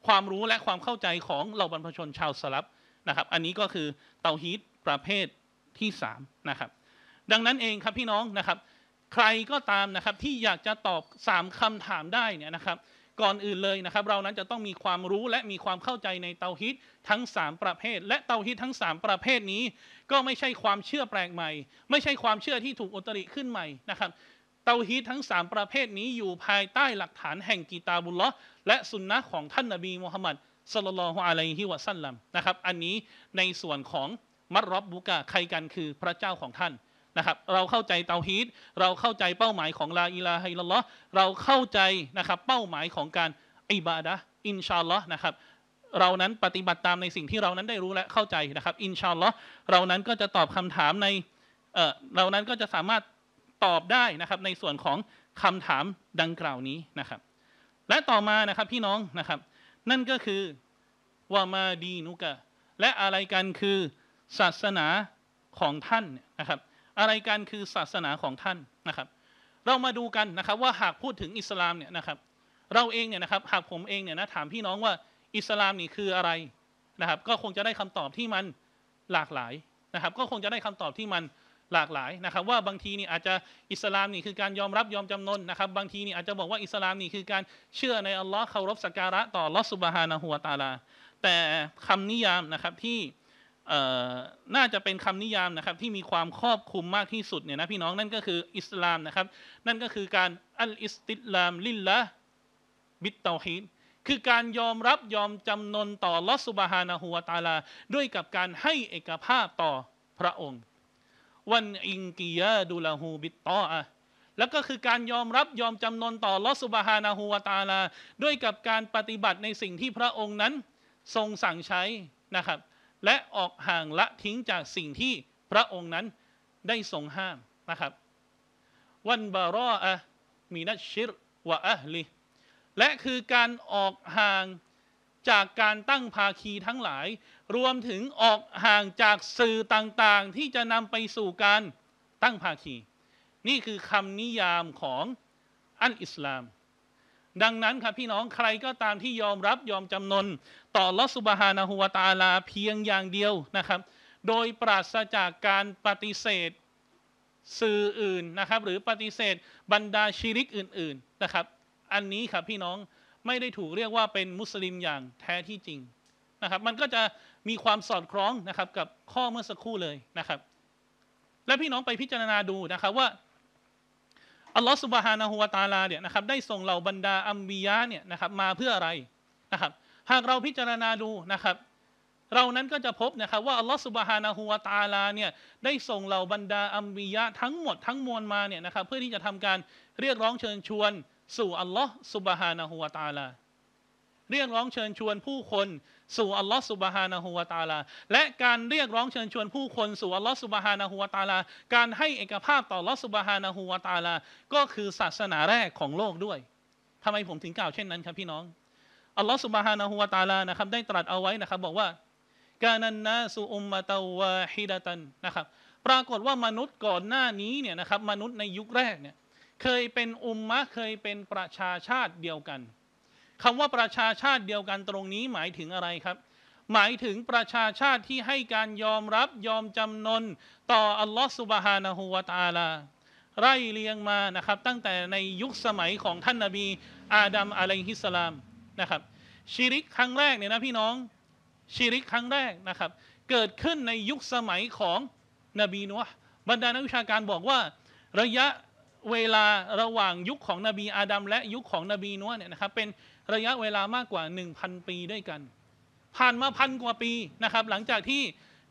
ความรู้และความเข้าใจของเหล่าบรรพชนชาวสลับนะครับ อันนี้ก็คือเตาฮีตประเภทที่3นะครับ ดังนั้นเองครับพี่น้องนะครับ ใครก็ตามนะครับที่อยากจะตอบ3คำถามได้เนี่ยนะครับก่อนอื่นเลยนะครับเรานั้นจะต้องมีความรู้และมีความเข้าใจในเตาฮิตทั้ง 3 ประเภท และเตาฮิตทั้ง 3 ประเภทนี้ก็ไม่ใช่ความเชื่อแปลกใหม่ ไม่ใช่ความเชื่อที่ถูกอุตริขึ้นใหม่นะครับเตาฮิตทั้ง3ประเภทนี้อยู่ภายใต้หลักฐานแห่งกีตาบุลละและสุนนะของท่านนบีมูฮัมมัดสลลัลฮุอะลัยฮิวะสัลลัมนะครับ อันนี้ในส่วนของมัรรบบุกะใครกันคือพระเจ้าของท่านนะครับเราเข้าใจเตาฮีตเราเข้าใจเป้าหมายของลาอิลาฮิลลอเราเข้าใจนะครับ เป้าหมายของการอิบาดะอินชาลอห์นะครับเรานั้นปฏิบัติตามในสิ่งที่เรานั้นได้รู้และเข้าใจนะครับ อินชาลอห์เรานั้นก็จะตอบคำถามในเออเรานั้นก็จะสามารถตอบได้นะครับ ในส่วนของคำถามดังกล่าวนี้นะครับ และต่อมานะครับพี่น้องนะครับ นั่นก็คือวามาดีนุกะและอะไรกันคือศาสนาของท่านนะครับอะไรกันคือศาสนาของท่านนะครับ เรามาดูกันนะครับ ว่าหากพูดถึงอิสลามเนี่ยนะครับ เราเองเนี่ยนะครับหากผมเองเนี่ยนะถามพี่น้องว่าอิสลามนี่คืออะไรนะครับ ก็คงจะได้คำตอบที่มันหลากหลายนะครับ ก็คงจะได้คำตอบที่มันหลากหลายนะครับ ว่าบางทีนี่อาจจะอิสลามนี่คือการยอมรับยอมจำนนนะครับ บางทีนี่อาจจะบอกว่าอิสลามนี่คือการเชื่อในอัลลอฮ์เคารพสักการะ ต่อลอสุบฮานะฮัวตาลาแต่คำนิยามนะครับที่น่าจะเป็นคำนิยามนะครับที่มีความครอบคลุมมากที่สุดเนี่ยนะพี่น้องนั่นก็คืออิสลามนะครับ นั่นก็คือการอัลอิสติลามลิลละบิตเตาฮีดคือการยอมรับยอมจำนนต่อลอสุบฮานาฮัวตาลาด้วยกับการให้เอกภาพต่อพระองค์วันอิงกิยาดูลาหูบิตตออะแล้วก็คือการยอมรับยอมจำนนต่อลอสุบฮานาฮัวตาลาด้วยกับการปฏิบัติในสิ่งที่พระองค์นั้น ทรงสั่งใช้นะครับและออกห่างละทิ้งจากสิ่งที่พระองค์นั้นได้ทรงห้ามนะครับ วันบารออะมีนัชชิรวะอะลิและคือการออกห่างจากการตั้งภาคีทั้งหลาย รวมถึงออกห่างจากสื่อต่างๆที่จะนำไปสู่การตั้งภาคี นี่คือคำนิยามของอันอิสลามดังนั้นครับพี่น้องใครก็ตามที่ยอมรับยอมจำนนต่อลอสุบฮานะฮุวตาลาเพียงอย่างเดียวนะครับ โดยปราศจากการปฏิเสธสื่ออื่นนะครับ หรือปฏิเสธบรรดาชิริกอื่น ๆนะครับ อันนี้ครับพี่น้องไม่ได้ถูกเรียกว่าเป็นมุสลิมอย่างแท้ที่จริงนะครับ มันก็จะมีความสอดคล้องนะครับ กับข้อเมื่อสักครู่เลยนะครับ และพี่น้องไปพิจารณาดูนะครับว่าอัลลอฮฺสุบฮานะฮูวาตาลาเนี่ยนะครับได้ส่งเหล่าบรรดาอัมบียะเนี่ยนะครับมาเพื่ออะไรนะครับ หากเราพิจารณาดูนะครับ เรานั้นก็จะพบนะครับ ว่าอัลลอฮฺสุบฮานะฮูวาตาลาเนี่ยได้ส่งเหล่าบรรดาอัมบียะทั้งหมดทั้งมวลมาเนี่ยนะครับเพื่อที่จะทำการเรียกร้องเชิญชวน สู่อัลลอฮฺสุบฮานะฮูวาตาลาเรียกร้องเชิญชวนผู้คนสู่อัลลอฮ์สุบฮานะฮูวาตาลาและการเรียกร้องเชิญชวนผู้คนสู่อัลลอฮ์สุบฮานะฮูวาตาลาการให้เอกภาพต่ออัลลอฮ์สุบฮานะฮูวาตาลาก็คือศาสนาแรกของโลกด้วย ทำไมผมถึงกล่าวเช่นนั้นครับพี่น้องอัลลอฮ์สุบฮานะฮูวาตาลานะครับได้ตรัสเอาไว้นะครับบอกว่า กานันนาสุอุมมะตาวาฮิดะตันนะครับ ปรากฏว่ามนุษย์ก่อนหน้านี้เนี่ยนะครับมนุษย์ในยุคแรกเนี่ยเคยเป็นอุมมะ เคยเป็นประชาชาติเดียวกันคำว่าประชาชาติเดียวกันตรงนี้หมายถึงอะไรครับ หมายถึงประชาชาติที่ให้การยอมรับยอมจำนนต่ออัลลอฮฺสุบฮานะฮูวาตาลาไล่เลียงมานะครับตั้งแต่ในยุคสมัยของท่านนาบีอาดัมอะลัยฮิสลามนะครับ ชิริกครั้งแรกเนี่ยนะพี่น้อง ชิริกครั้งแรกนะครับ เกิดขึ้นในยุคสมัยของนบีนัวบรรดานักวิชาการบอกว่า ระยะเวลาระหว่างยุคของนบีอาดัมและยุคของนบีนัวเนี่ยนะครับเป็นระยะเวลามากกว่า 1,000 ปีด้วยกัน ผ่านมาพันกว่าปีนะครับ หลังจากที่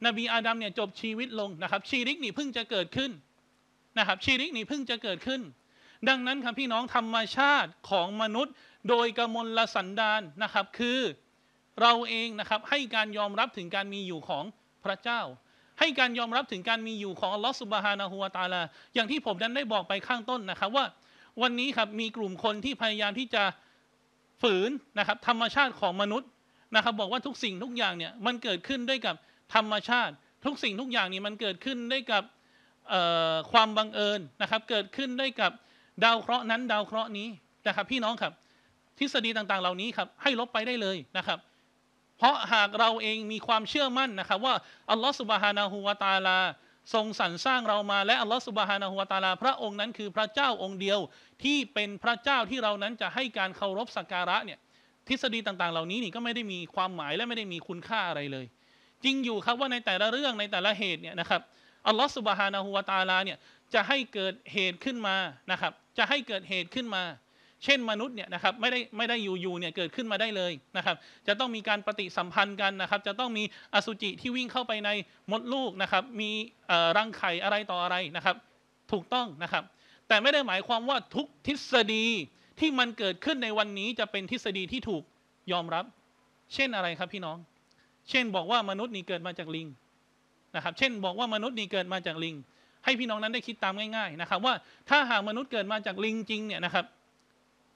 นบีอาดัมเนี่ยจบชีวิตลงนะครับชีริกนี่เพิ่งจะเกิดขึ้นนะครับชีริกนี่เพิ่งจะเกิดขึ้น ดังนั้นครับพี่น้องธรรมชาติของมนุษย์ โดยกมลลสันดานนะครับ คือเราเองนะครับให้การยอมรับถึงการมีอยู่ของพระเจ้า ให้การยอมรับถึงการมีอยู่ของอัลลอฮฺสุบฮานาหัวตาลาอย่างที่ผมนั้นได้บอกไปข้างต้นนะครับ ว่า วันนี้ครับมีกลุ่มคนที่พยายามที่จะฝืนนะครับธรรมชาติของมนุษย์นะครับบอกว่าทุกสิ่งทุกอย่างเนี่ยมันเกิดขึ้นด้วยกับธรรมชาติ ทุกสิ่งทุกอย่างนี่มันเกิดขึ้นได้กับความบังเอิญนะครับเกิดขึ้นได้กับดาวเคราะห์นั้น ดาวเคราะห์นี้นะครับ พี่น้องครับทฤษฎีต่างๆเหล่านี้ครับให้ลบไปได้เลยนะครับ เพราะหากเราเองมีความเชื่อมั่นนะครับ ว่าอัลลอฮฺสุบฮานาหูวาตาลาทรงสรรสร้างเรามาและอัลลอฮฺสุบฮานาหัวตาลาพระองค์นั้นคือพระเจ้าองค์เดียวที่เป็นพระเจ้าที่เรานั้นจะให้การเคารพสักการะเนี่ยทฤษฎีต่างๆ เหล่านี้นี่ก็ไม่ได้มีความหมายและไม่ได้มีคุณค่าอะไรเลย จริงอยู่ครับว่าในแต่ละเรื่องในแต่ละเหตุเนี่ยนะครับอัลลอฮฺสุบฮานาหัวตาลาเนี่ยจะให้เกิดเหตุขึ้นมานะครับ จะให้เกิดเหตุขึ้นมาเช่นมนุษย์เนี่ยนะครับไม่ได้ไม่ได้อยู่ๆเนี่ยเกิดขึ้นมาได้เลยนะครับ จะต้องมีการปฏิสัมพันธ์กันนะครับ จะต้องมีอสุจิที่วิ่งเข้าไปในมดลูกนะครับ มีรังไข่อะไรต่ออะไรนะครับ ถูกต้องนะครับ แต่ไม่ได้หมายความว่าทุกทฤษฎีที่มันเกิดขึ้นในวันนี้จะเป็นทฤษฎีที่ถูกยอมรับ เช่นอะไรครับพี่น้อง เช่นบอกว่ามนุษย์นี่เกิดมาจากลิงนะครับ เช่นบอกว่ามนุษย์นี่เกิดมาจากลิงให้พี่น้องนั้นได้คิดตามง่ายๆนะครับ ว่าถ้าหากมนุษย์เกิดมาจากลิงจริง เนี่ยนะครับ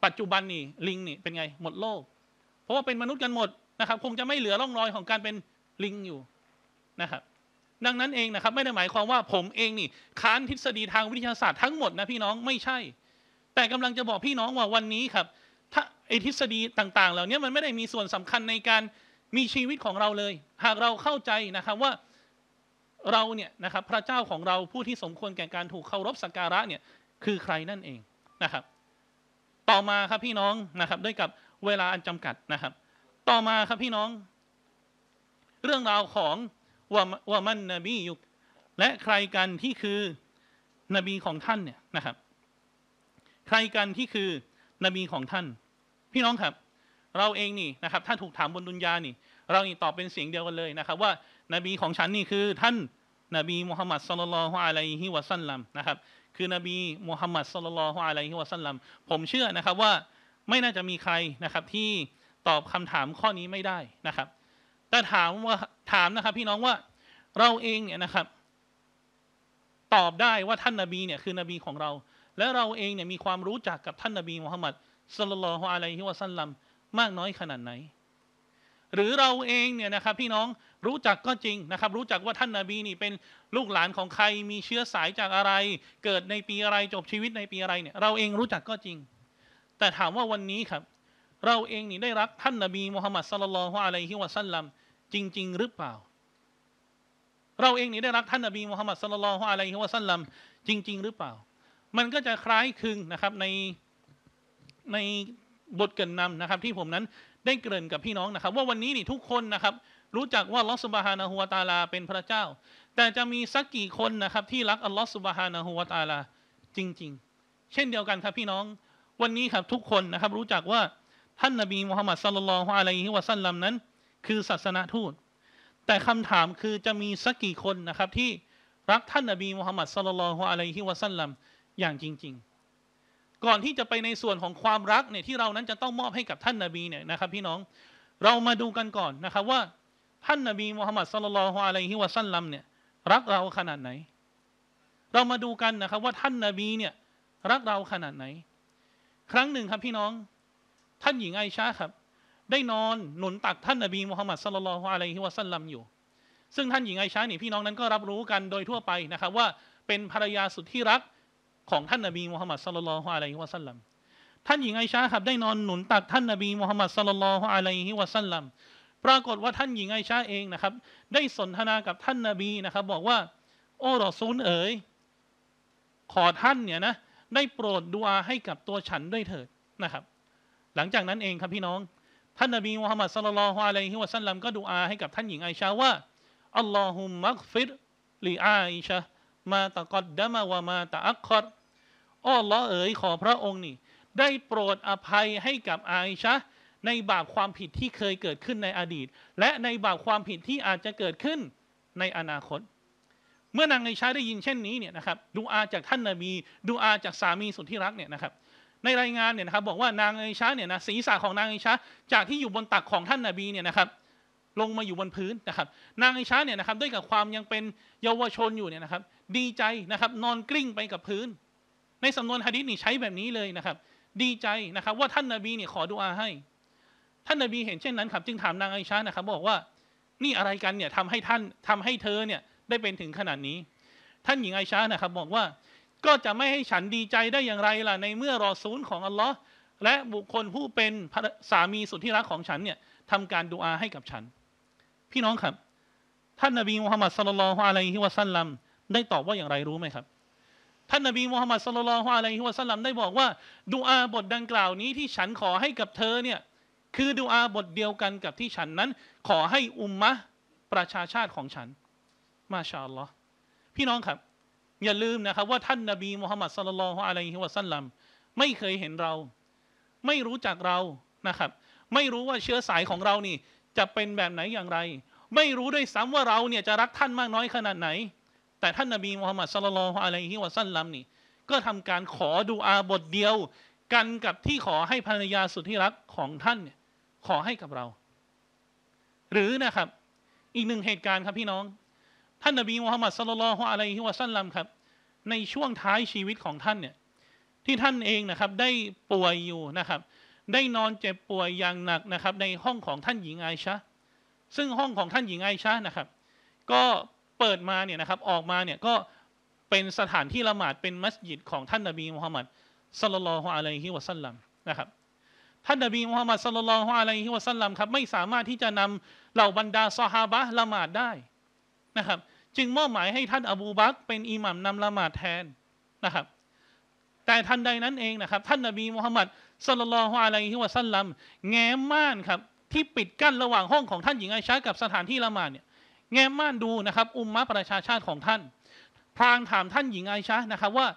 ปัจจุบันนี่ลิงนี่เป็นไงหมดโลก เพราะว่าเป็นมนุษย์กันหมดนะครับคงจะไม่เหลือร่องรอยของการเป็นลิงอยู่นะครับ ดังนั้นเองนะครับ ไม่ได้หมายความว่า ผมเองนี่ ค้านทฤษฎีทางวิทยาศาสตร์ทั้งหมดนะพี่น้องไม่ใช่ แต่กำลังจะบอกพี่น้องว่าวันนี้ครับ ถ้าไอทฤษฎีต่างๆเหล่านี้มันไม่ได้มีส่วนสำคัญในการมีชีวิตของเราเลย หากเราเข้าใจนะครับว่าเราเนี่ยนะครับ พระเจ้าของเราผู้ที่สมควรแก่การถูกเคารพสักการะเนี่ย คือใครนั่นเองนะครับต่อมาครับพี่น้องนะครับด้วยกับเวลาอันจำกัดนะครับ ต่อมาครับพี่น้อง เรื่องราวของว่าว่ามันนบียุค และใครกันที่คือนบีของท่านเนี่ยนะครับ ใครกันที่คือนบีของท่าน พี่น้องครับ เราเองนี่นะครับ ถ้าถูกถามบนดุนยานี่ เรานี่ตอบเป็นเสียงเดียวกันเลยนะครับ ว่านบีของฉันนี่คือ ท่าน นบีมุฮัมมัดสุลลัลฮุอะลัยฮิวะสัลลัมนะครับคือนบีมูฮัมมัดสุลลัลฮุอะลัยฮิวะสัลลัมผมเชื่อนะครับว่าไม่น่าจะมีใครนะครับ ที่ตอบคำถามข้อนี้ไม่ได้นะครับ แต่ถามว่าถามนะครับ พี่น้องว่า เราเองเนี่ยนะครับ ตอบได้ว่าท่านนาบีเนี่ยคือนบีของเรา และเราเองเนี่ยมีความรู้จักกับท่านนาบีมูฮัมมัดสุลลัลฮุอะลัยฮิวะสัลลัมมากน้อยขนาดไหนหรือเราเองเนี่ยนะครับ พี่น้องรู้จักก็จริงนะครับ รู้จักว่าท่านนาบีนี่เป็นลูกหลานของใครมีเชื้อสายจากอะไร เกิดในปีอะไรจบชีวิตในปีอะไรเนี่ยเราเองรู้จักก็จริง แต่ถามว่าวันนี้ครับ เราเองนี่ได้รักท่านนาบีมุฮัมมัดสลลัลฮุอะลัยฮิวะสัลลัมจริง ๆ หรือเปล่า เราเองนี่ได้รักท่านนาบีมุฮัมมัดสลลัลฮุอะลัยฮิวะสัลลัมจริง ๆ หรือเปล่า มันก็จะคล้ายคลึงนะครับในในบทเกินนำนะครับ ที่ผมนั้นได้เกริ่นกับพี่น้องนะครับ ว่าวันนี้นี่ทุกคนนะครับรู้จักว่าลอสุบาฮานะฮัวตาลาเป็นพระเจ้า แต่จะมีสักกี่คนนะครับ ที่รักอัลลอฮฺสุบฮานะฮัวตาลาจริง ๆ เช่นเดียวกันครับพี่น้องวันนี้ครับทุกคนนะครับรู้จักว่าท่านนบีมุฮัมมัดสัลลัลลอฮุอะลัยฮิวะสัลลัมนั้น คือศาสนาทูตแต่คำถามคือจะมีสักกี่คนนะครับที่รักท่านนบีมุฮัมมัดสัลลัลลอฮุอะลัยฮิวะสัลลัมอย่างจริงๆก่อนที่จะไปในส่วนของความรักเนี่ยที่เรานั้นจะต้องมอบให้กับท่านนาบีเนี่ยนะครับ พี่น้อง เรามาดูกันก่อนนะครับ ว่า ท่านนาบีมูฮัมมัดสุลลัลฮวาอะลัยฮิวะสัลลัมเนี่ยรักเราขนาดไหน เรามาดูกันนะครับ ว่าท่านนาบีเนี่ยรักเราขนาดไหน ครั้งหนึ่งครับพี่น้อง ท่านหญิงไอชาครับ ได้นอนหนุนตักท่านนาบีมูฮัมมัดสุลลัลฮวาอะลัยฮิวะสัลลัมอยู่ ซึ่งท่านหญิงไอชาเนี่ยพี่น้องนั้นก็รับรู้กันโดยทั่วไปนะครับ ว่าเป็นภรรยาสุดที่รักของท่านนบีมูฮัมมัดสลลัลฮุอะลัยฮิวะสัลลัมท่านหญิงไอชาครับได้นอนหนุนตักท่านนบีมูฮัมมัดสลลัลฮุอะลัยฮิวะสัลลัมปรากฏว่าท่านหญิงไอชาเองนะครับ ได้สนทนากับท่านนบีนะครับ บอกว่า โอ้รอซูลเอ๋ยขอท่านเนี่ยนะได้โปรดดูอาให้กับตัวฉันด้วยเถิดนะครับ หลังจากนั้นเองครับพี่น้อง ท่านนบีมูฮัมมัดสลลัลฮุอะลัยฮิวะสัลลัมก็ดูอาให้กับท่านหญิงไอชาว่าอัลลอฮุมมักฟิรลีอาอิชามาตะกอดดามาวามาตะอักคอดอ้อล้อเอ๋ยขอพระองค์นี่ได้โปรดอภัยให้กับอาอิชะในบาปความผิดที่เคยเกิดขึ้นในอดีต และในบาปความผิดที่อาจจะเกิดขึ้นในอนาคต เมื่อนางไอชาได้ยินเช่นนี้เนี่ยนะครับดูอาจากท่านนาบี ดูอาจากสามีสุดที่รักเนี่ยนะครับ ในรายงานเนี่ยนะครับบอกว่านางไอชาเนี่ยนะศีรษะของนางไอชาจากที่อยู่บนตักของท่านนาบีเนี่ยนะครับลงมาอยู่บนพื้นนะครับ นางอิชาเนี่ยนะครับด้วยกับความยังเป็นเยาวชนอยู่เนี่ยนะครับ ดีใจนะครับ นอนกลิ้งไปกับพื้น ในสำนวนฮะดิษนี่ใช้แบบนี้เลยนะครับ ดีใจนะครับ ว่าท่านนาบีเนี่ยขอดุอาให้ ท่านนาบีเห็นเช่นนั้นครับ จึงถามนางอิชานะครับ บอกว่านี่อะไรกันเนี่ยทำให้ท่านทำให้เธอเนี่ยได้เป็นถึงขนาดนี้ ท่านหญิงไอชานะครับ บอกว่าก็จะไม่ให้ฉันดีใจได้อย่างไรล่ะ ในเมื่อรอซูลของอัลลอฮ์และบุคคลผู้เป็นสามีสุดที่รักของฉันเนี่ยทำการดูอาให้กับฉันพี่น้องครับ ท่านนบีมุฮัมมัดสลลัลฮุอะลัยฮิวะสัลลัมได้ตอบว่าอย่างไรรู้ไหมครับ ท่านนบีมุฮัมมัดสลลัลฮุอะลัยฮิวะสัลลัมได้บอกว่าดูอาบทดังกล่าวนี้ที่ฉันขอให้กับเธอเนี่ย คือดูอาบทเดียวกันกับที่ฉันนั้น ขอให้อุมมะประชาชาติของฉัน มาชาอัลลอฮ์พี่น้องครับ อย่าลืมนะครับ ว่า ท่านนบีมุฮัมมัดสลลัลฮุอะลัยฮิวะสัลลัมไม่เคยเห็นเรา ไม่รู้จักเรานะครับ ไม่รู้ว่าเชื้อสายของเรานี่จะเป็นแบบไหนอย่างไร ไม่รู้ด้วยซ้ำว่าเราเนี่ยจะรักท่านมากน้อยขนาดไหน แต่ท่านนบีมูฮัมมัดสุลลัลอะไรฮิวะซัลลัมนี่ก็ทำการขอดูอาบทเดียวกันกับที่ขอให้ภรรยาสุดที่รักของท่านเนี่ยขอให้กับเรา หรือนะครับอีกหนึ่งเหตุการณ์ครับพี่น้อง ท่านนบีมูฮัมมัดสุลลัลอะไรฮิวะซัลลัมครับ ในช่วงท้ายชีวิตของท่านเนี่ยที่ท่านเองนะครับ ได้ป่วยอยู่นะครับได้นอนเจ็บป่วยอย่างหนักนะครับ ในห้องของท่านหญิงไอชะซึ่งห้องของท่านหญิงไอชะนะครับ ก็เปิดมาเนี่ยนะครับออกมาเนี่ยก็เป็นสถานที่ละหมาดเป็นมัสยิดของท่านนบีมุฮัมมัดสุลลัลฮุอะลัยฮิวะสัลลัมนะครับ ท่านนบีมุฮัมมัดสุลลัลฮุอะลัยฮิวะสัลลัมครับไม่สามารถที่จะนำเหล่าบรรดาซอฮาบะละหมาดได้นะครับ จึงมอบหมายให้ท่านอบูบักเป็นอิหมัมนำละหมาดแทนนะครับ แต่ท่านใดนั้นเองนะครับ ท่านนบีมุฮัมมัดสลลอฮุอะลัยฮิวะสัลลัมแง้มม่านครับ ที่ปิดกั้นระหว่างห้องของท่านหญิงไอชากับสถานที่ละหมาดเนี่ย แง้มม่านดูนะครับ อุมมะประชาชาติของท่านพรางถามท่านหญิงไอชานะครับ ว่า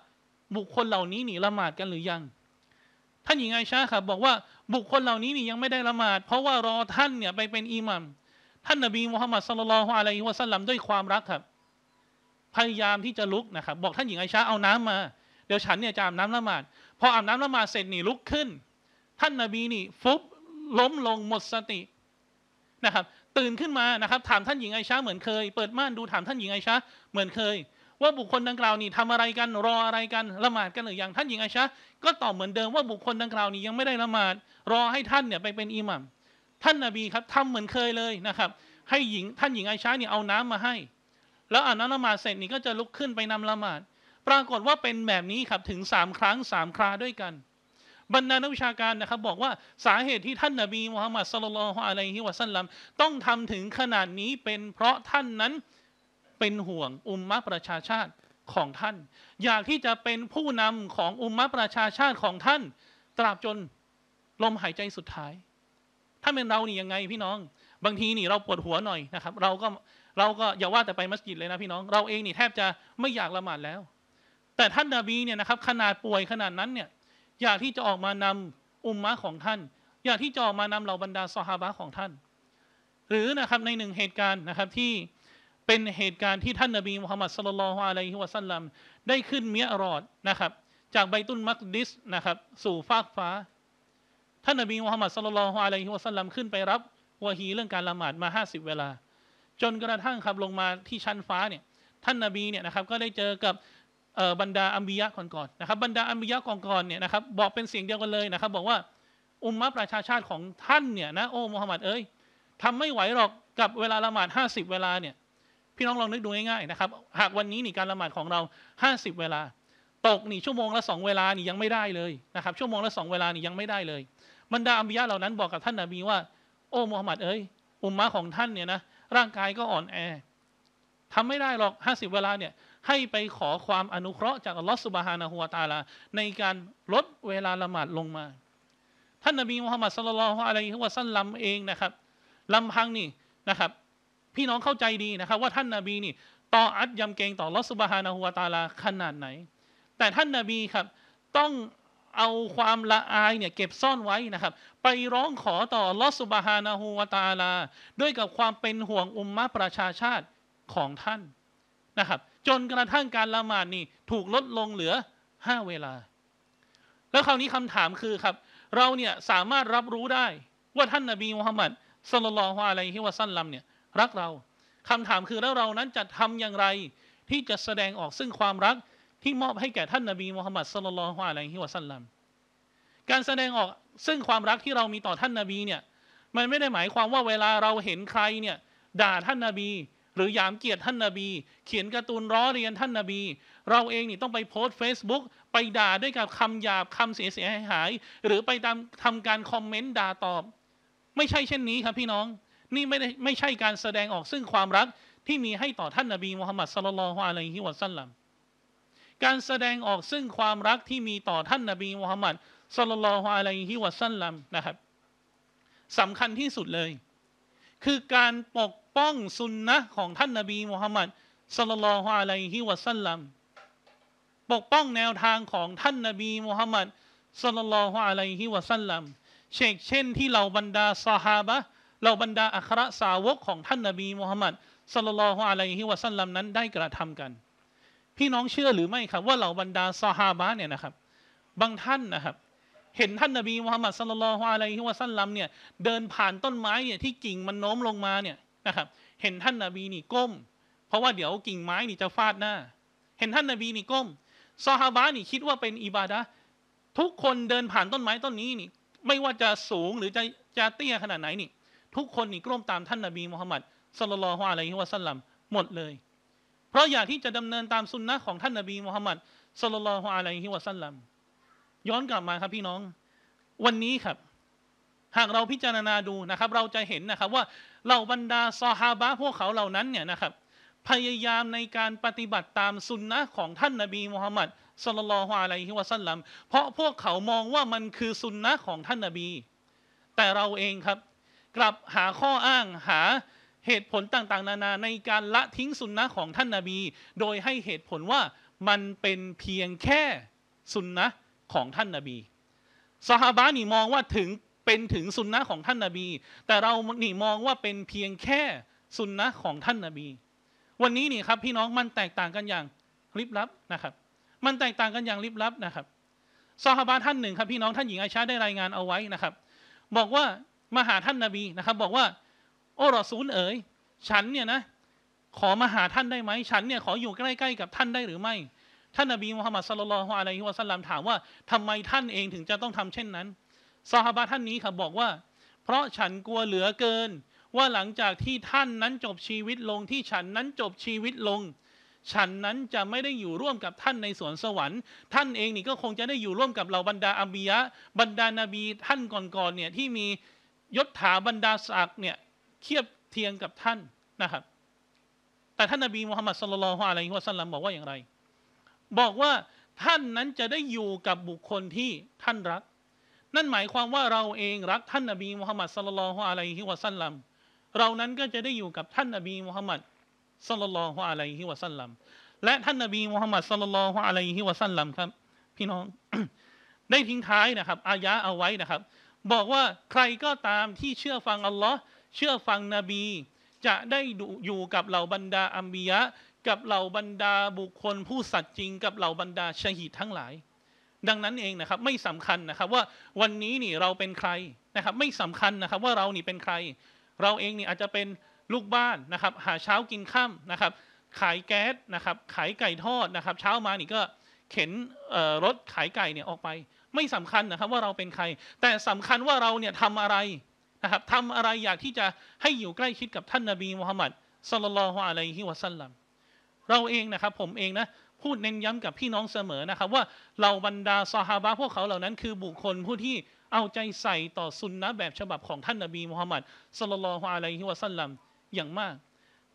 บุคคลเหล่านี้หนีละหมาดกันหรือยัง ท่านหญิงไอชาครับ บอกว่าบุคคลเหล่านี้นี่ยังไม่ได้ละหมาดเพราะว่ารอท่านเนี่ย ไปเป็นอิหมัมท่านนบีมูฮัมมัดสลลัลฮุอะลัยฮิวะสัลลัมด้วยความรักครับ พยายามที่จะลุกนะครับ บอกท่านหญิงไอชาเอาน้ำมาเดี๋ยวฉันเนี่ยจะอาบน้ำละหมาดพออาบน้ำละหมาดเสร็จนี่ลุกขึ้น ท่านนาบีนี่ฟุบล้มลงหมดสตินะครับ ตื่นขึ้นมานะครับถามท่านหญิงไอชาเหมือนเคยเปิดม่านดูถามท่านหญิงไอชาเหมือนเคย ว่าบุคคลดังกล่าวนี่ทำอะไรกันรออะไรกันละหมาดกันหรือยังท่านหญิงไอชาก็ตอบเหมือนเดิมว่าบุคคลดังกล่าวนี้ยังไม่ได้ละหมาด รอให้ท่านเนี่ยไปเป็นอิหมัมท่านนาบีครับทำเหมือนเคยเลยนะครับ ให้หญิงท่านหญิงไอชาเนี่ยเอาน้ำมาให้ แล้วอาบน้ำละหมาดเสร็จนี่ก็จะลุกขึ้นไปนำละหมาดปรากฏว่าเป็นแบบนี้ครับถึงสามครั้งสามคราด้วยกัน บรรณานักวิชาการนะครับ บอกว่าสาเหตุที่ท่านนาบีมุฮัมมัดสุลลัลฮุอะลัยฮิวะสัลลัมต้องทำถึงขนาดนี้เป็นเพราะท่านนั้นเป็นห่วงอุมมะประชาชาติของท่าน อยากที่จะเป็นผู้นำของอุมมะประชาชาติของท่านตราบจนลมหายใจสุดท้าย ถ้าเป็นเรานี่ยังไงพี่น้อง บางทีนี่เราปวดหัวหน่อยนะครับเราก็เราก็อย่าว่าแต่ไปมัสยิดเลยนะพี่น้อง เราเองนี่แทบจะไม่อยากละหมาดแล้วแต่ท่านนาบีเนี่ยนะครับขนาดป่วยขนาดนั้นเนี่ยอยากที่จะออกมานำอุมมะของท่าน อยากที่จะออกมานำเหล่าบรรดาซอฮาบะของท่าน หรือนะครับในหนึ่งเหตุการณ์นะครับที่เป็นเหตุการณ์ที่ท่านนาบีมุฮัมมัดสุลลัลฮุอะลฮิวะซัลลัมได้ขึ้นเมียรอดนะครับ จากใบตุนมักดิสนะครับสู่ฟากฟ้า ท่านนาบีมุฮัมมัดสุลลัลฮุอะลฮิวะซัลลัมขึ้นไปรับวะฮีเรื่องการละหมาดมาห้าสิบเวลา จนกระทั่งครับลงมาที่ชั้นฟ้าเนี่ยท่านนาบีเนี่ยนะครับก็ได้เจอกับบรรดาอัมบียะก่อนๆนะครับบรรดาอัมบียะก่อนๆเนี่ยนะครับบอกเป็นเสียงเดียวกันเลยนะครับ บอกว่าอุมมะประชาชาติของท่านเนี่ยนะโอ้มุฮัมมัดเอ้ยทำไม่ไหวหรอกกับเวลาละหมาด50 เวลาเนี่ยพี่น้องลองนึกดูง่ายๆนะครับ หากวันนี้นี่การละหมาดของเรา50 เวลาตกนี่ชั่วโมงละ2เวลานี่ยังไม่ได้เลยนะครับ ชั่วโมงละ2เวลานี่ยังไม่ได้เลยบรรดาอัมบียะเหล่านั้นบอกกับท่านนาบีว่า โอ้มุฮัมมัดเอ้ย อุมมะของท่านเนี่ยนะร่างกายก็อ่อนแอ ทำไม่ได้หรอก 50 เวลาเนี่ยให้ไปขอความอนุเคราะห์จากอัลลอฮฺสุบฮานะฮุวาตาลาในการลดเวลาละหมาดลงมา ท่านนบีมุฮัมมัดสลลัลฮุอะลัยฮิวะสัลลัมเองนะครับลำพังนี่นะครับ พี่น้องเข้าใจดีนะครับ ว่าท่านนบีนี่ต่ออัดยำเกงต่อลอสุบฮานะฮุวาตาลาขนาดไหน แต่ท่านนบีครับ ต้องเอาความละอายเนี่ยเก็บซ่อนไว้นะครับ ไปร้องขอต่อลอสุบฮานะฮุวาตาลาด้วยกับความเป็นห่วงอุมมะประชาชาติของท่านนะครับจนกระทั่งการละหมาดนี่ถูกลดลงเหลือห้าเวลา แล้วคราวนี้คำถามคือครับ เราเนี่ยสามารถรับรู้ได้ว่าท่านนาบีมุฮัมมัดสลลัลฮวาอะไรฮิวะสั้นลำเนี่ยรักเรา คำถามคือแล้วเรานั้นจะทำอย่างไร ที่จะแสดงออกซึ่งความรักที่มอบให้แก่ท่านนาบีมุฮัมมัดสลลัลฮวาอะไรฮิวะสั้นลำการแสดงออกซึ่งความรักที่เรามีต่อท่านนาบีเนี่ยมันไม่ได้หมายความว่าเวลาเราเห็นใครเนี่ยด่าท่านนาบีหรือหยามเกียรติท่านนาบี เขียนการ์ตูนร้อเรียนท่านนาบี เราเองนี่ต้องไปโพสต์เฟซบุ๊กไปด่าด้วยกับคำหยาบคำเสียเสียหายหรือไปทำทำการคอมเมนต์ด่าตอบ ไม่ใช่เช่นนี้ครับพี่น้อง นี่ไม่ได้ไม่ใช่การแสดงออกซึ่งความรักที่มีให้ต่อท่านนาบีมูฮัมมัดสลลัลฮุอะลัยฮิวะซัลลัมการแสดงออกซึ่งความรักที่มีต่อท่านนาบีมูฮัมมัดสลลัลฮุอะลัยฮิวะซัลลัมนะครับสำคัญที่สุดเลย คือการปกป้องสุนนะของท่านนาบีมูฮัมมัดสลลัลฮุอะลัยฮิวะสัลลัมปกป้องแนวทางของท่านนาบีมูฮัมมัดสลลัลฮุอะลัยฮิวะสัลลัมเชกเช่นที่เหล่าบรรดาสหาบะเหล่าบรรดาอัครสาวกของท่านนาบีมูฮัมมัดสลลัลฮุอะลัยฮิวะสัลลัมนั้นได้กระทำกัน พี่น้องเชื่อหรือไม่ครับ ว่าเหล่าบรรดาสหาบะเนี่ยนะครับ บางท่านนะครับ เห็นท่านนาบีมูฮัมมัดสลลัลฮุอะลัยฮิวะสัลลัมเนี่ยเดินผ่านต้นไม้เนี่ยที่กิ่งมันโน้มลงมาเนี่ยนะครับเห็นท่านนาบีนี่ก้ม เพราะว่าเดี๋ยวกิ่งไม้นี่จะฟาดหน้า เห็นท่านนาบีนี่ก้มซอฮาบะนี่คิดว่าเป็นอิบาดะทุกคนเดินผ่านต้นไม้ต้นนี้นี่ ไม่ว่าจะสูงหรือจะจะเตี้ยขนาดไหนนี่ ทุกคนนี่ก้มตามท่านนาบีมุฮัมมัดสลลัลฮะอะลัยฮิวะสัลลัมหมดเลย เพราะอยากที่จะดำเนินตามสุนนะของท่านนาบีมุฮัมมัดสลลัลฮะอะลัยฮิวะสัลลัมย้อนกลับมาครับพี่น้อง วันนี้ครับหากเราพิจารณาดูนะครับ เราจะเห็นนะครับว่าเหล่าบรรดาซอฮาบะพวกเขาเหล่านั้นเนี่ยนะครับ พยายามในการปฏิบัติตามสุนนะของท่านนบีมุฮัมมัดสลลัลฮวาอะลฮิวะซัลลัมเพราะพวกเขามองว่ามันคือสุนนะของท่านนบี แต่เราเองครับ กลับหาข้ออ้างหาเหตุผลต่างๆ นานา ในการละทิ้งสุนนะของท่านนาบี โดยให้เหตุผลว่ามันเป็นเพียงแค่สุนนะของท่านนาบีสหาบานี่มองว่าถึงเป็นถึงสุนนะของท่านนาบี แต่เรานี่มองว่าเป็นเพียงแค่สุนนะของท่านนาบี วันนี้นี่ครับพี่น้องมันแตกต่างกันอย่างลิบลับนะครับ มันแตกต่างกันอย่างลิบลับนะครับซอฮาบะท่านหนึ่งครับ พี่น้องท่านหญิงอาชาได้รายงานเอาไว้นะครับ บอกว่ามาหาท่านนาบีนะครับ บอกว่า โอ้รอซูลเอ๋ย ฉันเนี่ยนะขอมาหาท่านได้ไหมฉันเนี่ยขออยู่ใกล้ ๆกับท่านได้หรือไม่ ท่านนาบีมุฮัมมัดสุลลัลฮุอะลัยฮิวะสัลลัมถามว่า ทำไมท่านเองถึงจะต้องทำเช่นนั้นซาฮาบะท่านนี้ครับบอกว่า เพราะฉันกลัวเหลือเกิน ว่าหลังจากที่ท่านนั้นจบชีวิตลงที่ฉันนั้นจบชีวิตลง ฉันนั้นจะไม่ได้อยู่ร่วมกับท่านในสวนสวรรค์ท่านเองนี่ก็คงจะได้อยู่ร่วมกับเหล่าบรรดาอัมบียะบรรดานาบี ท่านก่อนๆเนี่ยที่มียศถาบรรดาศักดิ์เนี่ยเทียบเทียงกับท่านนะครับ แต่ท่านนาบีมุฮัมมัดสุลลัลฮุอะลัยฮิวะสัลลัมบอกว่าอย่างไร บอกว่าท่านนั้นจะได้อยู่กับบุคคลที่ท่านรักนั่นหมายความว่าเราเองรักท่านนบีมุฮัมมัดสลลัลฮุอะลัยฮิวะสัลลัมเรานั้นก็จะได้อยู่กับท่านนบีมุฮัมมัดสลลัลฮุอะลัยฮิวะสัลลัมและท่านนบีมุฮัมมัดสลลัลฮุอะลัยฮิวะสัลลัมครับ พี่น้องได้ทิ้งท้ายนะครับ อายะเอาไว้นะครับบอกว่าใครก็ตามที่เชื่อฟังอัลลอฮ์เชื่อฟังนบี จะได้อยู่กับเหล่าบรรดาอัมบียะกับเหล่าบรรดาบุคคลผู้สัตย์จริงกับเหล่าบรรดาชหีดทั้งหลายดังนั้นเองนะครับไม่สำคัญนะครับว่าวันนี้นี่เราเป็นใครนะครับ ไม่สำคัญนะครับว่าเรานี่เป็นใคร เราเองนี่อาจจะเป็นลูกบ้านนะครับ หาเช้ากินข้ามนะครับ ขายแก๊สนะครับ ขายไก่ทอดนะครับ เช้ามานี่ก็เข็นรถขายไก่เนี่ยออกไป ไม่สำคัญนะครับว่าเราเป็นใคร แต่สำคัญว่าเราเนี่ยทำอะไรนะครับทำอะไรอยากที่จะให้อยู่ใกล้ชิดกับท่านนบีมุฮัมมัดสุลลัลฮุอะลัยฮิวะสัลลัมเราเองนะครับ ผมเองนะพูดเน้นย้ำกับพี่น้องเสมอนะครับ ว่าเราบรรดาซอฮาบะพวกเขาเหล่านั้น คือบุคคลผู้ที่เอาใจใส่ต่อสุนนะแบบฉบับของท่านนบีมูฮัมมัดสลลัลฮวาอะลัยฮิวะสัลลัมอย่างมาก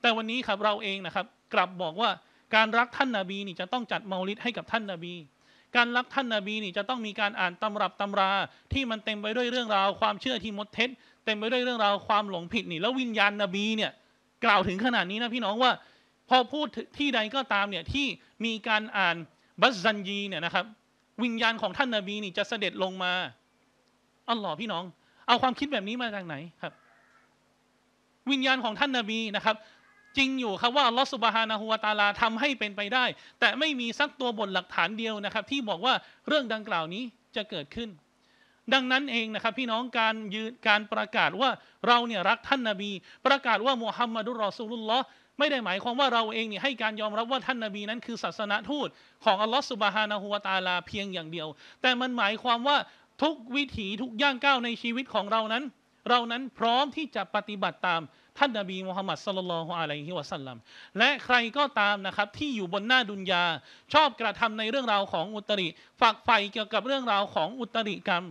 แต่วันนี้ครับเราเองนะครับ กลับบอกว่าการรักท่านนาบีนี่จะต้องจัดเมาลิดให้กับท่านนาบี การรักท่านนาบีนี่จะต้องมีการอ่านตำรับตำราที่มันเต็มไปด้วยเรื่องราว ความเชื่อที่มดเท็จเต็มไปด้วยเรื่องราวความหลงผิดนี่ แล้ววิญญาณนบีเนี่ยกล่าวถึงขนาดนี้นะพี่น้องว่าพอพูดที่ใดก็ตามเนี่ยที่มีการอ่านบัซซันยีเนี่ยนะครับ วิญญาณของท่านนาบีนี่จะเสด็จลงมาอัลลอฮ์พี่น้องเอาความคิดแบบนี้มาจากไหนครับ วิญญาณของท่านนาบีนะครับ จริงอยู่ครับว่าลอสุบฮานะฮูวาตาลาทำให้เป็นไปได้ แต่ไม่มีสักตัวบทหลักฐานเดียวนะครับ ที่บอกว่าเรื่องดังกล่าวนี้จะเกิดขึ้น ดังนั้นเองนะครับ พี่น้องการยืนการประกาศว่าเราเนี่ยรักท่านนาบี ประกาศว่ามูฮัมมัดุลรอซูลุลลอฮ์ไม่ได้หมายความว่าเราเองเนี่ยให้การยอมรับว่าท่านนาบีนั้นคือศาสนาทูตของอัลลอฮฺสุบฮานาหัวตาลาเพียงอย่างเดียว แต่มันหมายความว่าทุกวิถีทุกย่างก้าวในชีวิตของเรานั้น เรานั้นพร้อมที่จะปฏิบัติตามท่านนาบีมุฮัมมัดสลลัลฮออะลัยฮิวะสัลลัมและใครก็ตามนะครับที่อยู่บนหน้าดุนยาชอบกระทำในเรื่องราวของอุตริ ฝากใฟเกี่ยวกับเรื่องราวของอุตริกรรม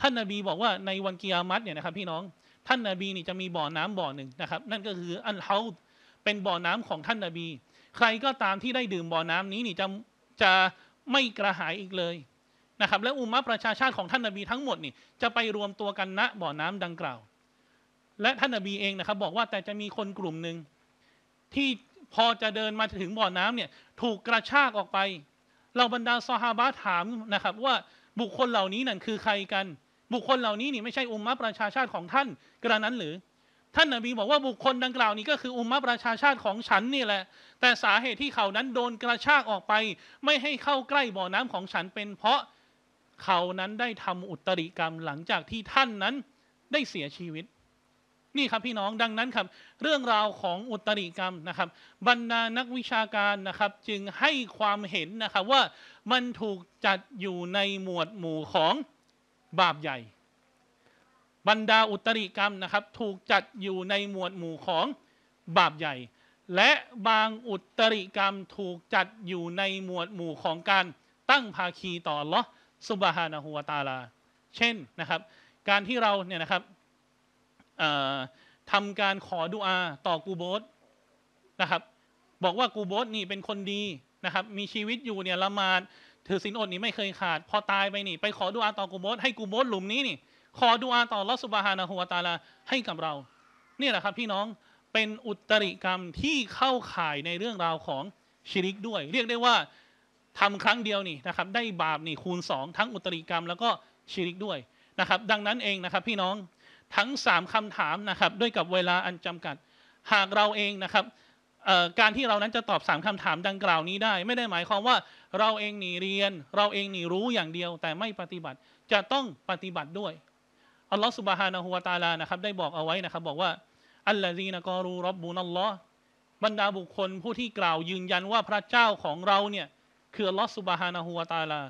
ท่านนาบีบอกว่าในวันกิยามัตเนี่ยนะครับพี่น้องท่านนาบีนี่จะมีบ่อน้ำบ่อหนึ่งนะครับ นั่นก็คืออันเฮาเป็นบ่อน้ำของท่านนบี ใครก็ตามที่ได้ดื่มบ่อน้ำนี้นี่จะจะไม่กระหายอีกเลยนะครับ และอุมมะประชาชาติของท่านนบีทั้งหมดนี่จะไปรวมตัวกันณบ่อน้ำดังกล่าว และท่านนบีเองนะครับ บอกว่าแต่จะมีคนกลุ่มหนึ่งที่พอจะเดินมาถึงบ่อน้ำเนี่ยถูกกระชากออกไป เราบรรดาซอฮาบะถามนะครับ ว่าบุคคลเหล่านี้นั่นคือใครกัน บุคคลเหล่านี้นี่ไม่ใช่อุมมะประชาชาติของท่านกระนั้นหรือท่านนบีบอกว่าบุคคลดังกล่าวนี้ ก็คืออุมมะประชาชาติของฉันนี่แหละแต่สาเหตุที่เขานั้นโดนกระชากออกไป ไม่ให้เข้าใกล้บ่อน้ำของฉันเป็นเพราะเขานั้นได้ทำอุตริกรรมหลังจากที่ท่านนั้นได้เสียชีวิต นี่ครับ พี่น้องดังนั้นครับเรื่องราวของอุตริกรรมนะครับบรรดานักวิชาการนะครับ จึงให้ความเห็นนะครับว่ามันถูกจัดอยู่ในหมวดหมู่ของบาปใหญ่บรรดาอุตริกรรมนะครับ ถูกจัดอยู่ในหมวดหมู่ของบาปใหญ่ และบางอุตริกรรมถูกจัดอยู่ในหมวดหมู่ของการตั้งภาคีต่อลอสุบฮานะฮัวตาลาเช่นนะครับ การที่เราเนี่ยนะครับทำการขอดุอาต่อ กูโบสนะครับบอกว่ากูโบสนี่เป็นคนดีนะครับ มีชีวิตอยู่เนี่ยละมาดถือศีลอดนี่ไม่เคยขาดพอตายไปนี่ไปขอดุอาต่อ กูโบสให้กูโบสหลุมนี้นี่ขอดูอาต่อลอสุบฮานะฮุวาตาลาให้กับเราเนี่แหละครับพี่น้องเป็นอุตริกรรมที่เข้าข่ายในเรื่องราวของชิริกด้วย เรียกได้ว่าทำครั้งเดียวนี่นะครับ ได้บาปนี่คูณสองทั้งอุตริกรรมแล้วก็ชิริกด้วยนะครับ ดังนั้นเองนะครับ พี่น้องทั้งสามคำถามนะครับด้วยกับเวลาอันจำกัด หากเราเองนะครับการที่เรานั้นจะตอบสามคำถามดังกล่าวนี้ได้ ไม่ได้หมายความว่าเราเองหนีเรียน เราเองหนีรู้อย่างเดียว แต่ไม่ปฏิบัติจะต้องปฏิบัติด้วยอัลลอฮฺสุบฮานะฮัวาตาลานะครับได้บอกเอาไว้นะครับบอกว่าอัลลอฮีนะกอรูรับบูนัลลอฮ์บรรดาบุคคลผู้ที่กล่าว ยืนยันว่าพระเจ้าของเราเนี่ยคืออัลลอฮฺสุบฮานะฮัวาตาลา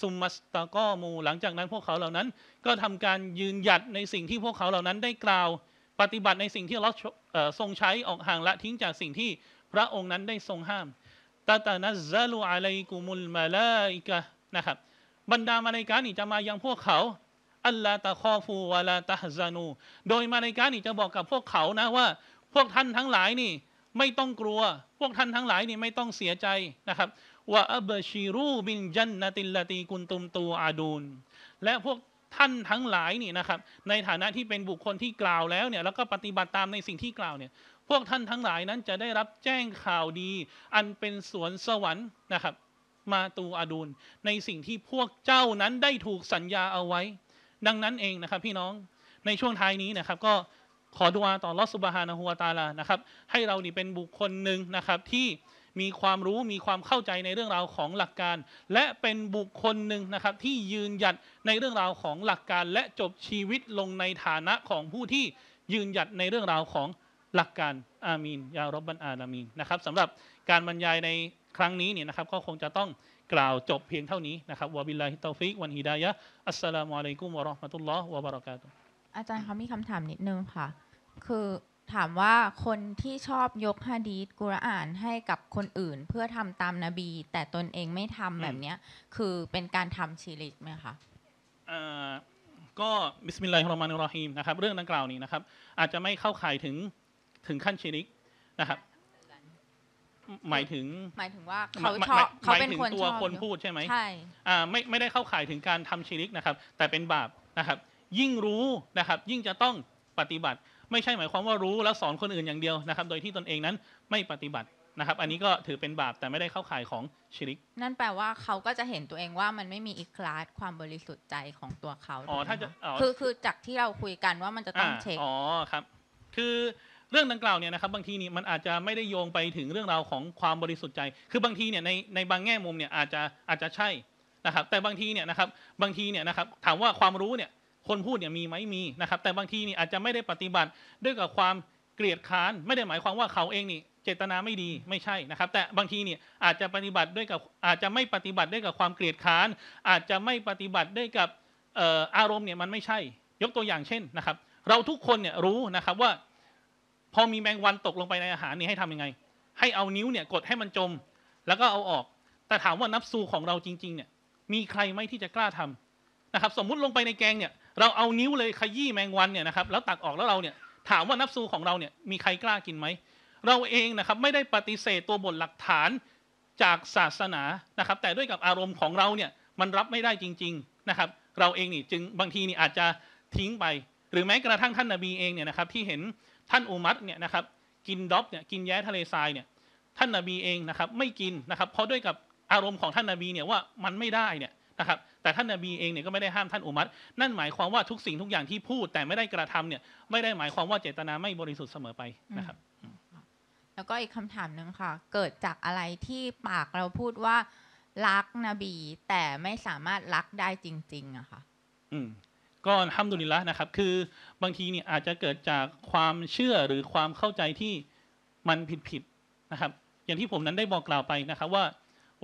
ซุมมัสตะกอมูหลังจากนั้นพวกเขาเหล่านั้น ก็ทำการยืนหยัดในสิ่งที่พวกเขาเหล่านั้นได้กล่าว ปฏิบัติในสิ่งที่อัลลอฮฺทรงใช้ออกห่างละทิ้งจากสิ่งที่พระองค์นั้นได้ทรงห้ามตาตานัซาลูอะลัยกุมุลมาลาอิกะนะครับบรรดามาลาอิกะนี่จะมายังพวกเขาอัลลาตะคอฟูวาลาตะฮซานู โดยมาในการนี่จะบอกกับพวกเขานะว่า พวกท่านทั้งหลายนี่ ไม่ต้องกลัว พวกท่านทั้งหลายนี่ไม่ต้องเสียใจนะครับว่าอับชีรูบินจันนติลตีกุนตุมตูอาดูนและพวกท่านทั้งหลายนี่นะครับในฐานะที่เป็นบุคคลที่กล่าวแล้วเนี่ยแล้วก็ปฏิบัติตามในสิ่งที่กล่าวเนี่ย พวกท่านทั้งหลายนั้นจะได้รับแจ้งข่าวดี อันเป็นสวนสวรรค์นะครับ มาตูอาดูนในสิ่งที่พวกเจ้านั้นได้ถูกสัญญาเอาไว้ดังนั้นเองนะครับพี่น้องในช่วงท้ายนี้นะครับ ก็ขอดุอาต่อลอสุบฮานะฮัวตาลานะครับให้เรานี่เป็นบุคคลหนึ่งนะครับที่มีความรู้มีความเข้าใจในเรื่องราวของหลักการ และเป็นบุคคลหนึ่งนะครับ ที่ยืนหยัดในเรื่องราวของหลักการ และจบชีวิตลงในฐานะของผู้ที่ยืนหยัดในเรื่องราวของหลักการอามีนยารบบันอาลามีนนะครับสำหรับการบรรยายในครั้งนี้เนี่ยนะครับก็คงจะต้องกล่าวจบเพียงเท่านี้นะครับวะบิลลาฮิตาฟิกวันฮิดายะอัสสลามุอะลัยกุมวะเราะห์มะตุลลอฮ์วะบะเราะกาตุฮ์อาจารย์เขามีคำถามนิดนึงค่ะ คือถามว่าคนที่ชอบยกฮะดีษกุรอานให้กับคนอื่น เพื่อทำตามนบี แต่ตนเองไม่ทำแบบเนี้ย คือเป็นการทำชีริกไหมคะอ่ก็บิสมิลลาฮิรเราะห์มานิรเราะฮีมนะครับเรื่องดังกล่าวนี้นะครับ อาจจะไม่เข้าข่ายถึงถึงขั้นชีริกนะครับหมายถึงหมายถึงว่าเขาชอบเขาเป็นคนตัวคนพูดใช่ไหมใช่อ่าไม่ไม่ได้เข้าข่ายถึงการทำชีริกนะครับ แต่เป็นบาปนะครับ ยิ่งรู้นะครับ ยิ่งจะต้องปฏิบัติ ไม่ใช่หมายความว่ารู้แล้วสอนคนอื่นอย่างเดียวนะครับ โดยที่ตนเองนั้นไม่ปฏิบัตินะครับ อันนี้ก็ถือเป็นบาปแต่ไม่ได้เข้าข่ายของชิริกนั่นแปลว่าเขาก็จะเห็นตัวเองว่ามันไม่มีอิคลาสความบริสุทธิ์ใจของตัวเขาอ๋อถ้าจะคือคือจากที่เราคุยกันว่ามันจะต้องเช็คอ๋อครับ คือเรื่องดังกล่าวเนี่ยนะครับบางทีนี่มันอาจจะไม่ได้โยงไปถึงเรื่องราวของความบริสุทธิ์ใจ คือบางทีเนี่ยในในบางแง่มุมเนี่ยอาจจะอาจจะใช่นะครับ แต่บางทีเนี่ยนะครับบางทีเนี่ยนะครับถามว่าความรู้เนี่ยคนพูดเนี่ยมีไหมมีนะครับ แต่บางทีนี่อาจจะไม่ได้ปฏิบัติด้วยกับความเกลียดค้านไม่ได้หมายความว่าเขาเองนี่เจตนาไม่ดีไม่ใช่นะครับ แต่บางทีเนี่ยอาจจะปฏิบัติด้วยกับอาจจะไม่ปฏิบัติด้วยกับความเกลียดค้านอาจจะไม่ปฏิบัติ ด้วยกับอารมณ์เนี่ยมันไม่ใช่ ยกตัวอย่างเช่นนะครับเราทุกคนเนี่ยรู้นะครับว่าพอมีแมงวันตกลงไปในอาหารนี่ให้ทำยังไง ให้เอานิ้วเนี่ยกดให้มันจม แล้วก็เอาออก แต่ถามว่านับซูของเราจริงๆเนี่ยมีใครไหมที่จะกล้าทำนะครับสมมุติลงไปในแกงเนี่ยเราเอานิ้วเลยขยี้แมงวันเนี่ยนะครับแล้วตักออกแล้วเราเนี่ยถามว่านับซูของเราเนี่ยมีใครกล้ากินไหม เราเองนะครับไม่ได้ปฏิเสธตัวบทหลักฐานจากศาสนานะครับ แต่ด้วยกับอารมณ์ของเราเนี่ยมันรับไม่ได้จริง ๆนะครับ เราเองนี่จึงบางทีนี่อาจจะทิ้งไป หรือแม้กระทั่งท่านนาบีเองเนี่ยนะครับที่เห็นท่านอุมัตเนี่ยนะครับ กินดอบเนี่ย กินแย้ทะเลทรายเนี่ย ท่านนาบีเองนะครับ ไม่กินนะครับ เพราะด้วยกับอารมณ์ของท่านนาบีเนี่ยว่ามันไม่ได้เนี่ยนะครับ แต่ท่านนาบีเองเนี่ยก็ไม่ได้ห้ามท่านอุมัตนั่นหมายความว่าทุกสิ่งทุกอย่างที่พูดแต่ไม่ได้กระทำเนี่ย ไม่ได้หมายความว่าเจตนาไม่บริสุทธิ์เสมอไปนะครับ แล้วก็อีกคำถามหนึ่งค่ะ เกิดจากอะไรที่ปากเราพูดว่ารักนบีแต่ไม่สามารถรักได้จริง ๆอะค่ะอืมก็ทำดุลิละนะครับ คือบางทีเนี่ย อาจจะเกิดจากความเชื่อหรือความเข้าใจที่มันผิดผิดนะครับ อย่างที่ผมนั้นได้บอกกล่าวไปนะครับ ว่า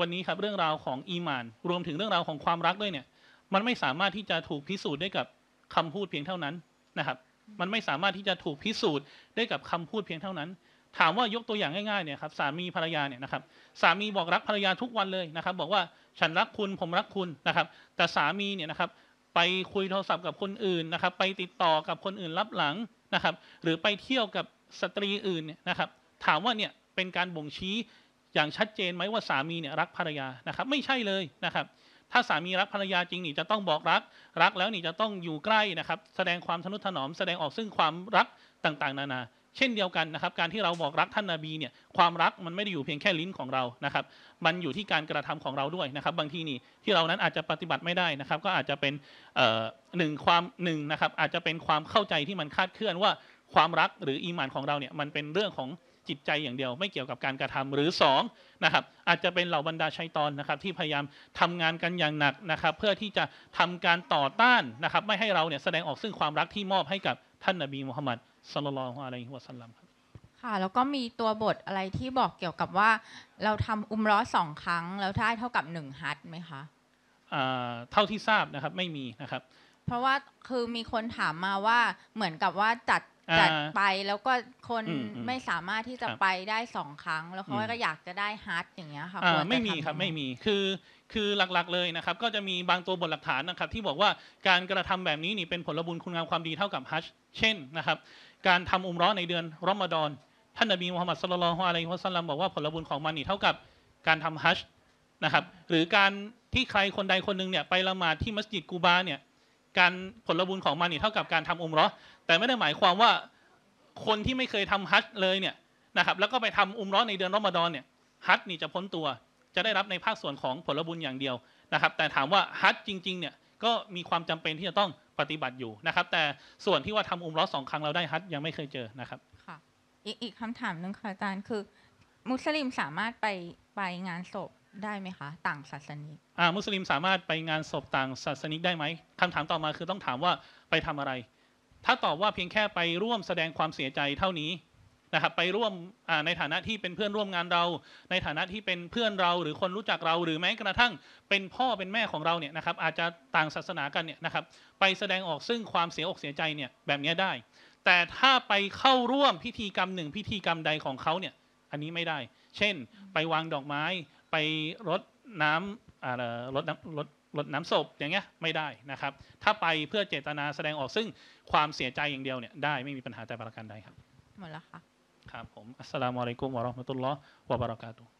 วันนี้ครับเรื่องราวของอีมาน รวมถึงเรื่องราวของความรักด้วยเนี่ย มันไม่สามารถที่จะถูกพิสูจน์ได้กับคำพูดเพียงเท่านั้นนะครับ มันไม่สามารถที่จะถูกพิสูจน์ได้กับคำพูดเพียงเท่านั้น ถามว่ายกตัวอย่างง่ายๆเนี่ยครับ สามีภรรยาเนี่ยนะครับ สามีบอกรักภรรยาทุกวันเลยนะครับ บอกว่าฉันรักคุณผมรักคุณนะครับ แต่สามีเนี่ยนะครับไปคุยโทรศัพท์กับคนอื่นนะครับไปติดต่อกับคนอื่นรับหลังนะครับหรือไปเที่ยวกับสตรีอื่นเนี่ยนะครับถามว่าเนี่ยเป็นการบ่งชี้อย่างชัดเจนไหมว่าสามีเนี่ยรักภรรยานะครับ ไม่ใช่เลยนะครับถ้าสามีรักภรรยาจริงนี่จะต้องบอกรักรักแล้วนี่จะต้องอยู่ใกล้นะครับ แสดงความทนุถนอมแสดงออกซึ่งความรักต่างๆ นานาเช่นเดียวกันนะครับ การที่เราบอกรักท่านนาบีเนี่ยความรักมันไม่ได้อยู่เพียงแค่ลิ้นของเรานะครับมันอยู่ที่การกระทำของเราด้วยนะครับบางทีนี่ที่เรานั้นอาจจะปฏิบัติไม่ได้นะครับ ก็อาจจะเป็นหนึ่งความหนึ่งนะครับอาจจะเป็นความเข้าใจที่มันคาดเคลื่อนว่า ความรักหรืออีหมานของเราเนี่ยมันเป็นเรื่องของจิตใจอย่างเดียว ไม่เกี่ยวกับการกระทำหรือ2นะครับอาจจะเป็นเหล่าบรรดาชัยตอนนะครับที่พยายามทำงานกันอย่างหนักนะครับเพื่อที่จะทำการต่อต้านนะครับไม่ให้เราเนี่ยแสดงออกซึ่งความรักที่มอบให้กับท่านนบีมุฮัมมัดสัลลัลลอฮุอะลัยฮิวะสัลลัมครับค่ะแล้วก็มีตัวบทอะไรที่บอกเกี่ยวกับว่า เราทำอุมร้อสองครั้ง แล้วได้เท่ากับหนึ่งฮัทไหมคะอ่เท่าที่ทราบนะครับไม่มีนะครับ เพราะว่าคือมีคนถามมาว่าเหมือนกับว่าจัดจัดไปแล้วก็คนมไม่สามารถที่จะไปได้สองครั้ง แล้วเขาก็อยากจะได้ฮัทอย่างเงี้ยค่ะไม่มีครับไม่มีคือคือหลักๆเลยนะครับ ก็จะมีบางตัวบทหลักฐานนะครับ ที่บอกว่าการกระทำแบบนี้นี่เป็นผลบุญคุณงามความดีเท่ากับฮัจเช่นนะครับการทำอุมร้อนในเดือนรอมฎอนท่านนบีมุฮัมมัดสุลลัลฮุอะลัยฮิวะัลลัมบอกว่าผลบุญของมันนี่เท่ากับ การทำฮัจนะครับหรือการที่ใครคนใดคนหนึ่งเนี่ยไปละหมาดที่มัสยิดกูบาเนี่ยการผลบุญของมันนี่เท่ากับการทำอุมร้อนแต่ไม่ได้หมายความว่าคนที่ไม่เคยทำฮัจเลยเนี่ยนะครับแล้วก็ไปทำอุมร้อนในเดือนรอมฎอนเนี่ยฮัจนี่จะพ้นตัว จะได้รับในภาคส่วนของผลบุญอย่างเดียวนะครับ แต่ถามว่าฮัจจริงๆเนี่ยก็มีความจำเป็นที่จะต้องปฏิบัติอยู่นะครับแต่ส่วนที่ว่าทำอุมร้อสองครั้งเราได้ฮัทยังไม่เคยเจอนะครับค่ะอีกอีกคำถามหนึ่งค่ะอาจารย์คือ มุสลิมสามารถไปไปงานศพได้ไหมคะ ต่างศาสนิก อ่า มุสลิมสามารถไปงานศพต่างศาสนิกได้ไหมคำถามต่อมาคือต้องถามว่าไปทำอะไร ถ้าตอบว่าเพียงแค่ไปร่วมแสดงความเสียใจเท่านี้นะครับไปร่วมในฐานะที่เป็นเพื่อนร่วมงานเรา ในฐานะที่เป็นเพื่อนเราหรือคนรู้จักเรา หรือแม้กระทั่งเป็นพ่อเป็นแม่ของเราเนี่ยนะครับอาจจะต่างศาสนากันเนี่ยนะครับไปแสดงออกซึ่งความเสียอกเสียใจเนี่ยแบบนี้ได้ แต่ถ้าไปเข้าร่วมพิธีกรรมหนึ่งพิธีกรรมใดของเขาเนี่ยอันนี้ไม่ได้ เช่น ไปวางดอกไม้ ไปรดน้ำรดน้ำรดรดน้ำศพอย่างเงี้ยไม่ได้นะครับ ถ้าไปเพื่อเจตนาแสดงออกซึ่งความเสียใจอย่างเดียวเนี่ยได้ไม่มีปัญหาแต่ประการใดครับหมดแล้วค่ะครับผมอัสสลามุอะลัยกุมวะราะห์มะตุลลอฮ์วะบะเราะกาตุฮ์